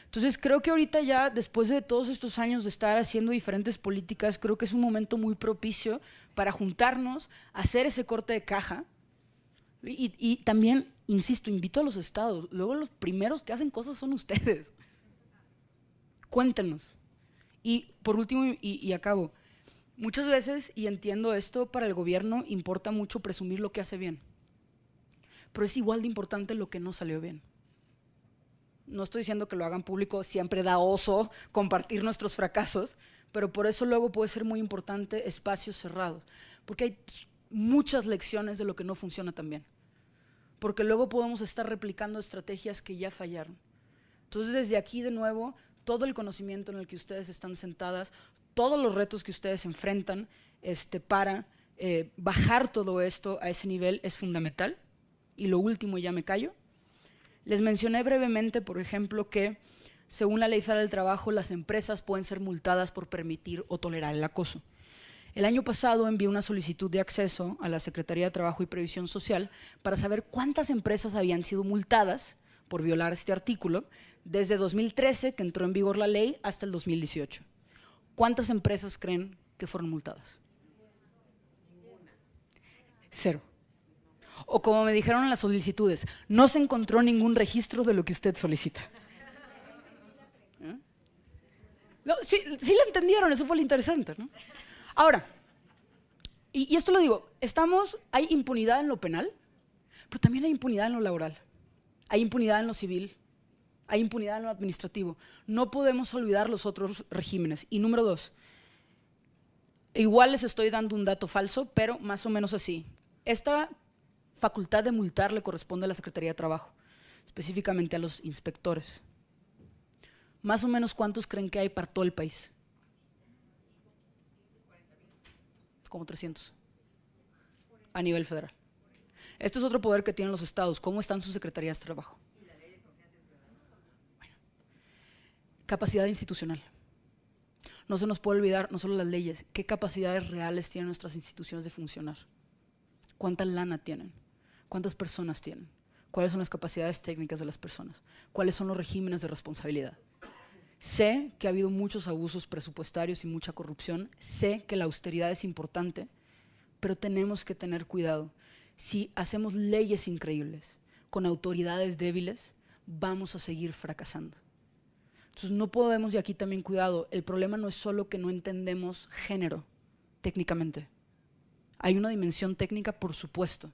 Entonces creo que ahorita ya, después de todos estos años de estar haciendo diferentes políticas, creo que es un momento muy propicio para juntarnos, hacer ese corte de caja. Y, también, insisto, invito a los estados. Luego los primeros que hacen cosas son ustedes. Cuéntenos. Y por último, y acabo, muchas veces, y entiendo esto, para el gobierno importa mucho presumir lo que hace bien pero es igual de importante lo que no salió bien. No estoy diciendo que lo hagan público, siempre da oso compartir nuestros fracasos, pero por eso luego puede ser muy importante espacios cerrados, porque hay muchas lecciones de lo que no funciona tan bien, porque luego podemos estar replicando estrategias que ya fallaron. Entonces desde aquí de nuevo, todo el conocimiento en el que ustedes están sentadas, todos los retos que ustedes enfrentan este, para eh, bajar todo esto a ese nivel es fundamental y lo último ya me callo. Les mencioné brevemente, por ejemplo, que según la Ley Federal del Trabajo, las empresas pueden ser multadas por permitir o tolerar el acoso. El año pasado envié una solicitud de acceso a la Secretaría de Trabajo y Previsión Social para saber cuántas empresas habían sido multadas por violar este artículo desde 2013, que entró en vigor la ley, hasta el 2018. ¿Cuántas empresas creen que fueron multadas? Cero o como me dijeron en las solicitudes, no se encontró ningún registro de lo que usted solicita. ¿Eh? sí, la entendieron, eso fue lo interesante. Ahora, y, esto lo digo, estamos, hay impunidad en lo penal, pero también hay impunidad en lo laboral, hay impunidad en lo civil, hay impunidad en lo administrativo. No podemos olvidar los otros regímenes. Y número dos, igual les estoy dando un dato falso, pero más o menos así. Esta facultad de multar le corresponde a la Secretaría de Trabajo, específicamente a los inspectores. Más o menos cuántos creen que hay para todo el país? Como 300 a nivel federal. Este es otro poder que tienen los estados. ¿Cómo están sus secretarías de trabajo? Bueno. Capacidad institucional. No se nos puede olvidar no solo las leyes, qué capacidades reales tienen nuestras instituciones de funcionar. ¿Cuánta lana tienen? ¿Cuántas personas tienen? ¿Cuáles son las capacidades técnicas de las personas? ¿Cuáles son los regímenes de responsabilidad? Sé que ha habido muchos abusos presupuestarios y mucha corrupción. Sé que la austeridad es importante, pero tenemos que tener cuidado. Si hacemos leyes increíbles con autoridades débiles, vamos a seguir fracasando. Entonces no podemos, y aquí también cuidado, el problema no es solo que no entendemos género técnicamente. Hay una dimensión técnica, por supuesto,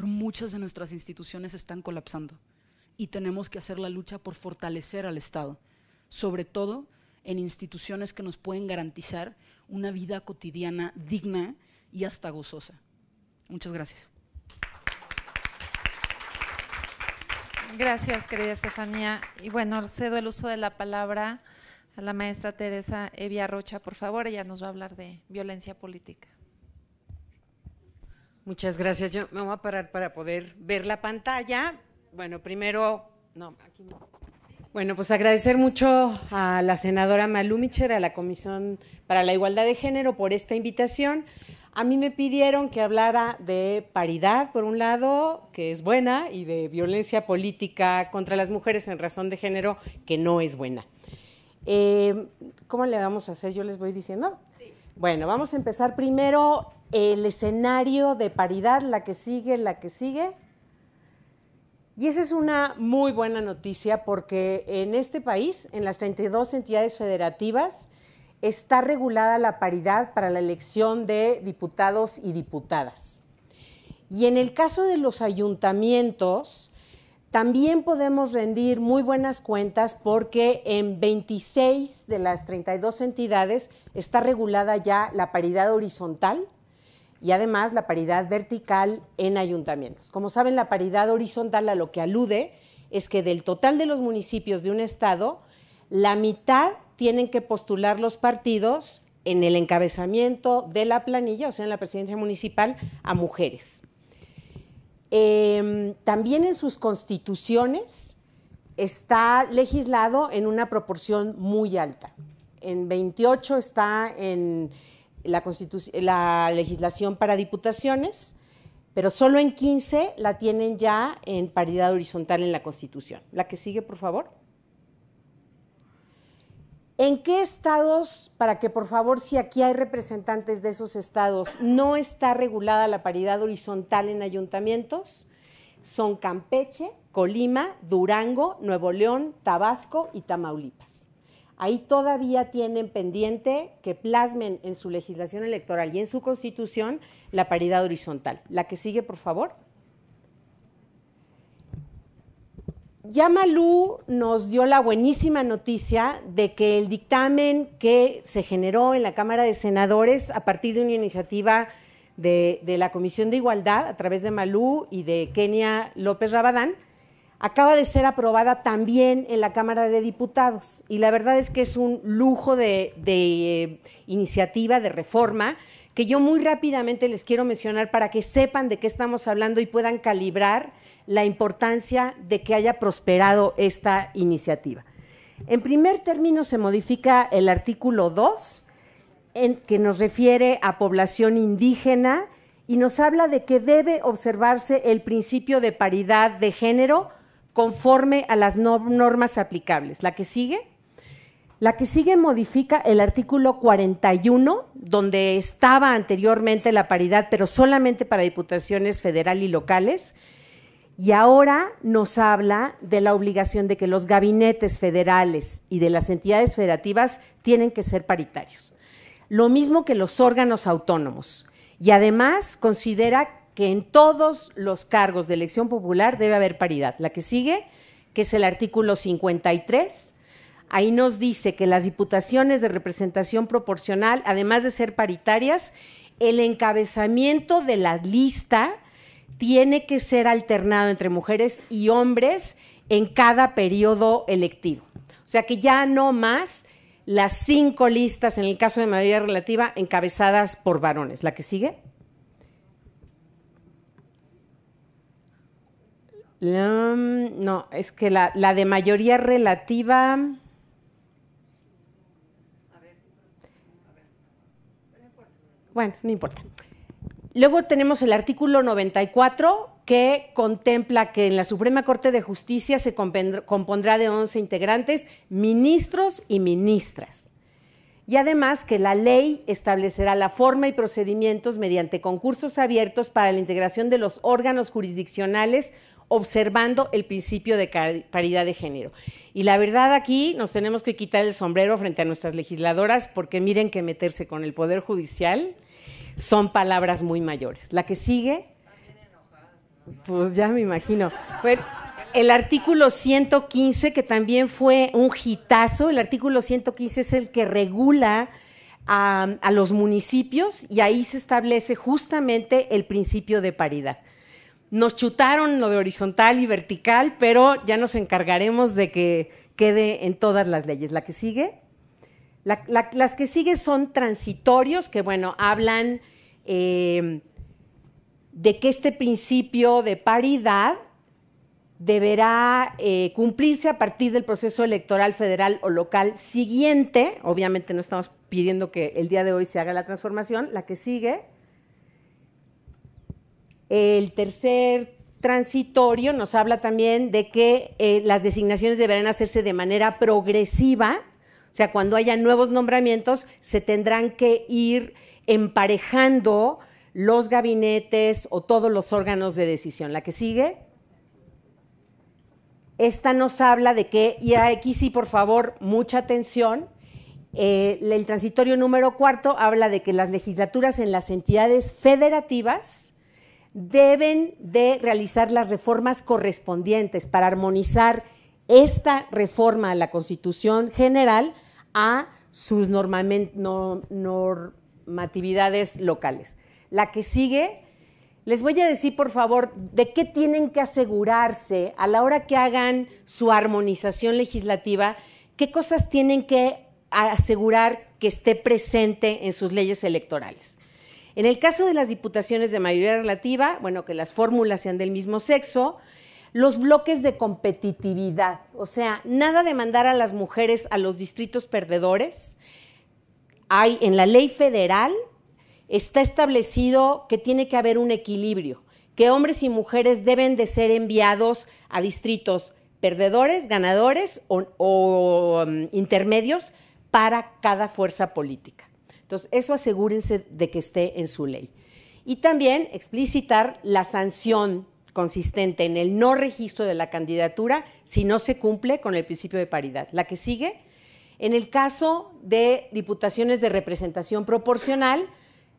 pero muchas de nuestras instituciones están colapsando y tenemos que hacer la lucha por fortalecer al Estado, sobre todo en instituciones que nos pueden garantizar una vida cotidiana digna y hasta gozosa. Muchas gracias.
Gracias, querida Estefanía. Y bueno, cedo el uso de la palabra a la maestra Teresa Evia Rocha, por favor, ella nos va a hablar de violencia política. Muchas gracias.
Yo me voy a parar para poder ver la pantalla. Bueno, primero, no, Bueno, pues agradecer mucho a la senadora Malumicher, a la Comisión para la Igualdad de Género por esta invitación. A mí me pidieron que hablara de paridad, por un lado, que es buena, y de violencia política contra las mujeres en razón de género, que no es buena. Eh, ¿Cómo le vamos a hacer? Yo les voy diciendo. Sí. Bueno, vamos a empezar primero el escenario de paridad, la que sigue, la que sigue. Y esa es una muy buena noticia porque en este país, en las 32 entidades federativas, está regulada la paridad para la elección de diputados y diputadas. Y en el caso de los ayuntamientos, también podemos rendir muy buenas cuentas porque en 26 de las 32 entidades está regulada ya la paridad horizontal y además la paridad vertical en ayuntamientos. Como saben, la paridad horizontal a lo que alude es que del total de los municipios de un estado, la mitad tienen que postular los partidos en el encabezamiento de la planilla, o sea, en la presidencia municipal, a mujeres. Em, también en sus constituciones está legislado en una proporción muy alta. En 28 está en la, la legislación para diputaciones, pero solo en 15 la tienen ya en paridad horizontal en la Constitución. La que sigue, por favor. ¿En qué estados, para que por favor, si aquí hay representantes de esos estados, no está regulada la paridad horizontal en ayuntamientos? Son Campeche, Colima, Durango, Nuevo León, Tabasco y Tamaulipas ahí todavía tienen pendiente que plasmen en su legislación electoral y en su constitución la paridad horizontal. La que sigue, por favor. Ya Malú nos dio la buenísima noticia de que el dictamen que se generó en la Cámara de Senadores a partir de una iniciativa de, la Comisión de Igualdad a través de Malú y de Kenia López Rabadán, acaba de ser aprobada también en la Cámara de Diputados y la verdad es que es un lujo de, eh, iniciativa, de reforma, que yo muy rápidamente les quiero mencionar para que sepan de qué estamos hablando y puedan calibrar la importancia de que haya prosperado esta iniciativa. En primer término se modifica el artículo 2, que nos refiere a población indígena y nos habla de que debe observarse el principio de paridad de género, conforme a las normas aplicables. La que sigue. La que sigue modifica el artículo 41, donde estaba anteriormente la paridad, pero solamente para diputaciones federal y locales. Y ahora nos habla de la obligación de que los gabinetes federales y de las entidades federativas tienen que ser paritarios. Lo mismo que los órganos autónomos. Y además considera que en todos los cargos de elección popular debe haber paridad. La que sigue, que es el artículo 53, ahí nos dice que las diputaciones de representación proporcional, además de ser paritarias, el encabezamiento de la lista tiene que ser alternado entre mujeres y hombres en cada periodo electivo. O sea que ya no más las cinco listas, en el caso de mayoría relativa, encabezadas por varones. ¿La que sigue? No, es que la, de mayoría relativa... Bueno, no importa. Luego tenemos el artículo 94 que contempla que en la Suprema Corte de Justicia se compondrá de 11 integrantes, ministros y ministras. Y además que la ley establecerá la forma y procedimientos mediante concursos abiertos para la integración de los órganos jurisdiccionales observando el principio de paridad de género. Y la verdad aquí nos tenemos que quitar el sombrero frente a nuestras legisladoras porque miren que meterse con el Poder Judicial son palabras muy mayores. La que sigue, pues ya me imagino. el artículo 115, que también fue un hitazo, el artículo 115 es el que regula a los municipios y ahí se establece justamente el principio de paridad. Nos chutaron lo de horizontal y vertical, pero ya nos encargaremos de que quede en todas las leyes. La que sigue, las que sigue son transitorios, que bueno, hablan eh, de que este principio de paridad deberá eh, cumplirse a partir del proceso electoral federal o local siguiente. Obviamente no estamos pidiendo que el día de hoy se haga la transformación, la que sigue el tercer transitorio nos habla también de que eh, las designaciones deberán hacerse de manera progresiva, o sea, cuando haya nuevos nombramientos se tendrán que ir emparejando los gabinetes o todos los órganos de decisión. La que sigue. Esta nos habla de que, y aquí sí, por favor, mucha atención, eh, el transitorio número cuarto habla de que las legislaturas en las entidades federativas deben de realizar las reformas correspondientes para armonizar esta reforma a la Constitución General a sus normatividades locales. La que sigue, les voy a decir, por favor, de qué tienen que asegurarse a la hora que hagan su armonización legislativa, qué cosas tienen que asegurar que esté presente en sus leyes electorales. En el caso de las diputaciones de mayoría relativa, bueno, que las fórmulas sean del mismo sexo, los bloques de competitividad, o sea, nada de mandar a las mujeres a los distritos perdedores. Hay en la ley federal está establecido que tiene que haber un equilibrio, que hombres y mujeres deben de ser enviados a distritos perdedores, ganadores o, um, intermedios para cada fuerza política. Entonces, eso asegúrense de que esté en su ley. Y también explicitar la sanción consistente en el no registro de la candidatura si no se cumple con el principio de paridad. La que sigue, en el caso de diputaciones de representación proporcional,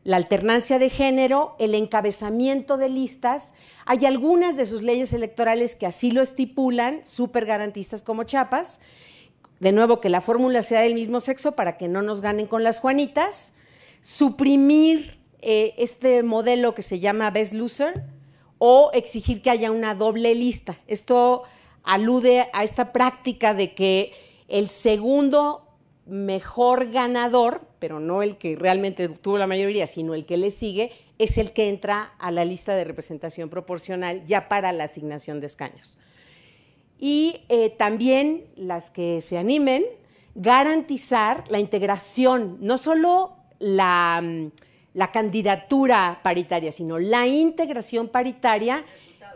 la alternancia de género, el encabezamiento de listas. Hay algunas de sus leyes electorales que así lo estipulan, súper garantistas como Chiapas, de nuevo, que la fórmula sea del mismo sexo para que no nos ganen con las Juanitas, suprimir eh, este modelo que se llama Best Loser o exigir que haya una doble lista. Esto alude a esta práctica de que el segundo mejor ganador, pero no el que realmente obtuvo la mayoría, sino el que le sigue, es el que entra a la lista de representación proporcional ya para la asignación de escaños y eh, también las que se animen, garantizar la integración, no solo mm, la, candidatura paritaria, sino la integración paritaria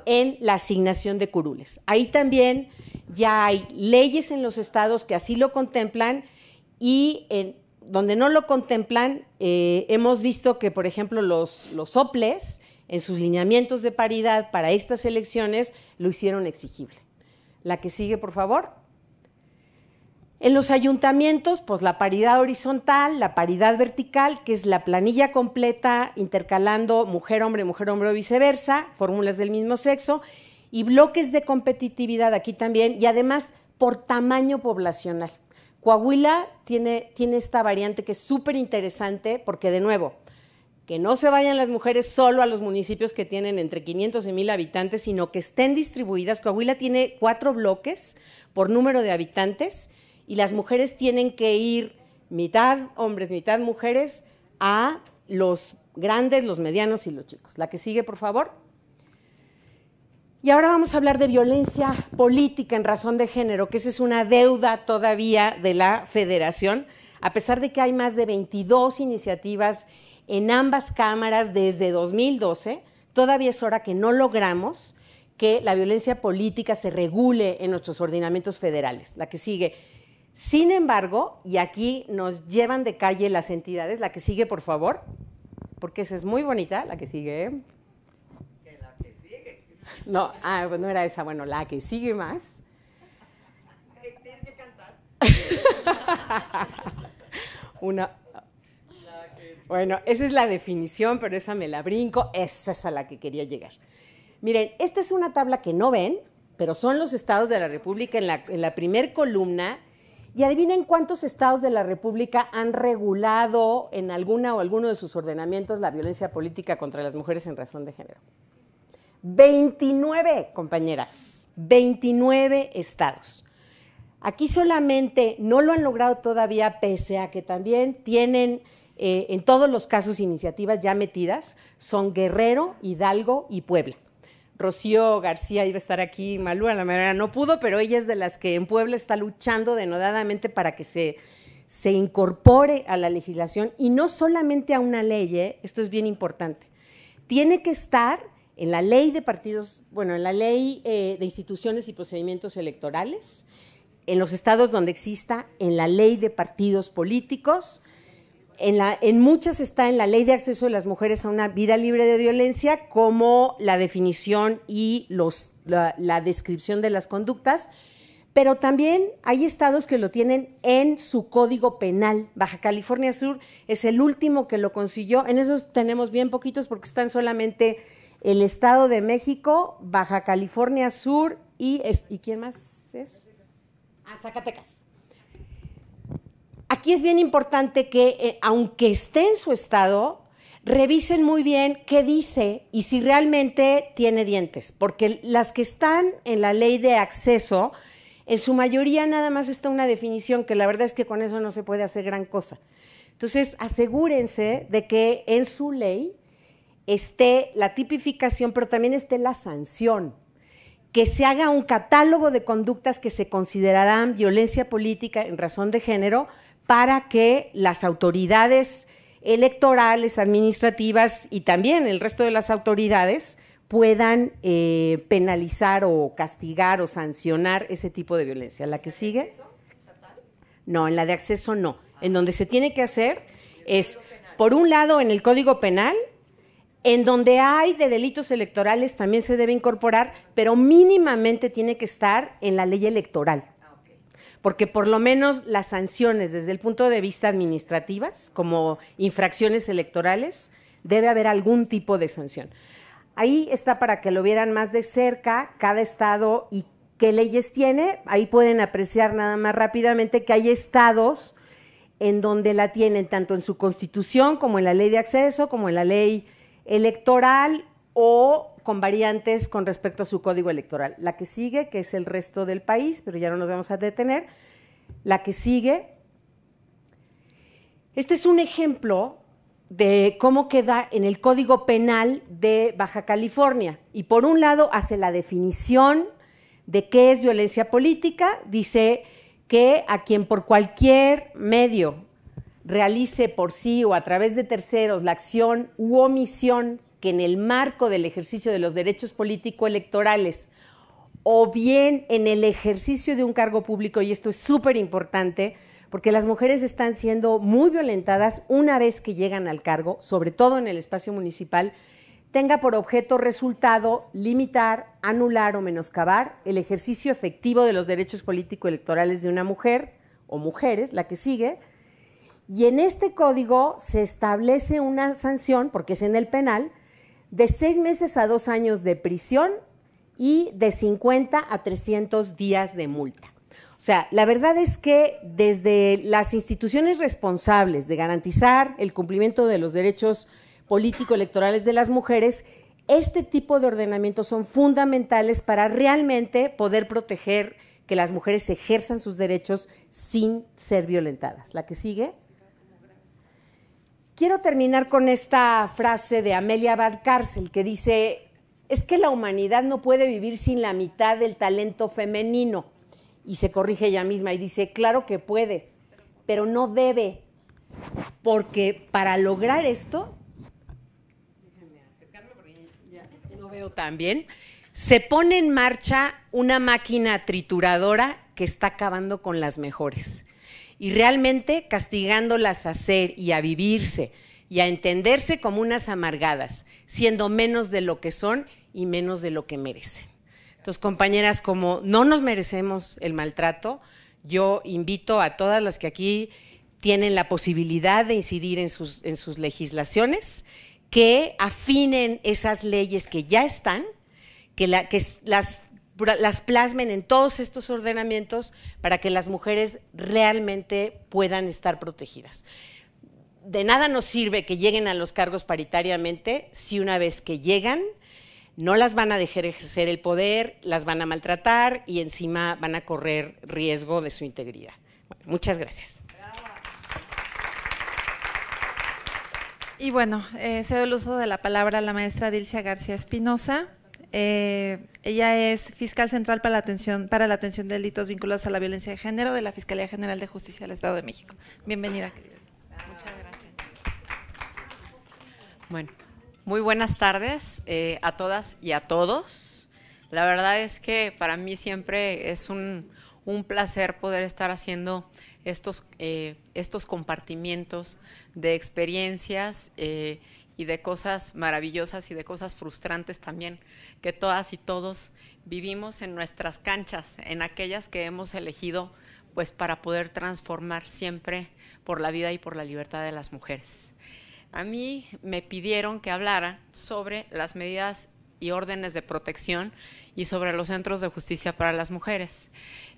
en la asignación de curules. Ahí también ya hay leyes en los estados que así lo contemplan y en, donde no lo contemplan, eh, hemos visto que, por ejemplo, los, los OPLES, en sus lineamientos de paridad para estas elecciones, lo hicieron exigible. La que sigue, por favor. En los ayuntamientos, pues la paridad horizontal, la paridad vertical, que es la planilla completa intercalando mujer, hombre, mujer, hombre o viceversa, fórmulas del mismo sexo, y bloques de competitividad aquí también, y además por tamaño poblacional. Coahuila tiene, tiene esta variante que es súper interesante porque, de nuevo, que no se vayan las mujeres solo a los municipios que tienen entre 500 y 1000 habitantes, sino que estén distribuidas. Coahuila tiene cuatro bloques por número de habitantes y las mujeres tienen que ir mitad hombres, mitad mujeres a los grandes, los medianos y los chicos. La que sigue, por favor. Y ahora vamos a hablar de violencia política en razón de género, que esa es una deuda todavía de la federación, a pesar de que hay más de 22 iniciativas en ambas cámaras desde 2012, todavía es hora que no logramos que la violencia política se regule en nuestros ordenamientos federales, la que sigue. Sin embargo, y aquí nos llevan de calle las entidades, la que sigue, por favor, porque esa es muy bonita, la que sigue.
la que
sigue.
No, ah, pues no era esa, bueno, la que sigue más.
Tienes que cantar.
Una bueno, esa es la definición, pero esa me la brinco, esa es a la que quería llegar. Miren, esta es una tabla que no ven, pero son los estados de la República en la, primer columna. Y adivinen cuántos estados de la República han regulado en alguna o alguno de sus ordenamientos la violencia política contra las mujeres en razón de género. 29, compañeras, 29 estados. Aquí solamente no lo han logrado todavía, pese a que también tienen eh, en todos los casos, iniciativas ya metidas son Guerrero, Hidalgo y Puebla. Rocío García iba a estar aquí, Malú a la manera no pudo, pero ella es de las que en Puebla está luchando denodadamente para que se, incorpore a la legislación y no solamente a una ley, ¿eh? esto es bien importante. Tiene que estar en la ley de partidos, bueno, en la ley eh, de instituciones y procedimientos electorales, en los estados donde exista, en la ley de partidos políticos, en, muchas está en la ley de acceso de las mujeres a una vida libre de violencia como la definición y los, la, descripción de las conductas, pero también hay estados que lo tienen en su código penal. Baja California Sur es el último que lo consiguió. En esos tenemos bien poquitos porque están solamente el Estado de México, Baja California Sur y, ¿y quién más es? Ah, Zacatecas. Aquí es bien importante que, eh, aunque esté en su estado, revisen muy bien qué dice y si realmente tiene dientes, porque las que están en la ley de acceso, en su mayoría nada más está una definición, que la verdad es que con eso no se puede hacer gran cosa. Entonces, asegúrense de que en su ley esté la tipificación, pero también esté la sanción, que se haga un catálogo de conductas que se considerarán violencia política en razón de género para que las autoridades electorales, administrativas y también el resto de las autoridades puedan eh, penalizar o castigar o sancionar ese tipo de violencia. ¿La que sigue? No, en la de acceso no. En donde se tiene que hacer es, por un lado, en el Código Penal, en donde hay de delitos electorales también se debe incorporar, pero mínimamente tiene que estar en la ley electoral porque por lo menos las sanciones desde el punto de vista administrativas, como infracciones electorales, debe haber algún tipo de sanción. Ahí está para que lo vieran más de cerca cada estado y qué leyes tiene. Ahí pueden apreciar nada más rápidamente que hay estados en donde la tienen tanto en su constitución como en la ley de acceso, como en la ley electoral o con variantes con respecto a su código electoral. La que sigue, que es el resto del país, pero ya no nos vamos a detener. La que sigue. Este es un ejemplo de cómo queda en el Código Penal de Baja California. Y por un lado hace la definición de qué es violencia política, dice que a quien por cualquier medio realice por sí o a través de terceros la acción u omisión en el marco del ejercicio de los derechos político-electorales o bien en el ejercicio de un cargo público, y esto es súper importante, porque las mujeres están siendo muy violentadas una vez que llegan al cargo, sobre todo en el espacio municipal, tenga por objeto resultado limitar, anular o menoscabar el ejercicio efectivo de los derechos político-electorales de una mujer o mujeres, la que sigue. Y en este código se establece una sanción, porque es en el penal, de seis meses a dos años de prisión y de 50 a 300 días de multa. O sea, la verdad es que desde las instituciones responsables de garantizar el cumplimiento de los derechos político-electorales de las mujeres, este tipo de ordenamientos son fundamentales para realmente poder proteger que las mujeres ejerzan sus derechos sin ser violentadas. La que sigue. Quiero terminar con esta frase de Amelia Van que dice, es que la humanidad no puede vivir sin la mitad del talento femenino. Y se corrige ella misma y dice, claro que puede, pero no debe, porque para lograr esto... no veo tan bien. Se pone en marcha una máquina trituradora que está acabando con las mejores y realmente castigándolas a ser y a vivirse y a entenderse como unas amargadas, siendo menos de lo que son y menos de lo que merecen. Entonces, compañeras, como no nos merecemos el maltrato, yo invito a todas las que aquí tienen la posibilidad de incidir en sus, en sus legislaciones, que afinen esas leyes que ya están, que, la, que las las plasmen en todos estos ordenamientos para que las mujeres realmente puedan estar protegidas. De nada nos sirve que lleguen a los cargos paritariamente si una vez que llegan no las van a dejar ejercer el poder, las van a maltratar y encima van a correr riesgo de su
integridad. muchas gracias. Y bueno, eh, cedo el uso de la palabra a la maestra Dilcia García Espinosa. Eh, ella es fiscal central para la atención para la atención de delitos vinculados a la violencia de género de la Fiscalía General de Justicia del Estado de México. Bienvenida,
Muchas gracias.
Bueno, muy buenas tardes eh, a todas y a todos. La verdad es que para mí siempre es un, placer poder estar haciendo estos, eh, estos compartimientos de experiencias y de cosas maravillosas y de cosas frustrantes también, que todas y todos vivimos en nuestras canchas, en aquellas que hemos elegido pues para poder transformar siempre por la vida y por la libertad de las mujeres. A mí me pidieron que hablara sobre las medidas y órdenes de protección y sobre los centros de justicia para las mujeres.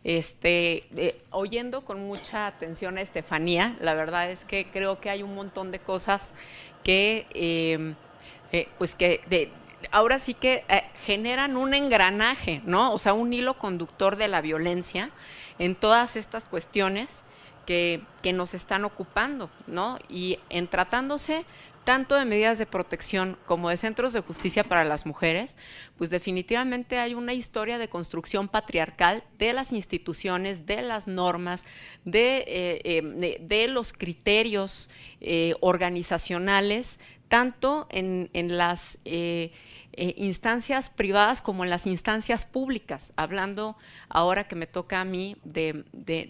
Este, eh, oyendo con mucha atención a Estefanía, la verdad es que creo que hay un montón de cosas que, em, eh, pues que de, ahora sí que eh, generan un engranaje, ¿no? O sea, un hilo conductor de la violencia en todas estas cuestiones que, que nos están ocupando, ¿no? Y en tratándose tanto de medidas de protección como de centros de justicia para las mujeres, pues definitivamente hay una historia de construcción patriarcal de las instituciones, de las normas, de, eh, em, los criterios eh, organizacionales, tanto en, las... Eh, instancias privadas como en las instancias públicas, hablando ahora que me toca a mí de,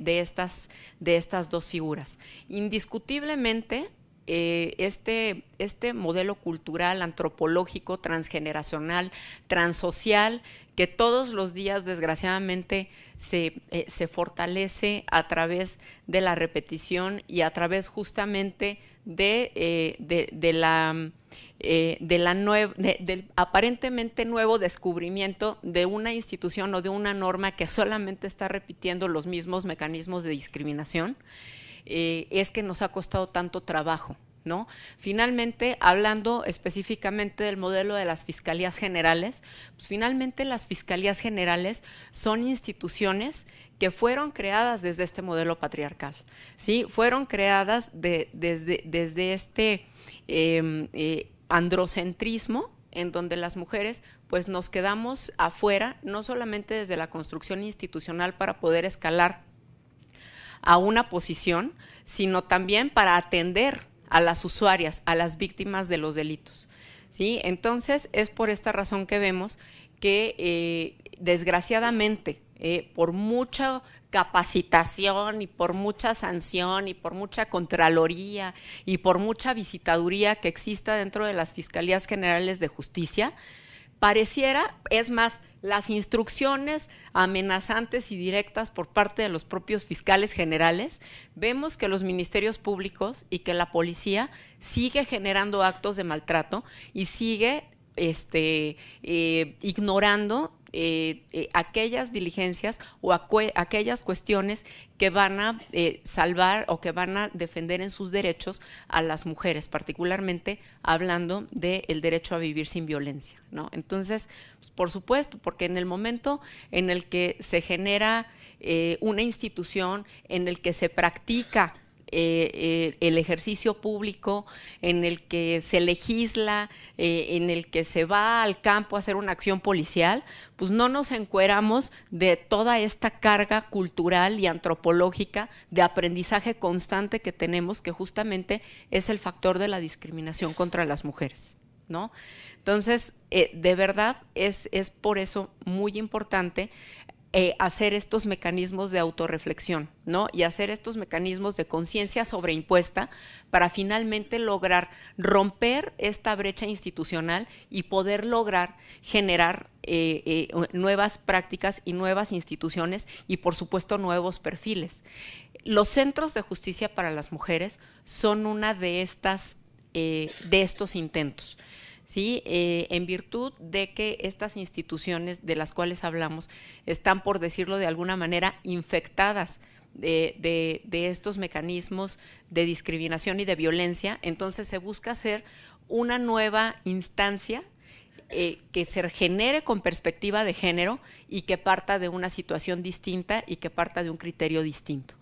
estas, de estas dos figuras. Indiscutiblemente, eh, este, este modelo cultural, antropológico, transgeneracional, transocial, que todos los días desgraciadamente se, eh, se, fortalece a través de la repetición y a través justamente de, eh, de, la... de la del aparentemente nuevo descubrimiento de una institución o de una norma que solamente está repitiendo los mismos mecanismos de discriminación eh, es que nos ha costado tanto trabajo. ¿No? Finalmente, hablando específicamente del modelo de las fiscalías generales, pues finalmente las fiscalías generales son instituciones que fueron creadas desde este modelo patriarcal, ¿sí? Fueron creadas de, desde, desde, este em, eh, androcentrismo en donde las mujeres pues nos quedamos afuera, no solamente desde la construcción institucional para poder escalar a una posición, sino también para atender a las usuarias, a las víctimas de los delitos. ¿sí? Entonces, es por esta razón que vemos que eh, desgraciadamente, eh, por mucha capacitación y por mucha sanción y por mucha contraloría y por mucha visitaduría que exista dentro de las Fiscalías Generales de Justicia, pareciera, es más, las instrucciones amenazantes y directas por parte de los propios fiscales generales, vemos que los ministerios públicos y que la policía sigue generando actos de maltrato y sigue este, eh, ignorando eh, eh, aquellas diligencias o aquellas cuestiones que van a eh, salvar o que van a defender en sus derechos a las mujeres, particularmente hablando del derecho a vivir sin violencia. ¿no? Entonces, por supuesto, porque en el momento en el que se genera una institución, en el que se practica eh, eh, el ejercicio público, en el que se legisla, eh, en el que se va al campo a hacer una acción policial, pues no nos encueramos de toda esta carga cultural y antropológica de aprendizaje constante que tenemos, que justamente es el factor de la discriminación contra las mujeres. ¿No? Entonces, de verdad es, es por eso muy importante eh, hacer estos mecanismos de autorreflexión, ¿no? Y hacer estos mecanismos de conciencia sobreimpuesta para finalmente lograr romper esta brecha institucional y poder lograr generar eh, eh, nuevas prácticas y nuevas instituciones y, por supuesto, nuevos perfiles. Los centros de justicia para las mujeres son una de de estos intentos. ¿sí? Eh, en virtud de que estas instituciones de las cuales hablamos están, por decirlo de alguna manera, infectadas de, estos mecanismos de discriminación y de violencia, entonces se busca hacer una nueva instancia eh, que se genere con perspectiva de género y que parta de una situación distinta y que parta de un criterio distinto.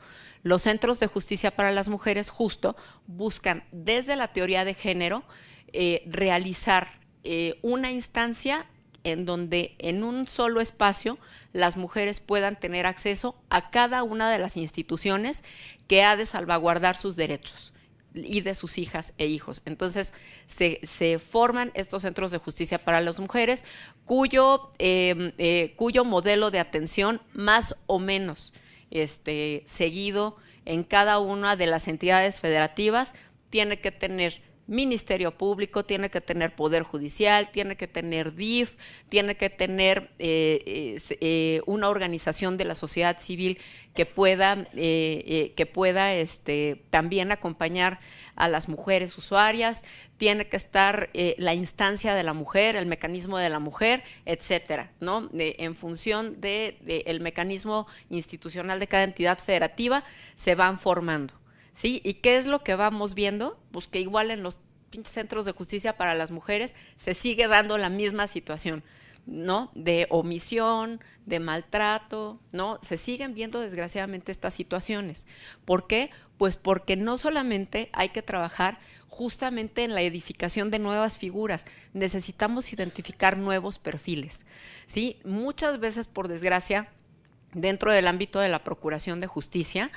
Los centros de justicia para las mujeres justo buscan desde la teoría de género eh, realizar eh, una instancia en donde en un solo espacio las mujeres puedan tener acceso a cada una de las instituciones que ha de salvaguardar sus derechos y de sus hijas e hijos. Entonces, se, forman estos centros de justicia para las mujeres cuyo, em, eh, cuyo modelo de atención más o menos este, seguido en cada una de las entidades federativas tiene que tener Ministerio Público, tiene que tener Poder Judicial, tiene que tener DIF, tiene que tener eh, eh, una organización de la sociedad civil que pueda, eh, que pueda este, también acompañar a las mujeres usuarias, tiene que estar la instancia de la mujer, el mecanismo de la mujer, etcétera, ¿no? en función del de mecanismo institucional de cada entidad federativa, se van formando. ¿sí? ¿Y qué es lo que vamos viendo? Pues que igual en los pinches centros de justicia para las mujeres se sigue dando la misma situación, ¿no? De omisión, de maltrato, ¿no? Se siguen viendo desgraciadamente estas situaciones. ¿Por qué? Pues porque no solamente hay que trabajar justamente en la edificación de nuevas figuras, necesitamos identificar nuevos perfiles, ¿sí? Muchas veces, por desgracia, dentro del ámbito de la Procuración de Justicia,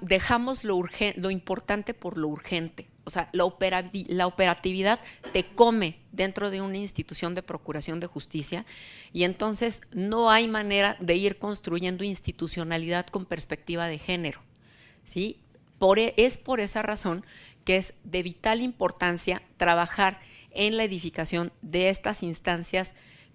dejamos lo, lo importante por lo urgente. O sea, la, operatividad te come dentro de una institución de procuración de justicia y entonces no hay manera de ir construyendo institucionalidad con perspectiva de género. ¿sí? E, es por esa razón que es de vital importancia trabajar en la edificación de estas instancias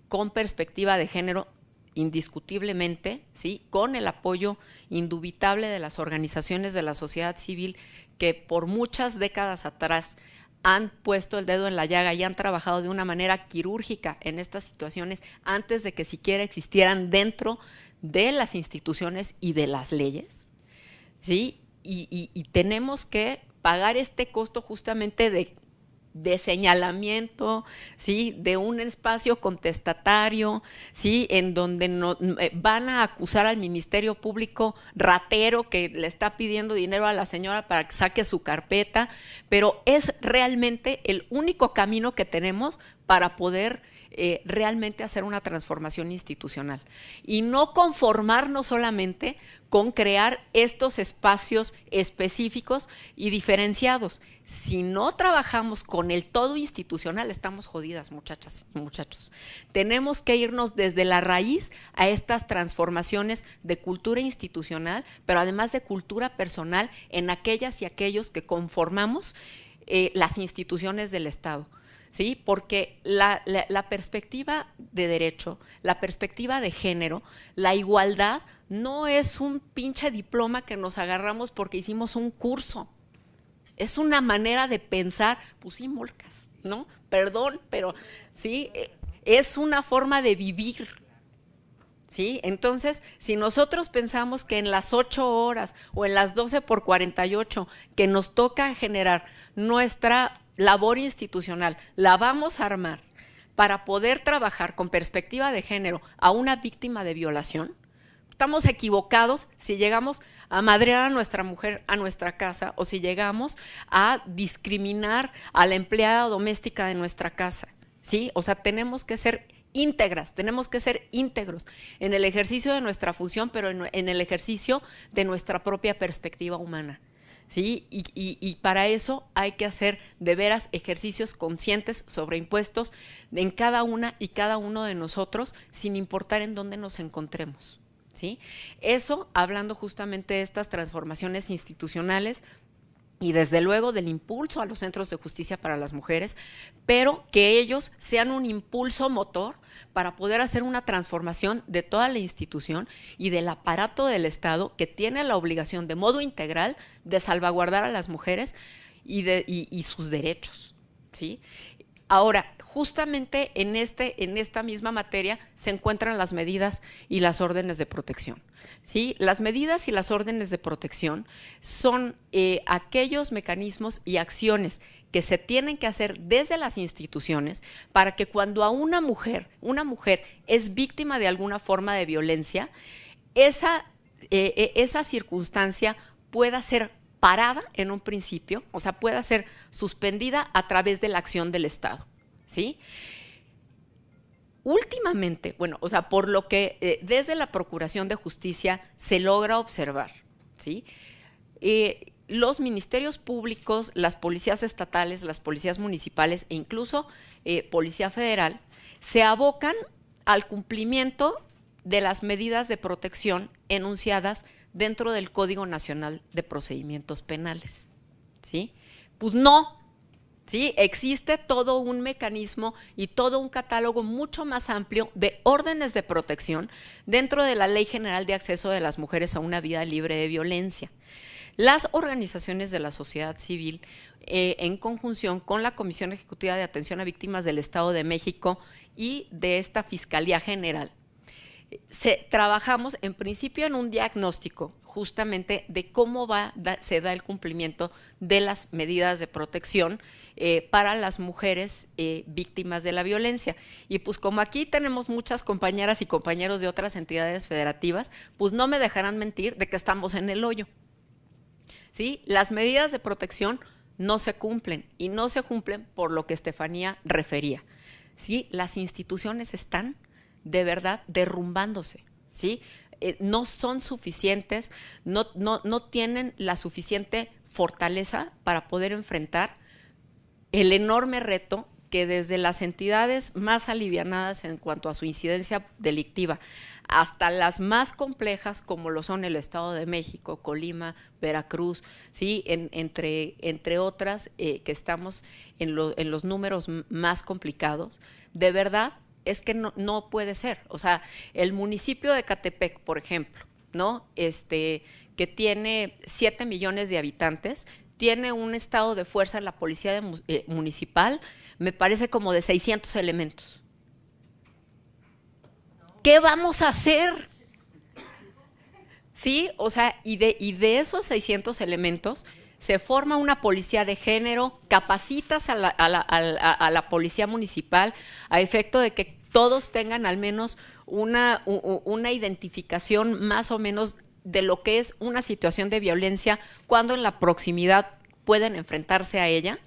con perspectiva de género indiscutiblemente, ¿sí? con el apoyo indubitable de las organizaciones de la sociedad civil que por muchas décadas atrás han puesto el dedo en la llaga y han trabajado de una manera quirúrgica en estas situaciones antes de que siquiera existieran dentro de las instituciones y de las leyes. ¿sí? y tenemos que pagar este costo justamente de de señalamiento, ¿sí? de un espacio contestatario, ¿sí? en donde no, eh, van a acusar al Ministerio Público ratero que le está pidiendo dinero a la señora para que saque su carpeta, pero es realmente el único camino que tenemos para poder eh, realmente hacer una transformación institucional y no conformarnos solamente con crear estos espacios específicos y diferenciados. Si no trabajamos con el todo institucional, estamos jodidas, muchachas y muchachos. Tenemos que irnos desde la raíz a estas transformaciones de cultura institucional, pero además de cultura personal en aquellas y aquellos que conformamos eh, las instituciones del Estado. ¿sí? Porque la, perspectiva de derecho, la perspectiva de género, la igualdad, no es un pinche diploma que nos agarramos porque hicimos un curso. Es una manera de pensar, pues sí, molcas, ¿no? Perdón, pero sí, eh, es una forma de vivir. ¿Sí? Entonces, si nosotros pensamos que en las 8 horas o en las 12 por 48 que nos toca generar nuestra labor institucional, la vamos a armar para poder trabajar con perspectiva de género a una víctima de violación, estamos equivocados si llegamos a madrear a nuestra mujer a nuestra casa o si llegamos a discriminar a la empleada doméstica de nuestra casa. ¿Sí? O sea, tenemos que ser íntegras, tenemos que ser íntegros en el ejercicio de nuestra función, pero en, en el ejercicio de nuestra propia perspectiva humana. ¿sí? Y, para eso hay que hacer de veras ejercicios conscientes sobre impuestos en cada una y cada uno de nosotros, sin importar en dónde nos encontremos. ¿Sí? Eso hablando justamente de estas transformaciones institucionales y desde luego del impulso a los centros de justicia para las mujeres, pero que ellos sean un impulso motor para poder hacer una transformación de toda la institución y del aparato del Estado que tiene la obligación de modo integral de salvaguardar a las mujeres y, de, sus derechos. ¿sí? Ahora, justamente en, este, en esta misma materia se encuentran las medidas y las órdenes de protección. ¿sí? Las medidas y las órdenes de protección son eh, aquellos mecanismos y acciones que se tienen que hacer desde las instituciones para que cuando a una mujer, una mujer es víctima de alguna forma de violencia, esa, eh, eh, esa circunstancia pueda ser parada en un principio, o sea, pueda ser suspendida a través de la acción del Estado. ¿sí? Últimamente, bueno, o sea, por lo que eh, desde la Procuración de Justicia se logra observar, ¿sí? Eh, los ministerios públicos, las policías estatales, las policías municipales e incluso eh, Policía Federal se abocan al cumplimiento de las medidas de protección enunciadas dentro del Código Nacional de Procedimientos Penales. ¿sí? Pues no, ¿sí? Existe todo un mecanismo y todo un catálogo mucho más amplio de órdenes de protección dentro de la Ley General de Acceso de las Mujeres a una Vida Libre de Violencia. Las organizaciones de la sociedad civil, eh, en conjunción con la Comisión Ejecutiva de Atención a Víctimas del Estado de México y de esta Fiscalía General, trabajamos en principio en un diagnóstico justamente de cómo va, se da el cumplimiento de las medidas de protección eh, para las mujeres eh, víctimas de la violencia. Y pues como aquí tenemos muchas compañeras y compañeros de otras entidades federativas, pues no me dejarán mentir de que estamos en el hoyo. ¿Sí? Las medidas de protección no se cumplen y no se cumplen por lo que Estefanía refería. ¿Sí? Las instituciones están de verdad derrumbándose. ¿sí? Eh, no son suficientes, no, no, tienen la suficiente fortaleza para poder enfrentar el enorme reto que desde las entidades más alivianadas en cuanto a su incidencia delictiva hasta las más complejas como lo son el Estado de México, Colima, Veracruz, ¿sí? entre, entre otras eh, que estamos en, en los números más complicados, de verdad es que no, puede ser. O sea, el municipio de Catepec, por ejemplo, ¿no? Este, que tiene 7 millones de habitantes, tiene un estado de fuerza en la policía eh, municipal, me parece como de 600 elementos. ¿Qué vamos a hacer? ¿Sí? O sea, y de, y de esos 600 elementos, se forma una policía de género, capacitas a la, a la, policía municipal a efecto de que todos tengan al menos una, una identificación más o menos de lo que es una situación de violencia cuando en la proximidad pueden enfrentarse a ella,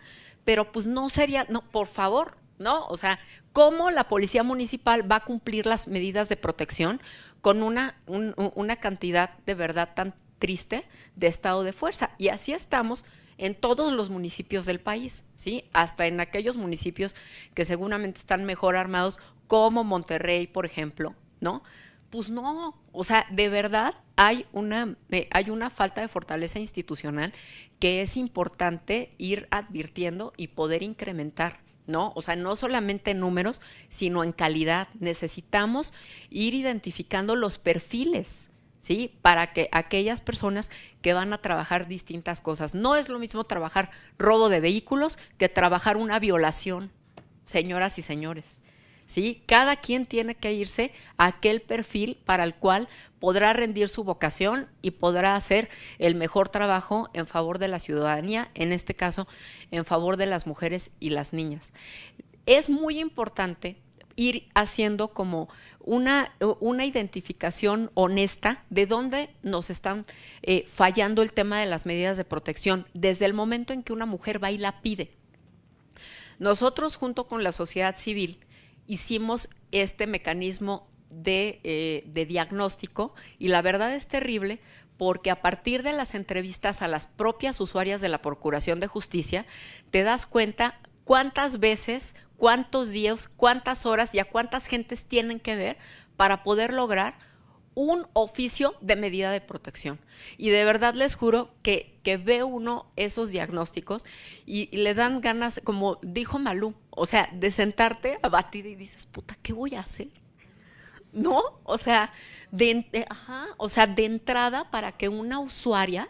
pero pues no sería, no, por favor, ¿no? O sea, ¿cómo la policía municipal va a cumplir las medidas de protección con una, una cantidad de verdad tan triste, de estado de fuerza. Y así estamos en todos los municipios del país, ¿sí? Hasta en aquellos municipios que seguramente están mejor armados, como Monterrey, por ejemplo, ¿no? Pues no, o sea, de verdad hay una, eh, hay una falta de fortaleza institucional que es importante ir advirtiendo y poder incrementar, ¿no? O sea, no solamente en números, sino en calidad. Necesitamos ir identificando los perfiles, ¿sí? Para que aquellas personas que van a trabajar distintas cosas. No es lo mismo trabajar robo de vehículos que trabajar una violación, señoras y señores. ¿Sí? Cada quien tiene que irse a aquel perfil para el cual podrá rendir su vocación y podrá hacer el mejor trabajo en favor de la ciudadanía, en este caso, en favor de las mujeres y las niñas. Es muy importante ir haciendo como una, identificación honesta de dónde nos están eh, fallando el tema de las medidas de protección desde el momento en que una mujer va y la pide. Nosotros junto con la sociedad civil hicimos este mecanismo de eh, diagnóstico y la verdad es terrible porque a partir de las entrevistas a las propias usuarias de la Procuración de Justicia te das cuenta cuántas veces cuántos días, cuántas horas y a cuántas gentes tienen que ver para poder lograr un oficio de medida de protección. Y de verdad les juro que, que ve uno esos diagnósticos y, le dan ganas, como dijo Malú, o sea, de sentarte abatida y dices, puta, ¿qué voy a hacer? ¿No? O sea, de, eh, o sea, de entrada para que una usuaria,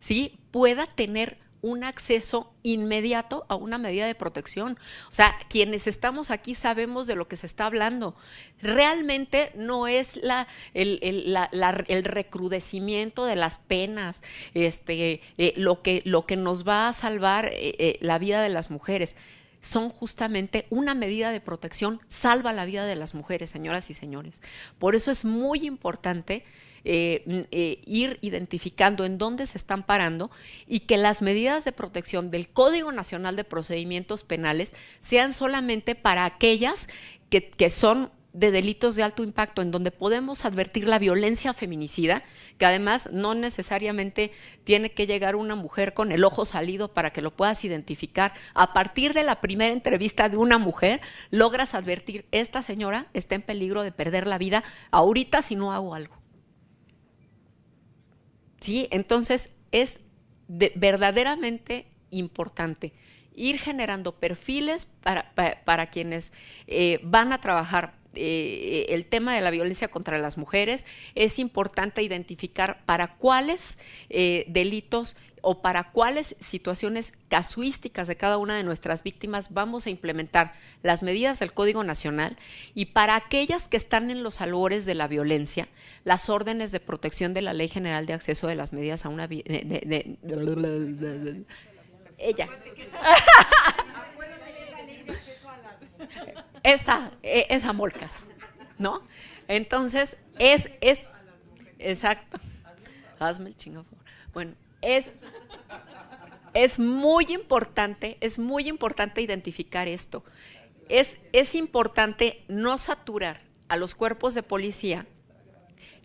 ¿sí? Pueda tener un acceso inmediato a una medida de protección. O sea, quienes estamos aquí sabemos de lo que se está hablando. Realmente no es el, recrudecimiento de las penas este, eh, lo, que, nos va a salvar eh, eh, la vida de las mujeres son justamente una medida de protección, salva la vida de las mujeres, señoras y señores. Por eso es muy importante eh, eh, ir identificando en dónde se están parando y que las medidas de protección del Código Nacional de Procedimientos Penales sean solamente para aquellas que, que son de delitos de alto impacto en donde podemos advertir la violencia feminicida, que además no necesariamente tiene que llegar una mujer con el ojo salido para que lo puedas identificar. A partir de la primera entrevista de una mujer, logras advertir, esta señora está en peligro de perder la vida ahorita si no hago algo. ¿sí? Entonces es verdaderamente importante ir generando perfiles para, para, quienes eh, van a trabajar eh, el tema de la violencia contra las mujeres, es importante identificar para cuáles eh, delitos o para cuáles situaciones casuísticas de cada una de nuestras víctimas vamos a implementar las medidas del Código Nacional y para aquellas que están en los albores de la violencia, las órdenes de protección de la Ley General de Acceso de las Medidas a una... De, ella. Esa, e, esa molcas, ¿no? Entonces, es, es, exacto, hazme el chingo, por favor. Bueno, es, es muy importante, es muy importante identificar esto. Es, importante no saturar a los cuerpos de policía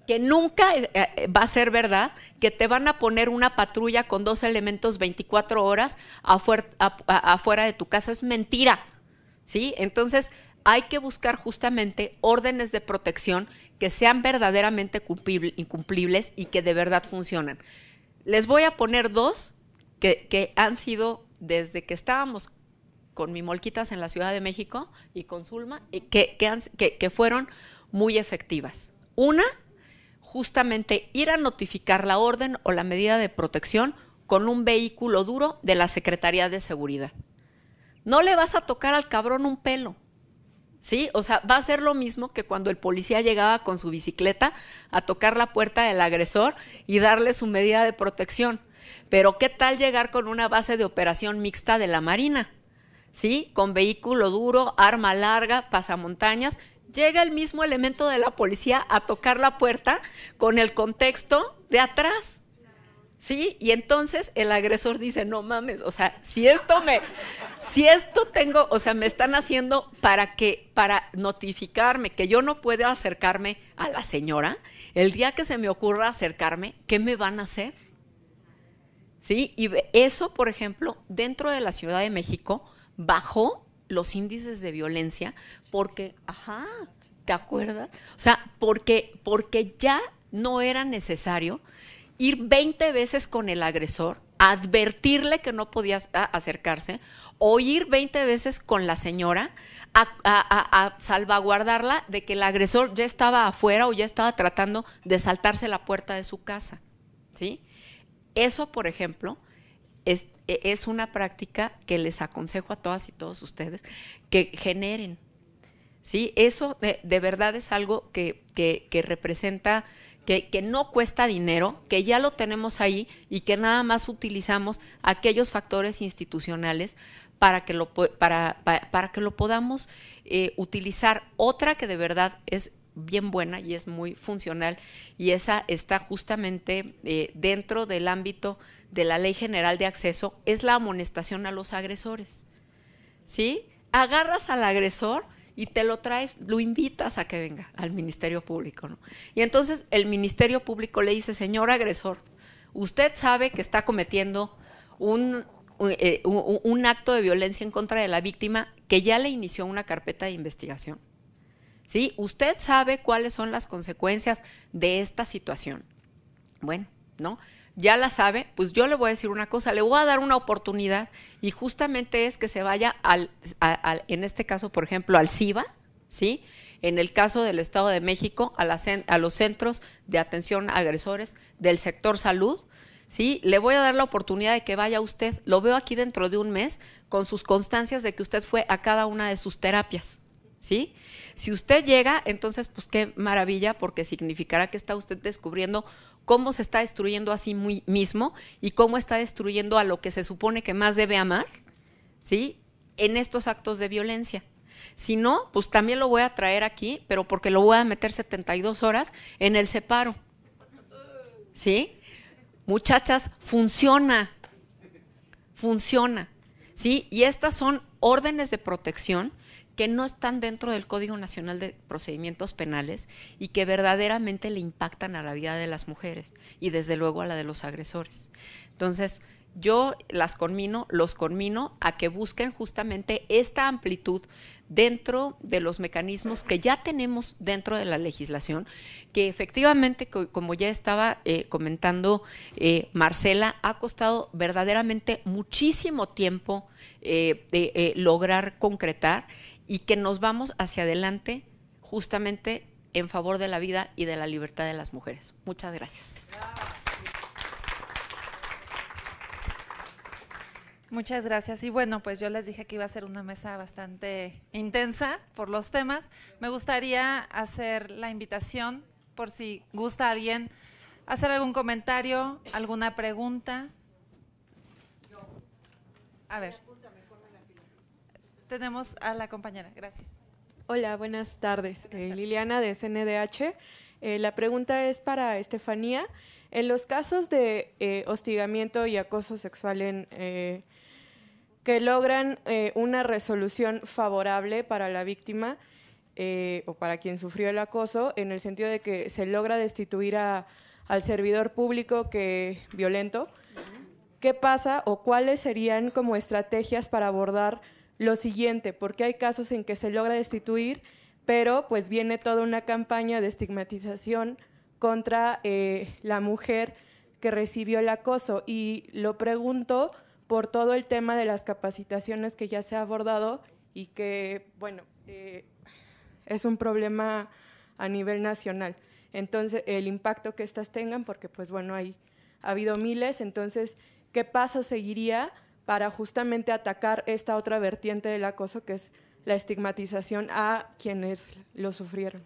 que nunca eh, eh, va a ser verdad que te van a poner una patrulla con dos elementos 24 horas afuera, de tu casa. Es mentira. ¿sí? Entonces hay que buscar justamente órdenes de protección que sean verdaderamente incumplibles y que de verdad funcionan. Les voy a poner dos que, han sido desde que estábamos con mi Molquitas en la Ciudad de México y con Zulma, y eh, que, que fueron muy efectivas. Una, justamente ir a notificar la orden o la medida de protección con un vehículo duro de la Secretaría de Seguridad. No le vas a tocar al cabrón un pelo. ¿sí? O sea, va a ser lo mismo que cuando el policía llegaba con su bicicleta a tocar la puerta del agresor y darle su medida de protección. Pero ¿qué tal llegar con una base de operación mixta de la Marina? ¿Sí? Con vehículo duro, arma larga, pasamontañas. Llega el mismo elemento de la policía a tocar la puerta con el contexto de atrás. ¿sí? Y entonces el agresor dice, no mames, o sea, si esto me, si esto tengo, o sea, me están haciendo para que, para notificarme que yo no puedo acercarme a la señora, el día que se me ocurra acercarme, ¿qué me van a hacer? ¿Sí? Y eso, por ejemplo, dentro de la Ciudad de México bajó los índices de violencia porque, ajá, ¿te acuerdas? O sea, porque, porque ya no era necesario ir 20 veces con el agresor, advertirle que no podía acercarse, o ir 20 veces con la señora a, salvaguardarla de que el agresor ya estaba afuera o ya estaba tratando de saltarse la puerta de su casa. ¿sí? Eso, por ejemplo, es, e, una práctica que les aconsejo a todas y todos ustedes que generen. ¿sí? Eso de, verdad es algo que representa que, no cuesta dinero, que ya lo tenemos ahí y que nada más utilizamos aquellos factores institucionales para que lo, para, para, que lo podamos eh, utilizar. Otra que de verdad es bien buena y es muy funcional y esa está justamente eh, dentro del ámbito de la Ley General de Acceso, es la amonestación a los agresores. ¿Sí? Agarras al agresor y te lo traes, lo invitas a que venga al Ministerio Público, ¿no? Y entonces el Ministerio Público le dice, señor agresor, usted sabe que está cometiendo eh, un, un, acto de violencia en contra de la víctima que ya le inició una carpeta de investigación. ¿Sí? Usted sabe cuáles son las consecuencias de esta situación. Bueno, ¿no? ya la sabe, pues yo le voy a decir una cosa, le voy a dar una oportunidad y justamente es que se vaya al, en este caso, por ejemplo, al CIBA, ¿sí? En el caso del Estado de México, a, la, a los centros de atención a agresores del sector salud, ¿sí? Le voy a dar la oportunidad de que vaya usted, lo veo aquí dentro de un mes, con sus constancias de que usted fue a cada una de sus terapias, ¿sí? Si usted llega, entonces, pues qué maravilla, porque significará que está usted descubriendo cómo se está destruyendo a sí mismo y cómo está destruyendo a lo que se supone que más debe amar, ¿sí? En estos actos de violencia. Si no, pues también lo voy a traer aquí, pero porque lo voy a meter 72 horas en el separo. ¿Sí? Muchachas, funciona. Funciona. ¿Sí? Y estas son órdenes de protección que no están dentro del Código Nacional de Procedimientos Penales y que verdaderamente le impactan a la vida de las mujeres y desde luego a la de los agresores. Entonces, yo las conmino, los conmino a que busquen justamente esta amplitud dentro de los mecanismos que ya tenemos dentro de la legislación, que efectivamente, como ya estaba eh, comentando eh, Marcela, ha costado verdaderamente muchísimo tiempo eh, lograr concretar y que nos vamos hacia adelante justamente
en favor de la vida y de la libertad de las mujeres. Muchas gracias. Muchas gracias. Y bueno, pues yo les dije que iba a ser una mesa bastante intensa por los temas. Me gustaría hacer la invitación por si gusta alguien hacer algún comentario, alguna pregunta. A ver tenemos a la compañera. Gracias.
Hola, buenas tardes. Eh, Liliana de CNDH. Eh, la pregunta es para Estefanía. En los casos de eh, hostigamiento y acoso sexual en, que logran una resolución favorable para la víctima o para quien sufrió el acoso, en el sentido de que se logra destituir al servidor público que violento, ¿qué pasa o cuáles serían como estrategias para abordar lo siguiente, porque hay casos en que se logra destituir, pero pues viene toda una campaña de estigmatización contra eh, la mujer que recibió el acoso. Y lo pregunto por todo el tema de las capacitaciones que ya se ha abordado y que, bueno, eh, es un problema a nivel nacional. Entonces, el impacto que estas tengan, porque pues bueno, hay, ha habido miles, entonces, ¿qué paso seguiría para justamente atacar esta otra vertiente del acoso que es la estigmatización a quienes lo sufrieron.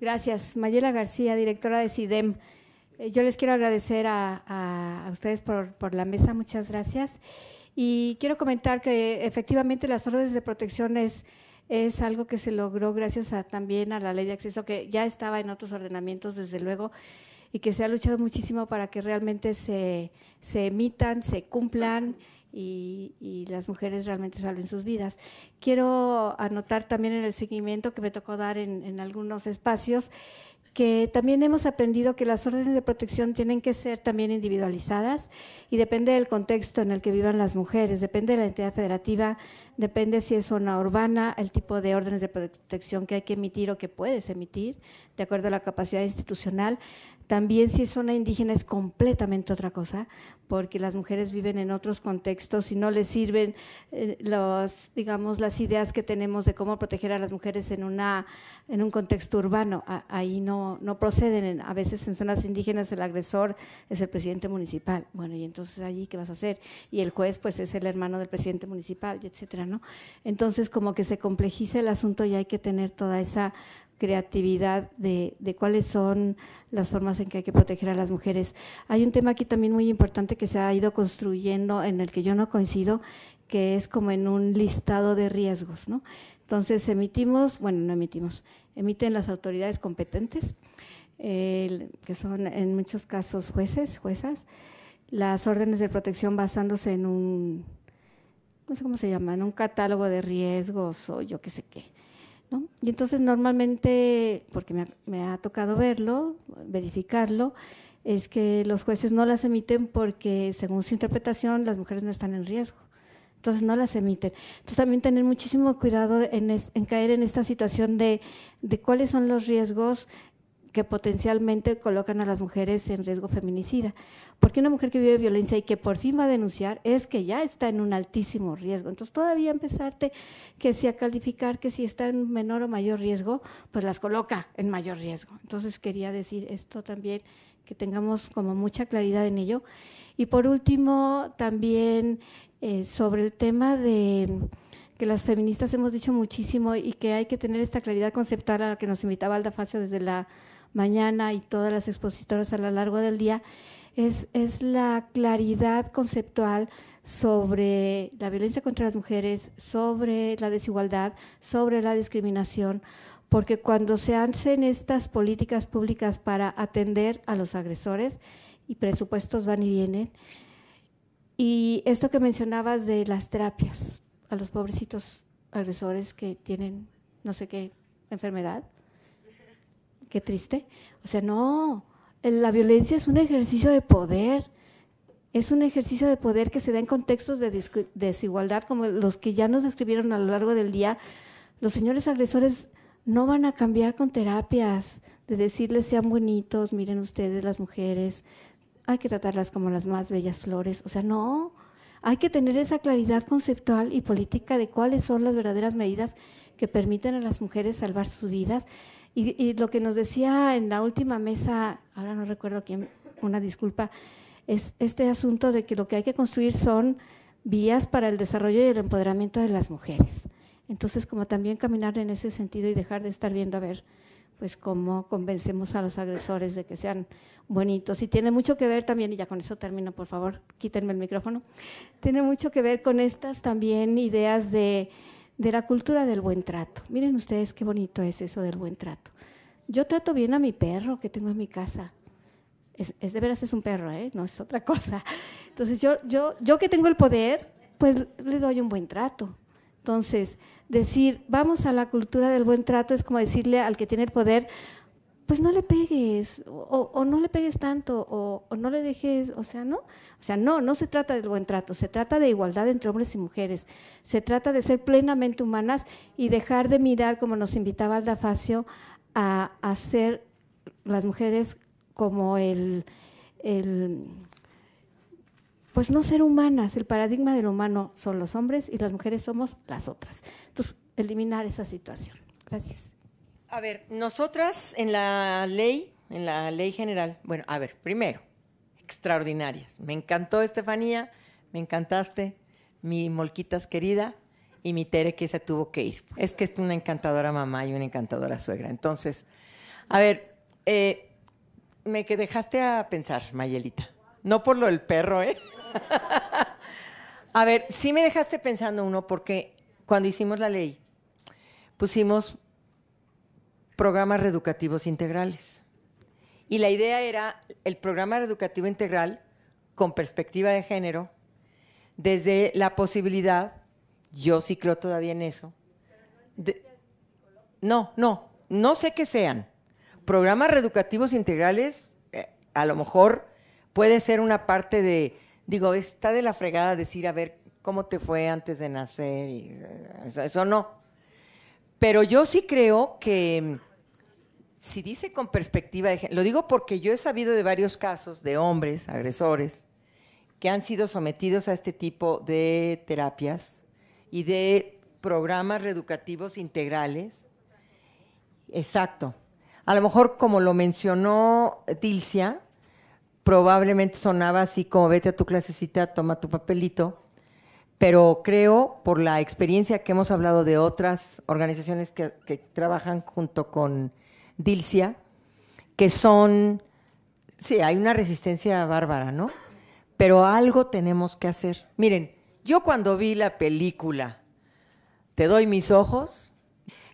Gracias. Mayela García, directora de CIDEM. Eh, yo les quiero agradecer a, ustedes por, la mesa, muchas gracias. Y quiero comentar que efectivamente las órdenes de protección es, es algo que se logró gracias a, también a la ley de acceso, que ya estaba en otros ordenamientos, desde luego, y que se ha luchado muchísimo para que realmente se, se emitan, se cumplan y, las mujeres realmente salven sus vidas. Quiero anotar también en el seguimiento que me tocó dar en, en algunos espacios que también hemos aprendido que las órdenes de protección tienen que ser también individualizadas y depende del contexto en el que vivan las mujeres, depende de la entidad federativa, depende si es zona urbana, el tipo de órdenes de protección que hay que emitir o que puedes emitir, de acuerdo a la capacidad institucional, también si es zona indígena es completamente otra cosa, porque las mujeres viven en otros contextos y no les sirven eh, los, digamos, las ideas que tenemos de cómo proteger a las mujeres en, una, en un contexto urbano. ahí no, no proceden. A veces en zonas indígenas el agresor es el presidente municipal. Bueno, y entonces allí, ¿qué vas a hacer? Y el juez, pues, es el hermano del presidente municipal, y etcétera, ¿no? Entonces, como que se complejiza el asunto y hay que tener toda esa creatividad de, cuáles son las formas en que hay que proteger a las mujeres. Hay un tema aquí también muy importante que se ha ido construyendo en el que yo no coincido, que es como en un listado de riesgos, ¿no? Entonces emitimos, bueno, no emitimos, emiten las autoridades competentes, que son en muchos casos jueces, juezas, las órdenes de protección basándose en un, no sé cómo se llama, en un catálogo de riesgos o yo qué sé qué y entonces normalmente, porque me ha, tocado verlo, verificarlo, es que los jueces no las emiten porque según su interpretación las mujeres no están en riesgo. Entonces no las emiten. Entonces también tener muchísimo cuidado en, caer en esta situación de, de, cuáles son los riesgos, que potencialmente colocan a las mujeres en riesgo feminicida. Porque una mujer que vive violencia y que por fin va a denunciar es que ya está en un altísimo riesgo. Entonces todavía empezarte que si a calificar que si está en menor o mayor riesgo, pues las coloca en mayor riesgo. Entonces quería decir esto también, que tengamos como mucha claridad en ello. Y por último, también eh, sobre el tema de que las feministas hemos dicho muchísimo y que hay que tener esta claridad conceptual a la que nos invitaba Alda Facio desde la mañana y todas las expositoras a lo largo del día, es, es la claridad conceptual sobre la violencia contra las mujeres, sobre la desigualdad, sobre la discriminación, porque cuando se hacen estas políticas públicas para atender a los agresores, y presupuestos van y vienen, y esto que mencionabas de las terapias a los pobrecitos agresores que tienen no sé qué enfermedad, qué triste. O sea, no, la violencia es un ejercicio de poder. Es un ejercicio de poder que se da en contextos de desigualdad como los que ya nos describieron a lo largo del día. Los señores agresores no van a cambiar con terapias de decirles sean bonitos, miren ustedes las mujeres, hay que tratarlas como las más bellas flores. O sea, no, hay que tener esa claridad conceptual y política de cuáles son las verdaderas medidas que permiten a las mujeres salvar sus vidas y, lo que nos decía en la última mesa, ahora no recuerdo quién, una disculpa, es este asunto de que lo que hay que construir son vías para el desarrollo y el empoderamiento de las mujeres. Entonces, como también caminar en ese sentido y dejar de estar viendo a ver, pues cómo convencemos a los agresores de que sean bonitos. Y tiene mucho que ver también, y ya con eso termino, por favor, quítenme el micrófono, tiene mucho que ver con estas también ideas de de la cultura del buen trato. Miren ustedes qué bonito es eso del buen trato. Yo trato bien a mi perro que tengo en mi casa. Es, de veras es un perro, ¿eh? no es otra cosa. Entonces yo, yo, yo que tengo el poder, pues le doy un buen trato. Entonces, decir, vamos a la cultura del buen trato es como decirle al que tiene el poder, pues no le pegues, o, no le pegues tanto, o, no le dejes, o sea, no, o sea, no, no se trata del buen trato, se trata de igualdad entre hombres y mujeres, se trata de ser plenamente humanas y dejar de mirar, como nos invitaba Alda Facio, a, hacer ser las mujeres como el, el, pues no ser humanas, el paradigma del humano son los hombres y las mujeres somos las otras. Entonces, eliminar esa situación. Gracias.
A ver, nosotras en la ley, en la ley general, bueno, a ver, primero, extraordinarias. Me encantó Estefanía, me encantaste, mi molquitas querida y mi Tere que se tuvo que ir. Es que es una encantadora mamá y una encantadora suegra. Entonces, a ver, eh, me que dejaste a pensar, Mayelita. No por lo del perro, ¿eh? a ver, sí me dejaste pensando uno porque cuando hicimos la ley pusimos programas reeducativos integrales. Y la idea era el programa educativo integral con perspectiva de género, desde la posibilidad, yo sí creo todavía en eso, no, no, no sé qué sean. Programas reeducativos integrales, eh, a lo mejor puede ser una parte de, digo, está de la fregada decir, a ver, ¿cómo te fue antes de nacer? Y, eh, eso no. Pero yo sí creo que si dice con perspectiva de lo digo porque yo he sabido de varios casos de hombres agresores que han sido sometidos a este tipo de terapias y de programas reeducativos integrales. Exacto. A lo mejor como lo mencionó Dilcia, probablemente sonaba así como vete a tu clasecita, toma tu papelito, pero creo por la experiencia que hemos hablado de otras organizaciones que trabajan junto con Dilcia, que son, sí, hay una resistencia bárbara, ¿no? Pero algo tenemos que hacer. Miren, yo cuando vi la película, te doy mis ojos,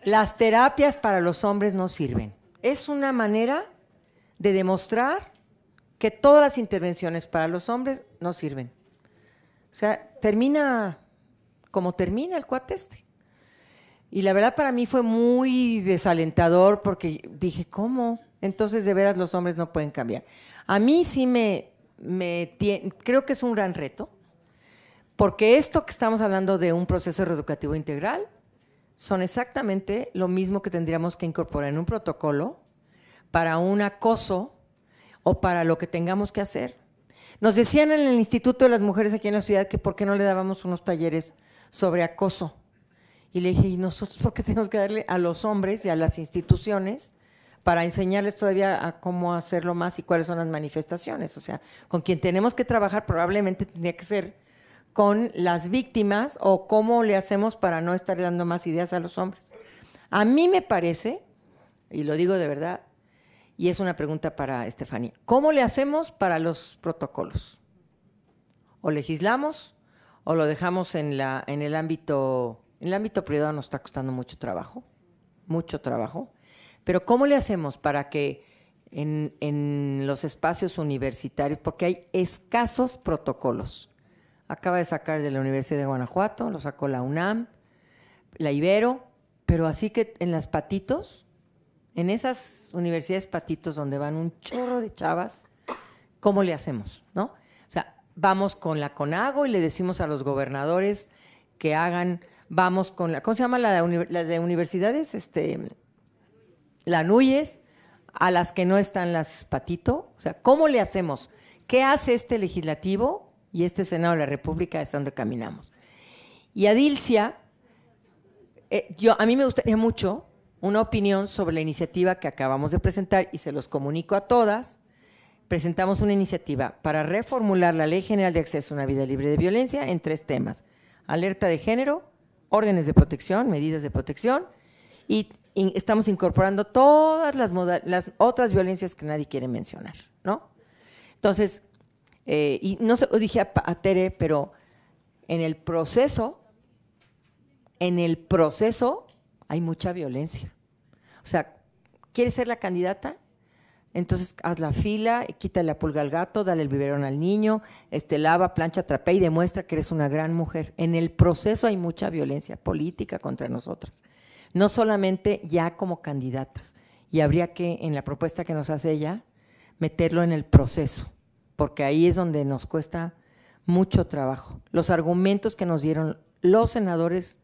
las terapias para los hombres no sirven. Es una manera de demostrar que todas las intervenciones para los hombres no sirven. O sea, termina como termina el cuate este. Y la verdad para mí fue muy desalentador porque dije, ¿cómo? Entonces de veras los hombres no pueden cambiar. A mí sí me, me creo que es un gran reto, porque esto que estamos hablando de un proceso educativo integral son exactamente lo mismo que tendríamos que incorporar en un protocolo para un acoso o para lo que tengamos que hacer. Nos decían en el Instituto de las Mujeres aquí en la ciudad que por qué no le dábamos unos talleres sobre acoso y le dije, ¿y nosotros por qué tenemos que darle a los hombres y a las instituciones para enseñarles todavía a cómo hacerlo más y cuáles son las manifestaciones? O sea, con quien tenemos que trabajar probablemente tenía que ser con las víctimas o cómo le hacemos para no estar dando más ideas a los hombres. A mí me parece, y lo digo de verdad, y es una pregunta para Estefanía, ¿cómo le hacemos para los protocolos? ¿O legislamos o lo dejamos en, la, en el ámbito en el ámbito privado nos está costando mucho trabajo, mucho trabajo. Pero ¿cómo le hacemos para que en, los espacios universitarios, porque hay escasos protocolos? Acaba de sacar de la Universidad de Guanajuato, lo sacó la UNAM, la Ibero, pero así que en las patitos, en esas universidades patitos donde van un chorro de chavas, ¿cómo le hacemos? ¿No? O sea, vamos con la CONAGO y le decimos a los gobernadores que hagan vamos con la, ¿cómo se llama la de, universidades? Este, la NUYES, a las que no están las patito. O sea, ¿cómo le hacemos? ¿Qué hace este legislativo y este Senado de la República es donde caminamos? Y Adilcia, eh, yo, a mí me gustaría mucho una opinión sobre la iniciativa que acabamos de presentar y se los comunico a todas. Presentamos una iniciativa para reformular la Ley General de Acceso a una Vida Libre de Violencia en tres temas. Alerta de género, órdenes de protección, medidas de protección, y estamos incorporando todas las, las, otras violencias que nadie quiere mencionar, ¿no? Entonces, eh, y no se lo dije a, a Tere, pero en el proceso, en el proceso hay mucha violencia. O sea, ¿quiere ser la candidata? Entonces, haz la fila, quítale la pulga al gato, dale el biberón al niño, este, lava, plancha, trapea y demuestra que eres una gran mujer. En el proceso hay mucha violencia política contra nosotras, no solamente ya como candidatas. Y habría que, en la propuesta que nos hace ella, meterlo en el proceso, porque ahí es donde nos cuesta mucho trabajo. Los argumentos que nos dieron los senadores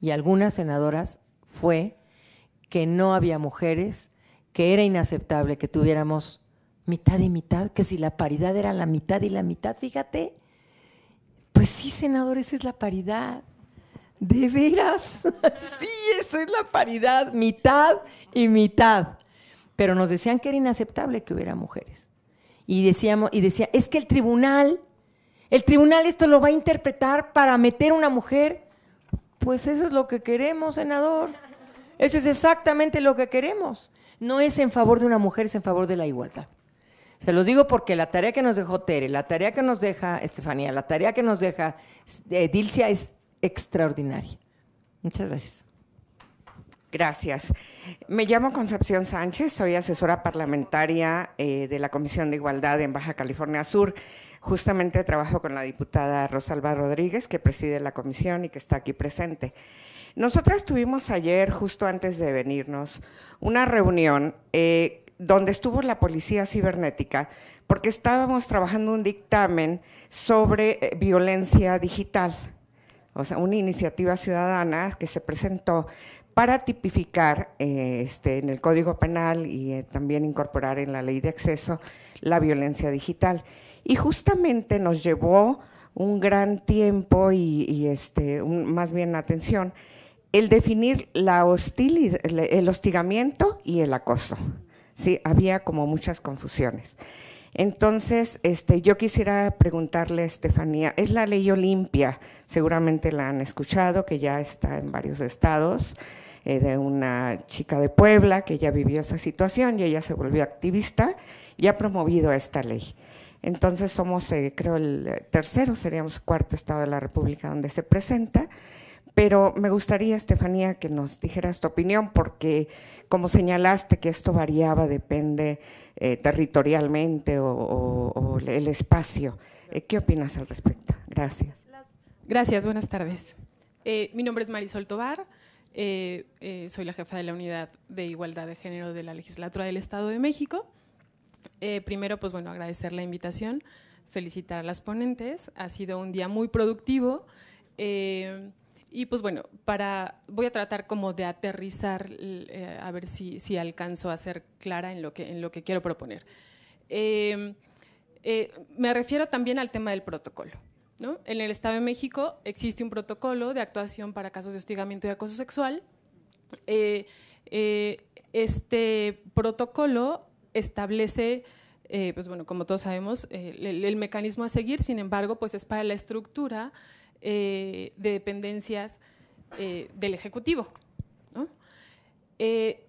y algunas senadoras fue que no había mujeres, que era inaceptable que tuviéramos mitad y mitad, que si la paridad era la mitad y la mitad, fíjate, pues sí, senador, esa es la paridad. De veras, sí, eso es la paridad, mitad y mitad. Pero nos decían que era inaceptable que hubiera mujeres. Y decíamos, y decía, es que el tribunal, el tribunal esto lo va a interpretar para meter una mujer. Pues eso es lo que queremos, senador. Eso es exactamente lo que queremos no es en favor de una mujer, es en favor de la igualdad. Se los digo porque la tarea que nos dejó Tere, la tarea que nos deja Estefanía, la tarea que nos deja Edilcia eh, es extraordinaria.
Muchas gracias. Gracias. Me llamo Concepción Sánchez, soy asesora parlamentaria eh, de la Comisión de Igualdad en Baja California Sur. Justamente trabajo con la diputada Rosalba Rodríguez, que preside la comisión y que está aquí presente. Nosotras tuvimos ayer, justo antes de venirnos, una reunión eh, donde estuvo la policía cibernética, porque estábamos trabajando un dictamen sobre eh, violencia digital, o sea, una iniciativa ciudadana que se presentó para tipificar eh, este, en el Código Penal y también incorporar en la ley de acceso la violencia digital. Y justamente nos llevó un gran tiempo y, este, más bien atención el definir la el hostigamiento y el acoso. Sí, había como muchas confusiones. Entonces, este, yo quisiera preguntarle a Estefanía, es la ley Olimpia, seguramente la han escuchado, que ya está en varios estados, eh, de una chica de Puebla que ya vivió esa situación y ella se volvió activista y ha promovido esta ley. Entonces somos, eh, creo, el tercero, seríamos cuarto estado de la República donde se presenta pero me gustaría, Estefanía, que nos dijeras tu opinión, porque como señalaste que esto variaba, depende eh, territorialmente o, el espacio. Eh, ¿Qué opinas al respecto? Gracias. Gracias, buenas tardes.
Eh, mi nombre es Marisol Tobar, soy la jefa de la Unidad de Igualdad de Género de la Legislatura del Estado de México. primero, pues bueno, agradecer la invitación, felicitar a las ponentes. Ha sido un día muy productivo. Y pues bueno, para, voy a tratar como de aterrizar, eh, a ver si, alcanzo a ser clara en lo que, en lo que quiero proponer. Em, eh, me refiero también al tema del protocolo. ¿no? En el Estado de México existe un protocolo de actuación para casos de hostigamiento y acoso sexual. Eh, este protocolo establece pues bueno, como todos sabemos, el, el, mecanismo a seguir, sin embargo, pues es para la estructura eh, de dependencias eh, del Ejecutivo. Eh,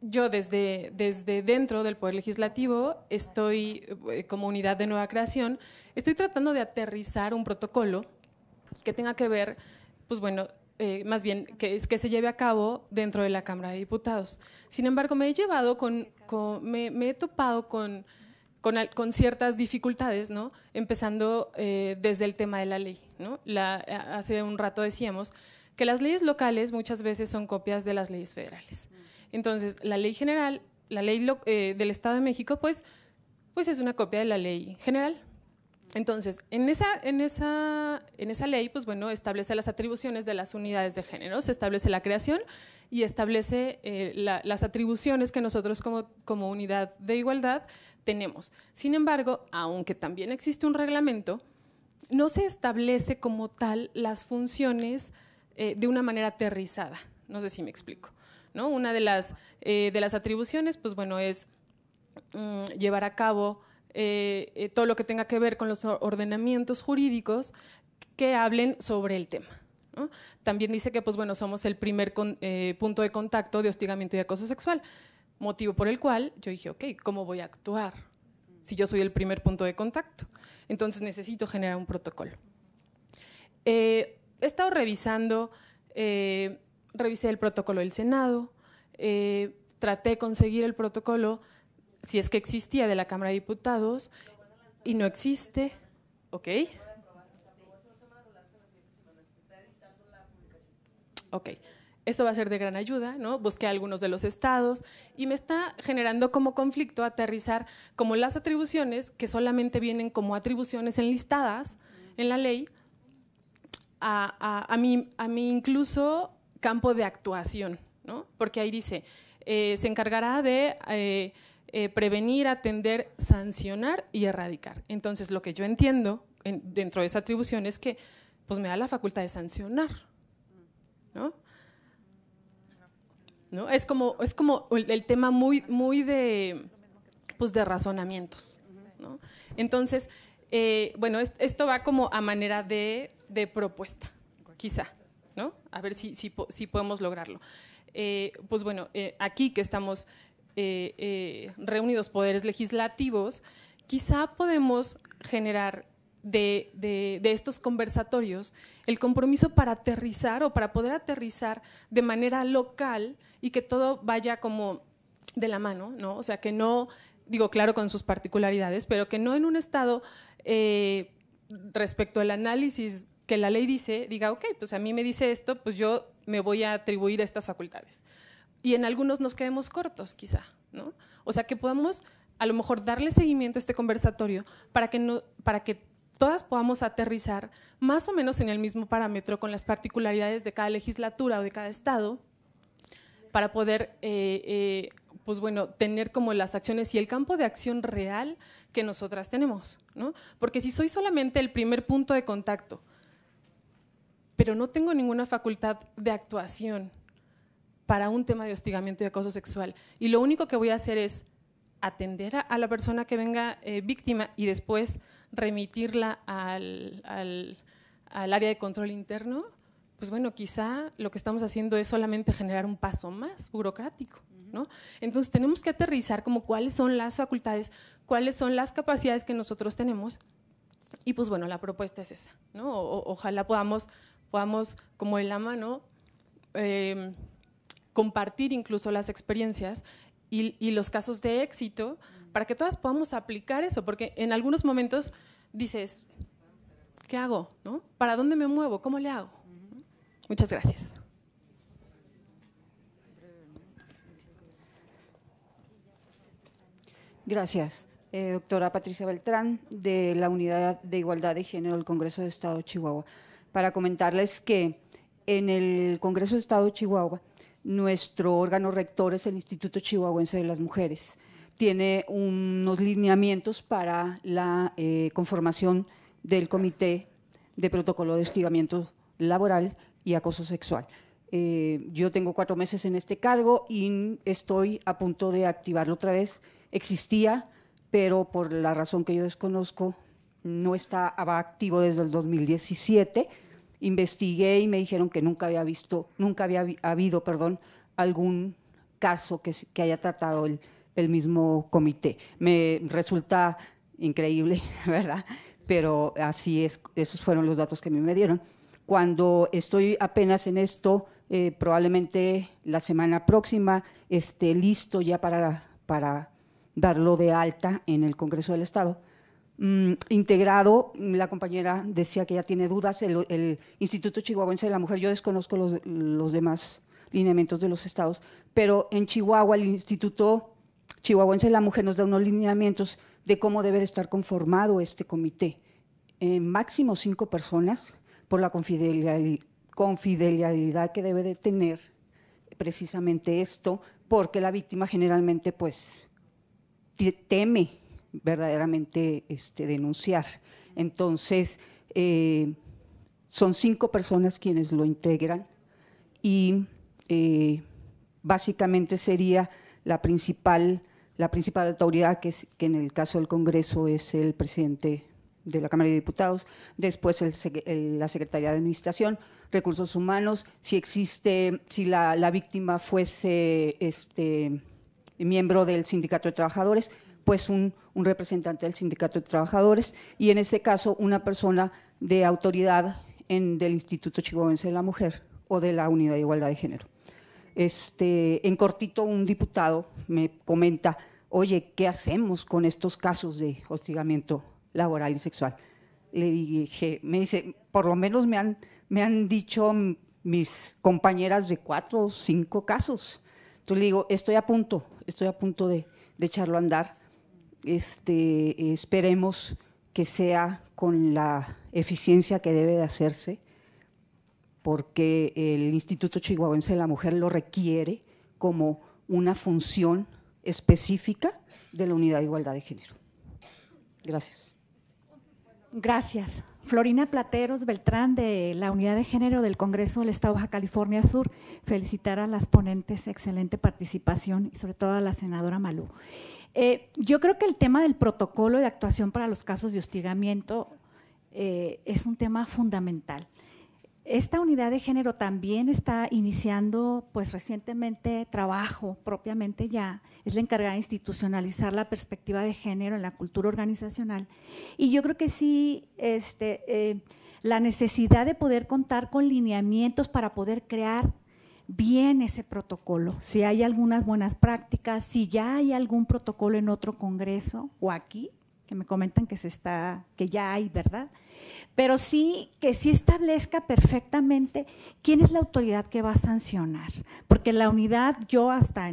yo desde, desde dentro del Poder Legislativo estoy, como unidad de nueva creación, estoy tratando de aterrizar un protocolo que tenga que ver, pues bueno, más bien que, que se lleve a cabo dentro de la Cámara de Diputados. Sin embargo, me he llevado con, me, he topado con con, ciertas dificultades, ¿no? Empezando eh, desde el tema de la ley, eh, hace un rato decíamos que las leyes locales muchas veces son copias de las leyes federales. Entonces, la ley general, la ley eh, del Estado de México, pues, pues es una copia de la ley general. Entonces, en esa, en, esa, en esa ley, pues bueno, establece las atribuciones de las unidades de género, se establece la creación y establece las atribuciones que nosotros como, como unidad de igualdad tenemos. Sin embargo, aunque también existe un reglamento, no se establece como tal las funciones eh, de una manera aterrizada. No sé si me explico. ¿no? Una de las, eh, de las atribuciones, pues bueno, es mm, llevar a cabo eh, todo lo que tenga que ver con los ordenamientos jurídicos que hablen sobre el tema. También dice que, pues bueno, somos el primer punto de contacto de hostigamiento y acoso sexual. Motivo por el cual yo dije, ok, ¿cómo voy a actuar si yo soy el primer punto de contacto? Entonces necesito generar un protocolo. Eh, he estado revisando, eh, revisé el protocolo del Senado, eh, traté de conseguir el protocolo, si es que existía, de la Cámara de Diputados, y no existe. ¿Ok? Ok esto va a ser de gran ayuda, ¿no? Busqué algunos de los estados y me está generando como conflicto aterrizar como las atribuciones que solamente vienen como atribuciones enlistadas en la ley a, a, a, mi, a incluso campo de actuación, ¿no? Porque ahí dice, eh, se encargará de eh, eh, prevenir, atender, sancionar y erradicar. Entonces, lo que yo entiendo dentro de esa atribución es que pues me da la facultad de sancionar, ¿no? Es como, es como el, tema muy, muy de, pues de razonamientos, Entonces, eh, bueno, esto va como a manera de, propuesta, quizá, ¿no? A ver si, si, podemos lograrlo. Eh, pues bueno, eh, aquí que estamos reunidos poderes legislativos, quizá podemos generar de, de, estos conversatorios, el compromiso para aterrizar o para poder aterrizar de manera local y que todo vaya como de la mano, ¿no? O sea, que no, digo, claro, con sus particularidades, pero que no en un estado eh, respecto al análisis que la ley dice, diga, ok, pues a mí me dice esto, pues yo me voy a atribuir estas facultades. Y en algunos nos quedemos cortos, quizá, ¿no? O sea, que podamos a lo mejor darle seguimiento a este conversatorio para que, no, para que todas podamos aterrizar más o menos en el mismo parámetro con las particularidades de cada legislatura o de cada estado para poder, eh, eh, pues bueno, tener como las acciones y el campo de acción real que nosotras tenemos, Porque si soy solamente el primer punto de contacto, pero no tengo ninguna facultad de actuación para un tema de hostigamiento y acoso sexual, y lo único que voy a hacer es atender a, la persona que venga eh, víctima y después remitirla al, área de control interno, pues bueno, quizá lo que estamos haciendo es solamente generar un paso más burocrático. ¿no? Entonces tenemos que aterrizar como cuáles son las facultades, cuáles son las capacidades que nosotros tenemos. Y pues bueno, la propuesta es esa. ¿no? ojalá podamos, podamos, como en la mano, em, compartir incluso las experiencias y, y los casos de éxito para que todas podamos aplicar eso, porque en algunos momentos dices, ¿qué hago? ¿No? ¿Para dónde me muevo? ¿Cómo le hago? Muchas gracias.
Gracias. Eh, doctora Patricia Beltrán, de la Unidad de Igualdad de Género del Congreso de Estado de Chihuahua, para comentarles que en el Congreso de Estado de Chihuahua, nuestro órgano rector es el Instituto Chihuahuense de las Mujeres tiene unos lineamientos para la eh, conformación del Comité de Protocolo de Estigamiento Laboral y Acoso Sexual. Eh, yo tengo cuatro meses en este cargo y estoy a punto de activarlo otra vez. Existía, pero por la razón que yo desconozco, no estaba activo desde el 2017. Investigué y me dijeron que nunca había visto, nunca había habido, perdón, algún caso que haya tratado el el mismo comité. Me resulta increíble, ¿verdad? Pero así es, esos fueron los datos que me dieron. Cuando estoy apenas en esto, eh, probablemente la semana próxima esté listo ya para, para darlo de alta en el Congreso del Estado. Mm, integrado, la compañera decía que ya tiene dudas, el, Instituto Chihuahuense de la Mujer, yo desconozco los, los demás lineamientos de los estados, pero en Chihuahua el Instituto Chihuahuense la Mujer nos da unos lineamientos de cómo debe de estar conformado este comité. Eh, máximo cinco personas, por la confidencialidad que debe de tener precisamente esto, porque la víctima generalmente pues teme verdaderamente este, denunciar. Entonces, eh, son cinco personas quienes lo integran y eh, básicamente sería la principal la principal autoridad, que, es, que en el caso del Congreso es el presidente de la Cámara de Diputados, después la Secretaría de Administración, Recursos Humanos, si existe, si la, víctima fuese este, miembro del Sindicato de Trabajadores, pues un, representante del Sindicato de Trabajadores y en este caso una persona de autoridad en, del Instituto Chihuahuense de la Mujer o de la Unidad de Igualdad de Género este, en cortito un diputado me comenta, oye, ¿qué hacemos con estos casos de hostigamiento laboral y sexual? Le dije, me dice, por lo menos me han, me han dicho mis compañeras de cuatro o cinco casos. Entonces le digo, estoy a punto, estoy a punto de, echarlo a andar. Este, esperemos que sea con la eficiencia que debe de hacerse porque el Instituto Chihuahuense de la Mujer lo requiere como una función específica de la Unidad de Igualdad de Género. Gracias.
Gracias. Florina Plateros Beltrán, de la Unidad de Género del Congreso del Estado de Baja California Sur, felicitar a las ponentes, excelente participación y sobre todo a la senadora Malú. Eh, yo creo que el tema del protocolo de actuación para los casos de hostigamiento eh, es un tema fundamental. Esta unidad de género también está iniciando, pues recientemente, trabajo propiamente ya. Es la encargada de institucionalizar la perspectiva de género en la cultura organizacional. Y yo creo que sí, este, eh, la necesidad de poder contar con lineamientos para poder crear bien ese protocolo, si hay algunas buenas prácticas, si ya hay algún protocolo en otro congreso o aquí, que me comentan que que ya hay, ¿verdad? pero sí que sí establezca perfectamente quién es la autoridad que va a sancionar, porque la unidad, yo hasta,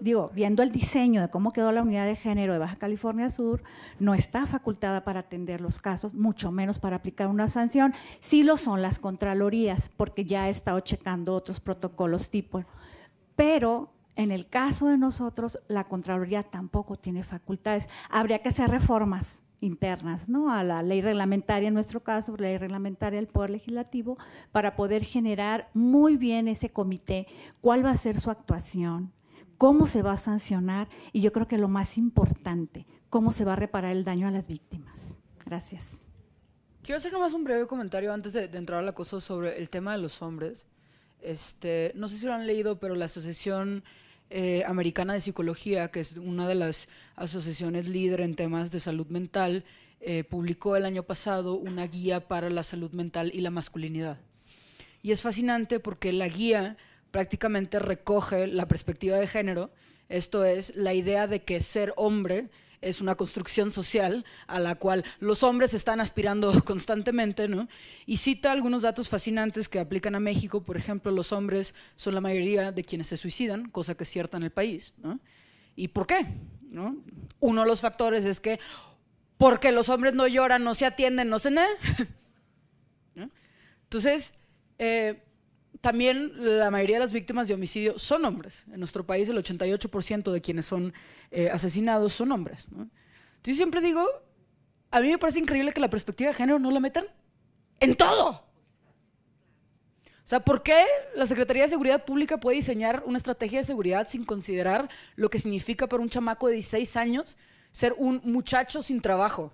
digo, viendo el diseño de cómo quedó la unidad de género de Baja California Sur, no está facultada para atender los casos, mucho menos para aplicar una sanción, sí lo son las Contralorías, porque ya he estado checando otros protocolos tipo, pero en el caso de nosotros, la Contraloría tampoco tiene facultades. Habría que hacer reformas internas, ¿no? A la ley reglamentaria, en nuestro caso, la ley reglamentaria del Poder Legislativo, para poder generar muy bien ese comité, cuál va a ser su actuación, cómo se va a sancionar y yo creo que lo más importante, cómo se va a reparar el daño a las víctimas. Gracias.
Quiero hacer nomás un breve comentario antes de, entrar a la cosa sobre el tema de los hombres. Este, no sé si lo han leído, pero la Asociación eh, Americana de Psicología, que es una de las asociaciones líder en temas de salud mental, eh, publicó el año pasado una guía para la salud mental y la masculinidad. Y es fascinante porque la guía prácticamente recoge la perspectiva de género, esto es, la idea de que ser hombre es una construcción social a la cual los hombres están aspirando constantemente, ¿no? Y cita algunos datos fascinantes que aplican a México, por ejemplo, los hombres son la mayoría de quienes se suicidan, cosa que es cierta en el país, ¿no? ¿Y por qué? ¿No? Uno de los factores es que porque los hombres no lloran, no se atienden, no se Entonces, eh, también la mayoría de las víctimas de homicidio son hombres. En nuestro país el 88% de quienes son eh, asesinados son hombres. Yo siempre digo, a mí me parece increíble que la perspectiva de género no la metan en todo. O sea, ¿por qué la Secretaría de Seguridad Pública puede diseñar una estrategia de seguridad sin considerar lo que significa para un chamaco de 16 años ser un muchacho sin trabajo?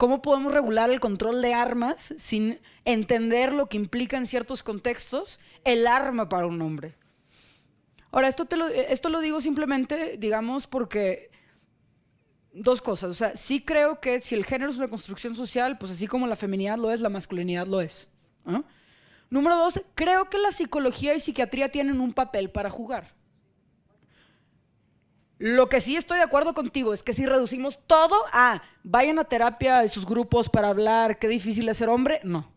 ¿Cómo podemos regular el control de armas sin entender lo que implica en ciertos contextos el arma para un hombre? Ahora, esto, lo, esto lo digo simplemente, digamos, porque dos cosas. O sea, sí creo que si el género es una construcción social, pues así como la feminidad lo es, la masculinidad lo es. Número dos, creo que la psicología y psiquiatría tienen un papel para jugar. Lo que sí estoy de acuerdo contigo es que si reducimos todo a vayan a terapia de sus grupos para hablar, qué difícil es ser hombre, no.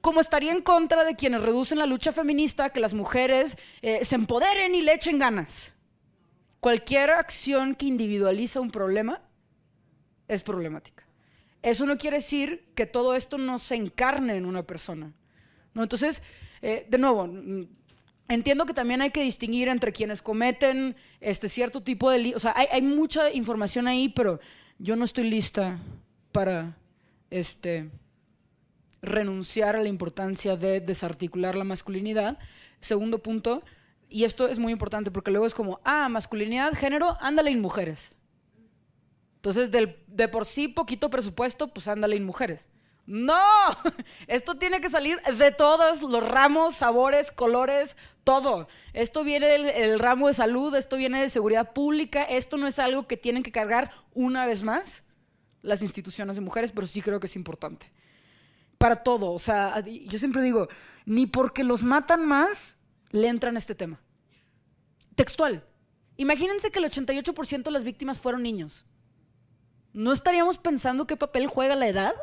Como estaría en contra de quienes reducen la lucha feminista, que las mujeres eh, se empoderen y le echen ganas. Cualquier acción que individualiza un problema es problemática. Eso no quiere decir que todo esto no se encarne en una persona. ¿no? Entonces, eh, de nuevo, Entiendo que también hay que distinguir entre quienes cometen este cierto tipo de... O sea, hay, mucha información ahí, pero yo no estoy lista para este, renunciar a la importancia de desarticular la masculinidad. Segundo punto, y esto es muy importante porque luego es como, ah, masculinidad, género, ándale en mujeres. Entonces, de por sí poquito presupuesto, pues ándale en mujeres. No, esto tiene que salir de todos los ramos, sabores, colores, todo. Esto viene del el ramo de salud, esto viene de seguridad pública, esto no es algo que tienen que cargar una vez más las instituciones de mujeres, pero sí creo que es importante. Para todo, o sea, yo siempre digo, ni porque los matan más le entran a este tema. Textual. Imagínense que el 88% de las víctimas fueron niños. ¿No estaríamos pensando qué papel juega la edad?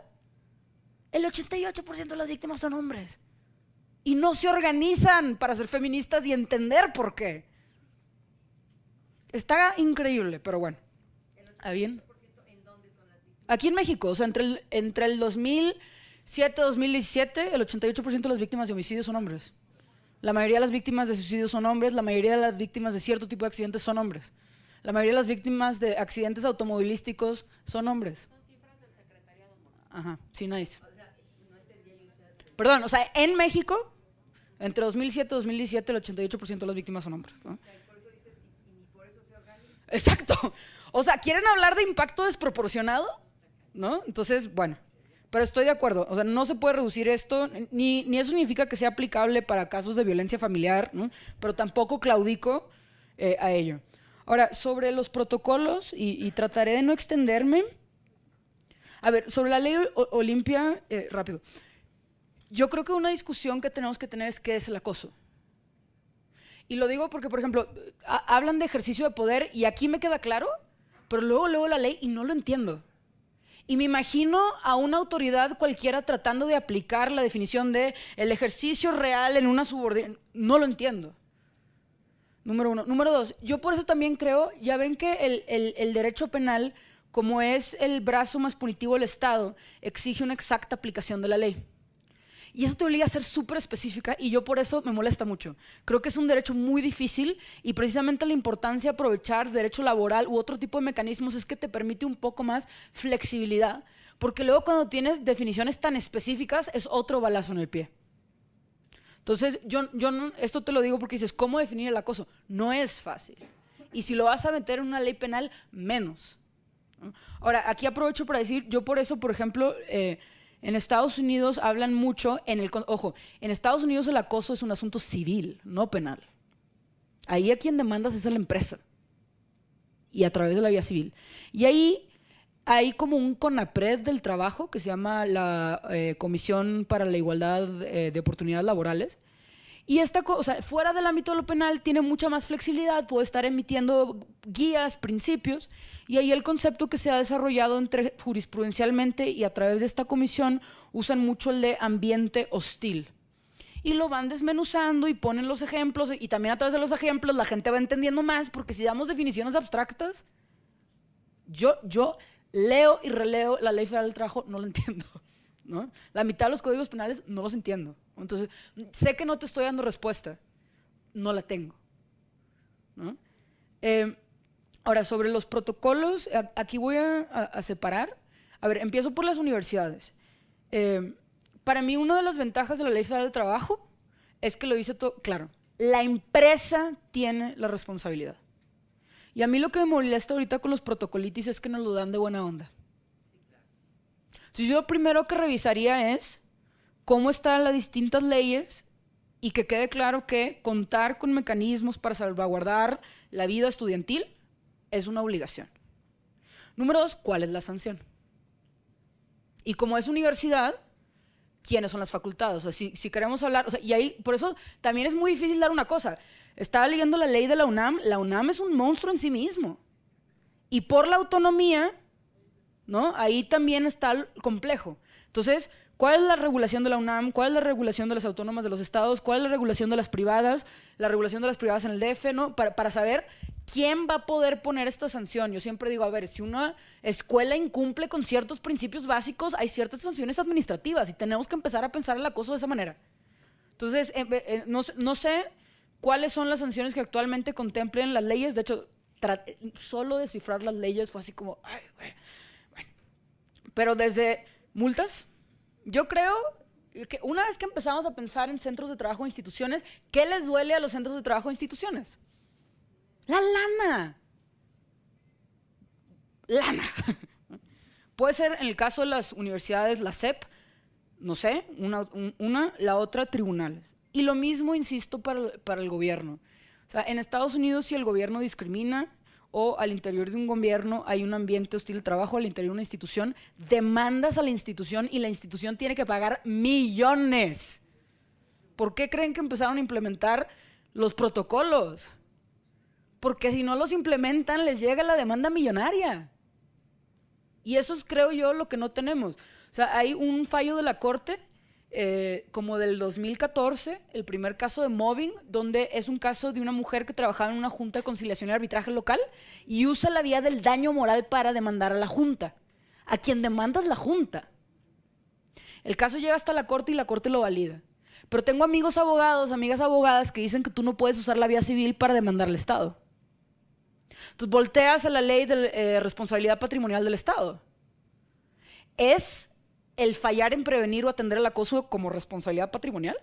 El 88% de las víctimas son hombres. Y no se organizan para ser feministas y entender por qué. Está increíble, pero bueno. las bien? Aquí en México, o sea, entre el, entre el 2007 y 2017, el 88% de las víctimas de homicidios son hombres. La mayoría de las víctimas de suicidios son hombres, la mayoría de las víctimas de cierto tipo de accidentes son hombres. La mayoría de las víctimas de accidentes automovilísticos son hombres. Son cifras del secretariado. Ajá, sí, Perdón, o sea, en México, entre 2007 y 2017, el 88% de las víctimas son hombres, ¿no? Exacto. O sea, ¿quieren hablar de impacto desproporcionado? ¿No? Entonces, bueno, pero estoy de acuerdo. O sea, no se puede reducir esto, ni, eso significa que sea aplicable para casos de violencia familiar, ¿no? pero tampoco claudico eh, a ello. Ahora, sobre los protocolos, y, trataré de no extenderme. A ver, sobre la ley Olimpia, eh, rápido. Yo creo que una discusión que tenemos que tener es qué es el acoso. Y lo digo porque, por ejemplo, hablan de ejercicio de poder y aquí me queda claro, pero luego luego la ley y no lo entiendo. Y me imagino a una autoridad cualquiera tratando de aplicar la definición de el ejercicio real en una subordinación. No lo entiendo. Número uno. Número dos, yo por eso también creo, ya ven que el derecho penal, como es el brazo más punitivo del Estado, exige una exacta aplicación de la ley. Y eso te obliga a ser súper específica y yo por eso me molesta mucho. Creo que es un derecho muy difícil y precisamente la importancia de aprovechar derecho laboral u otro tipo de mecanismos es que te permite un poco más flexibilidad, porque luego cuando tienes definiciones tan específicas es otro balazo en el pie. Entonces, yo, yo esto te lo digo porque dices, ¿cómo definir el acoso? No es fácil. Y si lo vas a meter en una ley penal, menos. Ahora, aquí aprovecho para decir, yo por eso, por ejemplo, eh, en Estados Unidos hablan mucho, en el, ojo, en Estados Unidos el acoso es un asunto civil, no penal. Ahí a quien demandas es a la empresa y a través de la vía civil. Y ahí hay como un CONAPRED del trabajo que se llama la eh, Comisión para la Igualdad eh, de Oportunidades Laborales, y esta cosa, fuera del ámbito de lo penal, tiene mucha más flexibilidad, puede estar emitiendo guías, principios, y ahí el concepto que se ha desarrollado entre jurisprudencialmente y a través de esta comisión usan mucho el de ambiente hostil. Y lo van desmenuzando y ponen los ejemplos, y también a través de los ejemplos la gente va entendiendo más, porque si damos definiciones abstractas, yo, yo leo y releo la ley federal del trabajo, no lo entiendo. ¿no? La mitad de los códigos penales no los entiendo. Entonces, sé que no te estoy dando respuesta, no la tengo. Eh, ahora, sobre los protocolos, aquí voy a, separar. A ver, empiezo por las universidades. Eh, para mí, una de las ventajas de la Ley Federal del Trabajo es que lo dice todo, claro, la empresa tiene la responsabilidad. Y a mí lo que me molesta ahorita con los protocolitis es que no lo dan de buena onda. Si yo lo primero que revisaría es cómo están las distintas leyes y que quede claro que contar con mecanismos para salvaguardar la vida estudiantil es una obligación. Número dos, ¿cuál es la sanción? Y como es universidad, ¿quiénes son las facultades? O si, queremos hablar, o sea, y ahí, por eso también es muy difícil dar una cosa. Estaba leyendo la ley de la UNAM, la UNAM es un monstruo en sí mismo. Y por la autonomía, ¿no? Ahí también está el complejo. Entonces, ¿Cuál es la regulación de la UNAM? ¿Cuál es la regulación de las autónomas de los estados? ¿Cuál es la regulación de las privadas? ¿La regulación de las privadas en el DF? ¿no? Para, para saber quién va a poder poner esta sanción. Yo siempre digo, a ver, si una escuela incumple con ciertos principios básicos, hay ciertas sanciones administrativas y tenemos que empezar a pensar el acoso de esa manera. Entonces, eh, eh, no, no sé cuáles son las sanciones que actualmente contemplen las leyes. De hecho, eh, solo descifrar las leyes fue así como, ay, Pero desde multas, yo creo que una vez que empezamos a pensar en centros de trabajo e instituciones, ¿qué les duele a los centros de trabajo e instituciones? La lana. Lana. Puede ser en el caso de las universidades, la CEP, no sé, una, una la otra tribunales. Y lo mismo, insisto, para, para el gobierno. O sea, en Estados Unidos si el gobierno discrimina, o al interior de un gobierno hay un ambiente hostil al trabajo, al interior de una institución, demandas a la institución y la institución tiene que pagar millones. ¿Por qué creen que empezaron a implementar los protocolos? Porque si no los implementan les llega la demanda millonaria. Y eso es, creo yo, lo que no tenemos. O sea, hay un fallo de la Corte eh, como del 2014, el primer caso de mobbing, donde es un caso de una mujer que trabajaba en una junta de conciliación y arbitraje local y usa la vía del daño moral para demandar a la junta. A quien demandas, la junta. El caso llega hasta la corte y la corte lo valida. Pero tengo amigos abogados, amigas abogadas que dicen que tú no puedes usar la vía civil para demandar al Estado. Entonces volteas a la ley de eh, responsabilidad patrimonial del Estado. Es el fallar en prevenir o atender el acoso como responsabilidad patrimonial?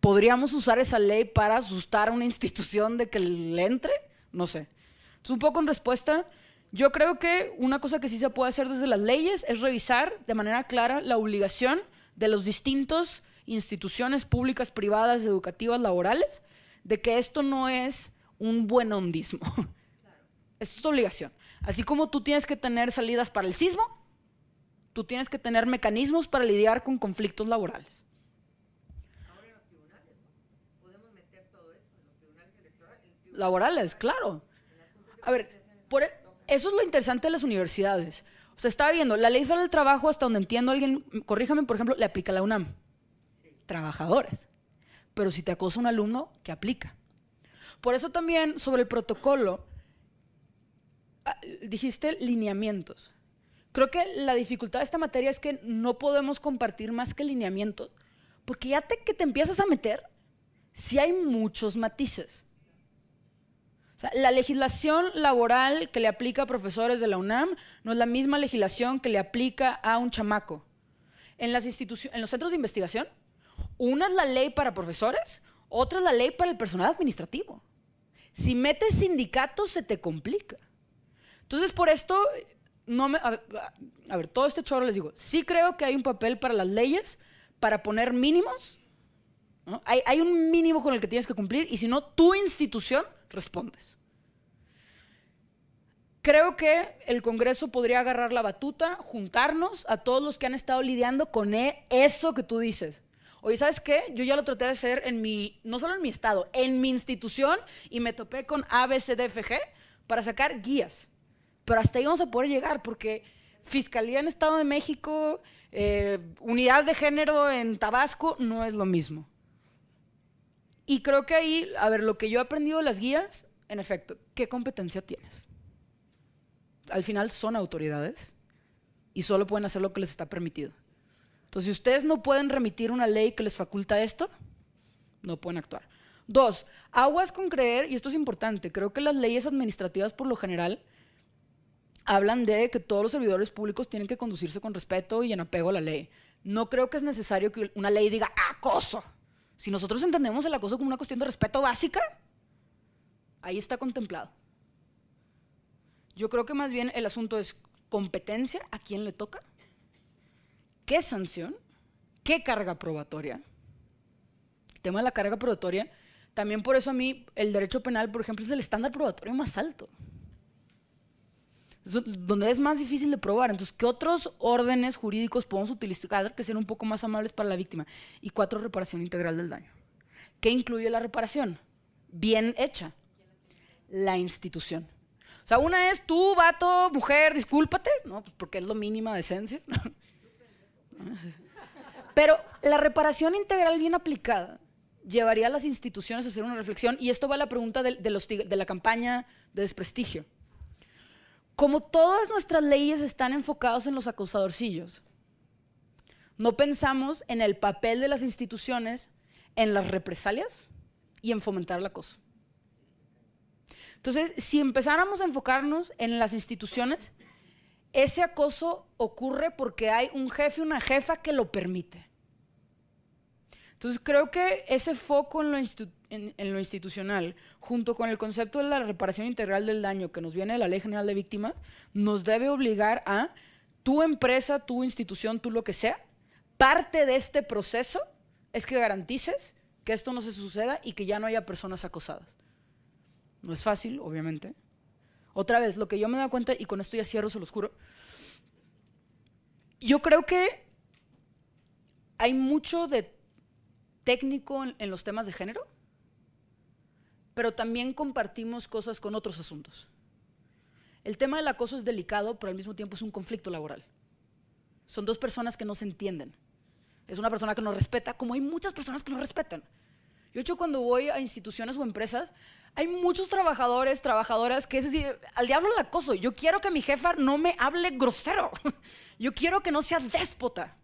¿Podríamos usar esa ley para asustar a una institución de que le entre? No sé. Entonces, un poco en respuesta, yo creo que una cosa que sí se puede hacer desde las leyes es revisar de manera clara la obligación de los distintos instituciones públicas, privadas, educativas, laborales, de que esto no es un buen hondismo. Esto es tu obligación. Así como tú tienes que tener salidas para el sismo, Tú tienes que tener mecanismos para lidiar con conflictos laborales. laborales, claro. A ver, e, eso es lo interesante de las universidades. O sea, estaba viendo, la ley sobre el trabajo, hasta donde entiendo alguien, corríjame, por ejemplo, le aplica la UNAM. Trabajadores. Pero si te acosa un alumno, qué aplica. Por eso también sobre el protocolo, ah, dijiste lineamientos. Creo que la dificultad de esta materia es que no podemos compartir más que lineamientos, porque ya te, que te empiezas a meter, sí hay muchos matices. la legislación laboral que le aplica a profesores de la UNAM no es la misma legislación que le aplica a un chamaco. En, las en los centros de investigación, una es la ley para profesores, otra es la ley para el personal administrativo. Si metes sindicatos, se te complica. Entonces, por esto, no A, ver, todo este chorro les digo, sí creo que hay un papel para las leyes para poner mínimos. Hay, un mínimo con el que tienes que cumplir y si no, tu institución respondes. Creo que el Congreso podría agarrar la batuta, juntarnos a todos los que han estado lidiando con e, eso que tú dices. Hoy ¿sabes qué? Yo ya lo traté de hacer en mi, no solo en mi estado, en mi institución y me topé con ABCDFG para sacar guías pero hasta ahí vamos a poder llegar porque Fiscalía en Estado de México, eh, Unidad de Género en Tabasco, no es lo mismo. Y creo que ahí, a ver, lo que yo he aprendido de las guías, en efecto, ¿qué competencia tienes? Al final son autoridades y solo pueden hacer lo que les está permitido. Entonces, si ustedes no pueden remitir una ley que les faculta esto, no pueden actuar. Dos, aguas con creer, y esto es importante, creo que las leyes administrativas por lo general hablan de que todos los servidores públicos tienen que conducirse con respeto y en apego a la ley. No creo que es necesario que una ley diga acoso. Si nosotros entendemos el acoso como una cuestión de respeto básica, ahí está contemplado. Yo creo que más bien el asunto es competencia, a quién le toca, qué sanción, qué carga probatoria. El tema de la carga probatoria, también por eso a mí el derecho penal, por ejemplo, es el estándar probatorio más alto donde es más difícil de probar. Entonces, ¿qué otros órdenes jurídicos podemos utilizar que sean un poco más amables para la víctima? Y cuatro, reparación integral del daño. ¿Qué incluye la reparación? Bien hecha. La institución. O sea, una es tú, vato, mujer, discúlpate, ¿no? Pues, porque es lo mínima esencia. Pero la reparación integral bien aplicada llevaría a las instituciones a hacer una reflexión, y esto va a la pregunta de, los, de la campaña de desprestigio como todas nuestras leyes están enfocadas en los acosadorcillos, no pensamos en el papel de las instituciones en las represalias y en fomentar el acoso. Entonces, si empezáramos a enfocarnos en las instituciones, ese acoso ocurre porque hay un jefe, una jefa que lo permite. Entonces, creo que ese foco en lo institucional en, lo institucional, junto con el concepto de la reparación integral del daño que nos viene de la Ley General de Víctimas, nos debe obligar a tu empresa, tu institución, tú lo que sea, parte de este proceso es que garantices que esto no se suceda y que ya no haya personas acosadas. No es fácil, obviamente. Otra vez, lo que yo me he cuenta, y con esto ya cierro, se los juro, yo creo que hay mucho de técnico en los temas de género pero también compartimos cosas con otros asuntos. El tema del acoso es delicado, pero al mismo tiempo es un conflicto laboral. Son dos personas que no se entienden. Es una persona que no respeta, como hay muchas personas que no respetan. Yo, de hecho, cuando voy a instituciones o empresas, hay muchos trabajadores, trabajadoras que es decir, al diablo el acoso. Yo quiero que mi jefa no me hable grosero. Yo quiero que no sea déspota.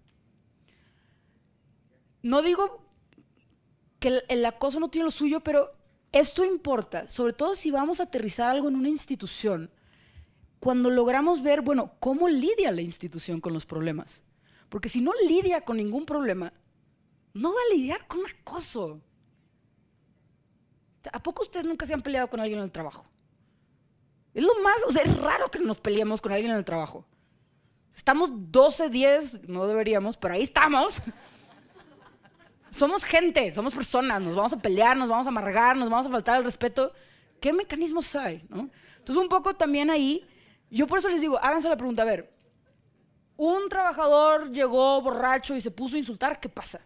No digo que el acoso no tiene lo suyo, pero esto importa, sobre todo si vamos a aterrizar algo en una institución, cuando logramos ver, bueno, cómo lidia la institución con los problemas. Porque si no lidia con ningún problema, no va a lidiar con acoso. ¿A poco ustedes nunca se han peleado con alguien en el trabajo? Es lo más, o sea, es raro que nos peleemos con alguien en el trabajo. Estamos 12, 10, no deberíamos, pero ahí estamos somos gente, somos personas, nos vamos a pelear, nos vamos a amargar, nos vamos a faltar el respeto. ¿Qué mecanismos hay? Entonces, un poco también ahí, yo por eso les digo, háganse la pregunta, a ver, un trabajador llegó borracho y se puso a insultar, ¿qué pasa?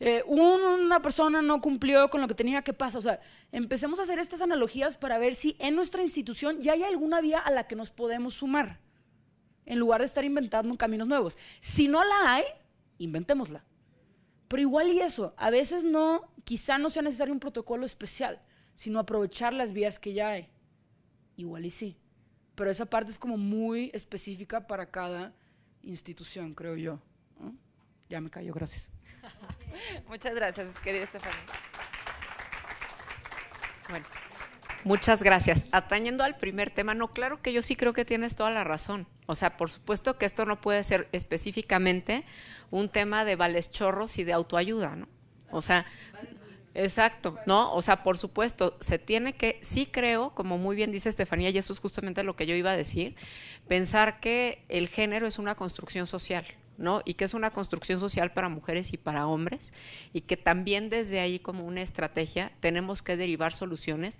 Eh, una persona no cumplió con lo que tenía, ¿qué pasa? O sea, empecemos a hacer estas analogías para ver si en nuestra institución ya hay alguna vía a la que nos podemos sumar, en lugar de estar inventando caminos nuevos. Si no la hay, inventémosla. Pero igual y eso, a veces no, quizá no sea necesario un protocolo especial, sino aprovechar las vías que ya hay. Igual y sí. Pero esa parte es como muy específica para cada institución, creo yo.
Ya me cayó, gracias.
Muchas gracias, querida Estefanía.
Bueno. Muchas gracias. Atañendo al primer tema, no, claro que yo sí creo que tienes toda la razón. O sea, por supuesto que esto no puede ser específicamente un tema de vales chorros y de autoayuda, ¿no? O sea, exacto, ¿no? O sea, por supuesto, se tiene que, sí creo, como muy bien dice Estefanía, y eso es justamente lo que yo iba a decir, pensar que el género es una construcción social. ¿no? Y que es una construcción social para mujeres y para hombres, y que también desde ahí como una estrategia tenemos que derivar soluciones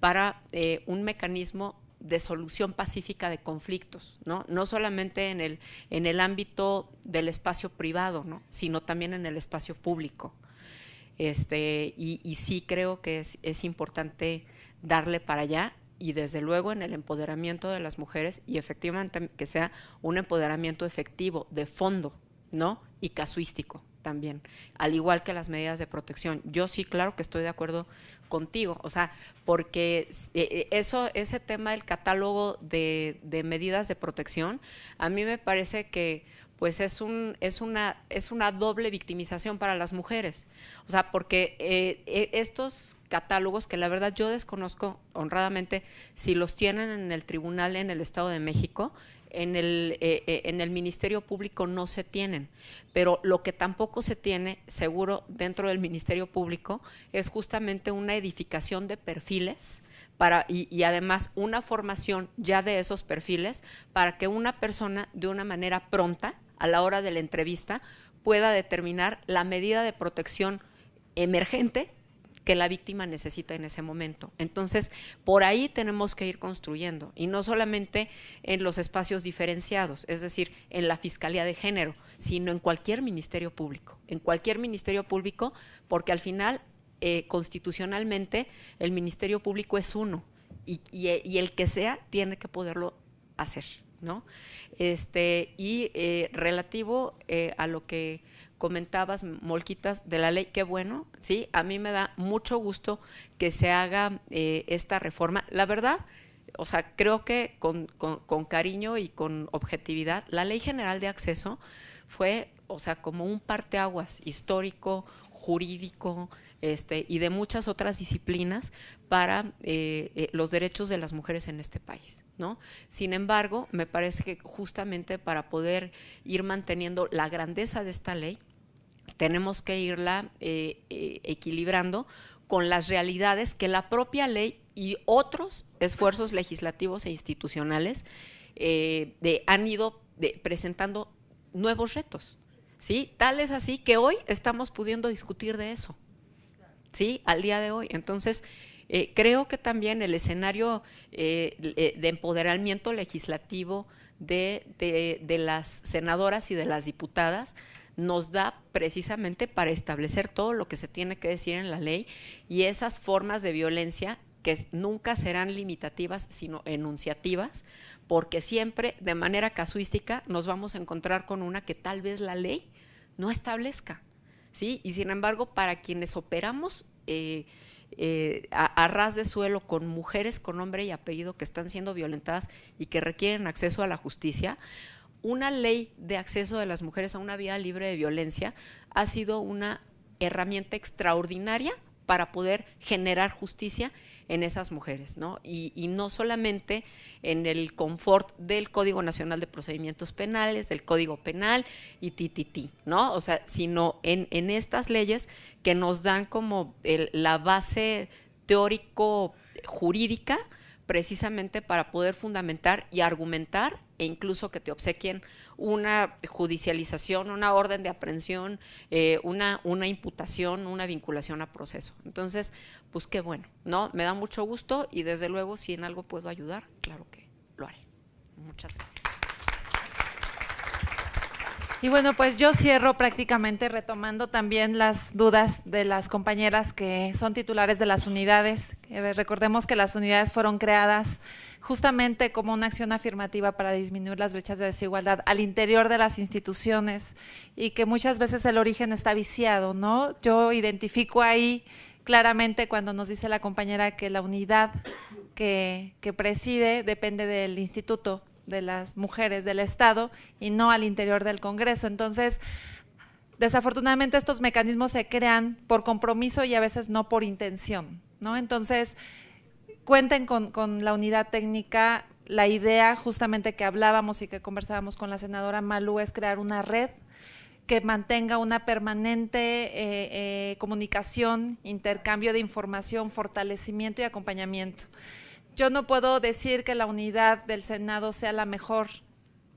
para eh, un mecanismo de solución pacífica de conflictos, ¿no? No solamente en el, en el ámbito del espacio privado, ¿no? Sino también en el espacio público. Este, y, sí creo que es, es importante darle para allá y desde luego en el empoderamiento de las mujeres y efectivamente que sea un empoderamiento efectivo, de fondo, ¿no? Y casuístico también, al igual que las medidas de protección. Yo sí, claro que estoy de acuerdo contigo, o sea, porque eh, eh, eso, ese tema del catálogo de, de medidas de protección, a mí me parece que pues es, un, es, una, es una doble victimización para las mujeres. O sea, porque eh, estos catálogos, que la verdad yo desconozco honradamente si los tienen en el tribunal en el Estado de México, en el, eh, eh, en el Ministerio Público no se tienen, pero lo que tampoco se tiene, seguro, dentro del Ministerio Público es justamente una edificación de perfiles para, y, además una formación ya de esos perfiles para que una persona de una manera pronta a la hora de la entrevista pueda determinar la medida de protección emergente que la víctima necesita en ese momento. Entonces, por ahí tenemos que ir construyendo, y no solamente en los espacios diferenciados, es decir, en la Fiscalía de Género, sino en cualquier ministerio público, en cualquier ministerio público, porque al final, eh, constitucionalmente, el ministerio público es uno, y, el que sea tiene que poderlo hacer. ¿no? Este, y eh, relativo eh, a lo que comentabas, Molquitas, de la ley, qué bueno, ¿sí? A mí me da mucho gusto que se haga eh, esta reforma. La verdad, o sea, creo que con, con, cariño y con objetividad, la Ley General de Acceso fue, o sea, como un parteaguas histórico, jurídico, este, y de muchas otras disciplinas para eh, eh, los derechos de las mujeres en este país. ¿no? Sin embargo, me parece que justamente para poder ir manteniendo la grandeza de esta ley, tenemos que irla eh, equilibrando con las realidades que la propia ley y otros esfuerzos legislativos e institucionales han ido presentando nuevos retos. ¿sí? Tal es así que hoy estamos pudiendo discutir de eso. ¿sí? Al día de hoy. Entonces, eh, creo que también el escenario eh, eh, de empoderamiento legislativo de, las senadoras y de las diputadas nos da precisamente para establecer todo lo que se tiene que decir en la ley y esas formas de violencia que nunca serán limitativas, sino enunciativas, porque siempre de manera casuística nos vamos a encontrar con una que tal vez la ley no establezca. Y sin embargo, para quienes operamos eh, eh, a, ras de suelo con mujeres con nombre y apellido que están siendo violentadas y que requieren acceso a la justicia, una ley de acceso de las mujeres a una vida libre de violencia ha sido una herramienta extraordinaria para poder generar justicia en esas mujeres, ¿no? Y, no solamente en el confort del Código Nacional de Procedimientos Penales, del Código Penal y tititi, ¿no? O sea, sino en, estas leyes que nos dan como la base teórico jurídica precisamente para poder fundamentar y argumentar e incluso que te obsequien una judicialización, una orden de aprehensión, eh, una, una imputación, una vinculación a proceso. Entonces, pues qué bueno, ¿no? Me da mucho gusto y desde luego si en algo puedo ayudar, claro que lo haré. Muchas gracias.
Y bueno, pues yo cierro prácticamente retomando también las dudas de las compañeras que son titulares de las unidades. Eh, recordemos que las unidades fueron creadas justamente como una acción afirmativa para disminuir las brechas de desigualdad al interior de las instituciones y que muchas veces el origen está viciado, ¿no? Yo identifico ahí claramente cuando nos dice la compañera que la unidad que, que preside depende del instituto de las mujeres del Estado y no al interior del Congreso. Entonces, desafortunadamente estos mecanismos se crean por compromiso y a veces no por intención, ¿no? Entonces, cuenten con, la unidad técnica. La idea justamente que hablábamos y que conversábamos con la senadora Malú es crear una red que mantenga una permanente eh, eh, comunicación, intercambio de información, fortalecimiento y acompañamiento yo no puedo decir que la unidad del Senado sea la mejor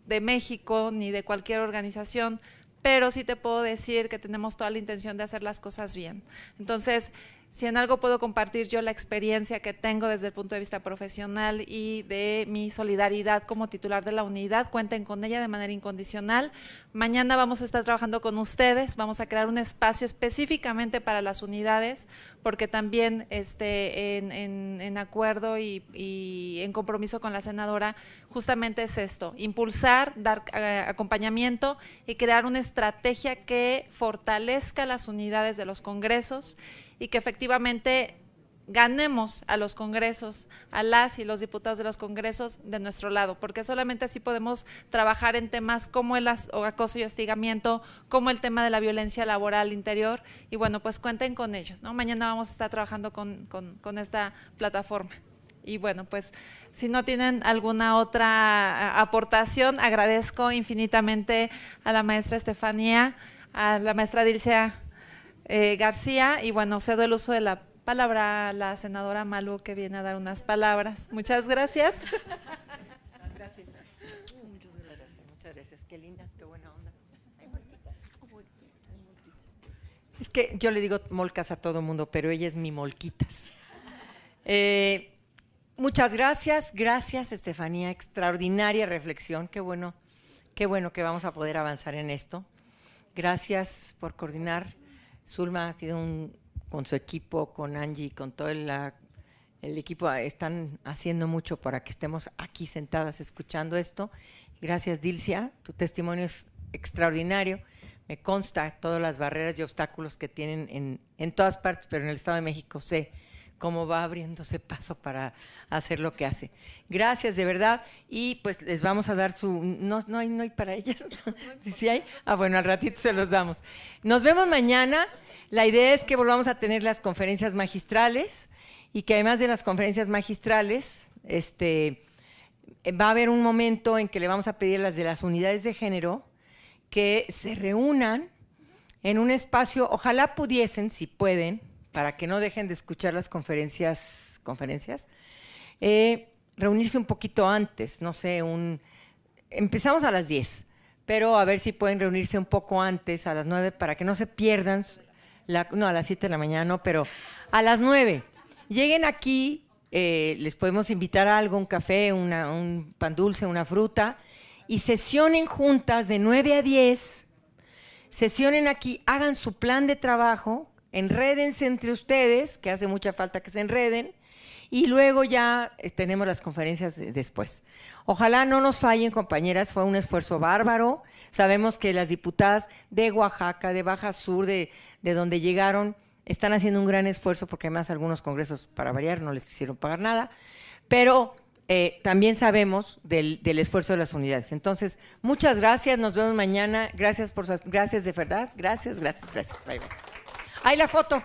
de México ni de cualquier organización, pero sí te puedo decir que tenemos toda la intención de hacer las cosas bien. Entonces, si en algo puedo compartir yo la experiencia que tengo desde el punto de vista profesional y de mi solidaridad como titular de la unidad, cuenten con ella de manera incondicional, Mañana vamos a estar trabajando con ustedes, vamos a crear un espacio específicamente para las unidades, porque también este, en, acuerdo y, en compromiso con la senadora, justamente es esto, impulsar, dar eh, acompañamiento y crear una estrategia que fortalezca las unidades de los congresos y que efectivamente ganemos a los congresos, a las y los diputados de los congresos de nuestro lado, porque solamente así podemos trabajar en temas como el acoso y hostigamiento, como el tema de la violencia laboral interior, y bueno, pues cuenten con ello, ¿no? Mañana vamos a estar trabajando con, esta plataforma. Y bueno, pues si no tienen alguna otra aportación, agradezco infinitamente a la maestra Estefanía, a la maestra Dilcia eh, García, y bueno, cedo el uso de la palabra a la senadora Malu que viene a dar unas palabras. Muchas gracias.
Gracias. Uh, muchas gracias. Muchas gracias. Qué linda, qué buena onda. Es que yo le digo molcas a todo mundo, pero ella es mi molquitas. Eh, muchas gracias, gracias Estefanía, extraordinaria reflexión, qué bueno, qué bueno que vamos a poder avanzar en esto. Gracias por coordinar. Zulma, ha sido un con su equipo, con Angie, con todo el, equipo, ah, están haciendo mucho para que estemos aquí sentadas escuchando esto. Gracias, Dilcia, tu testimonio es extraordinario. Me consta todas las barreras y obstáculos que tienen en, todas partes, pero en el Estado de México sé cómo va abriéndose paso para hacer lo que hace. Gracias de verdad y pues les vamos a dar su no no hay no hay para ellas. si sí hay. Ah, bueno, al ratito se los damos. Nos vemos mañana. La idea es que volvamos a tener las conferencias magistrales y que además de las conferencias magistrales, este, va a haber un momento en que le vamos a pedir a las de las unidades de género que se reúnan en un espacio, ojalá pudiesen, si pueden, para que no dejen de escuchar las conferencias, conferencias eh, reunirse un poquito antes, no sé, un, empezamos a las 10, pero a ver si pueden reunirse un poco antes, a las 9, para que no se pierdan no, a las 7 de la mañana no, pero a las 9. Lleguen aquí, eh, les podemos invitar a algo, un café, un pan dulce, una fruta, y sesionen juntas de 9 a 10. Sesionen aquí, hagan su plan de trabajo, enrédense entre ustedes, que hace mucha falta que se enreden, y luego ya eh, tenemos las conferencias después. Ojalá no nos fallen, compañeras, fue un esfuerzo bárbaro. Sabemos que las diputadas de Oaxaca, de Baja Sur, de, de donde llegaron, están haciendo un gran esfuerzo porque además algunos congresos, para variar, no les hicieron pagar nada, pero eh, también sabemos del, esfuerzo de las unidades. Entonces, muchas gracias, nos vemos mañana. Gracias por sus gracias de verdad, gracias, gracias, gracias.
Ahí la foto.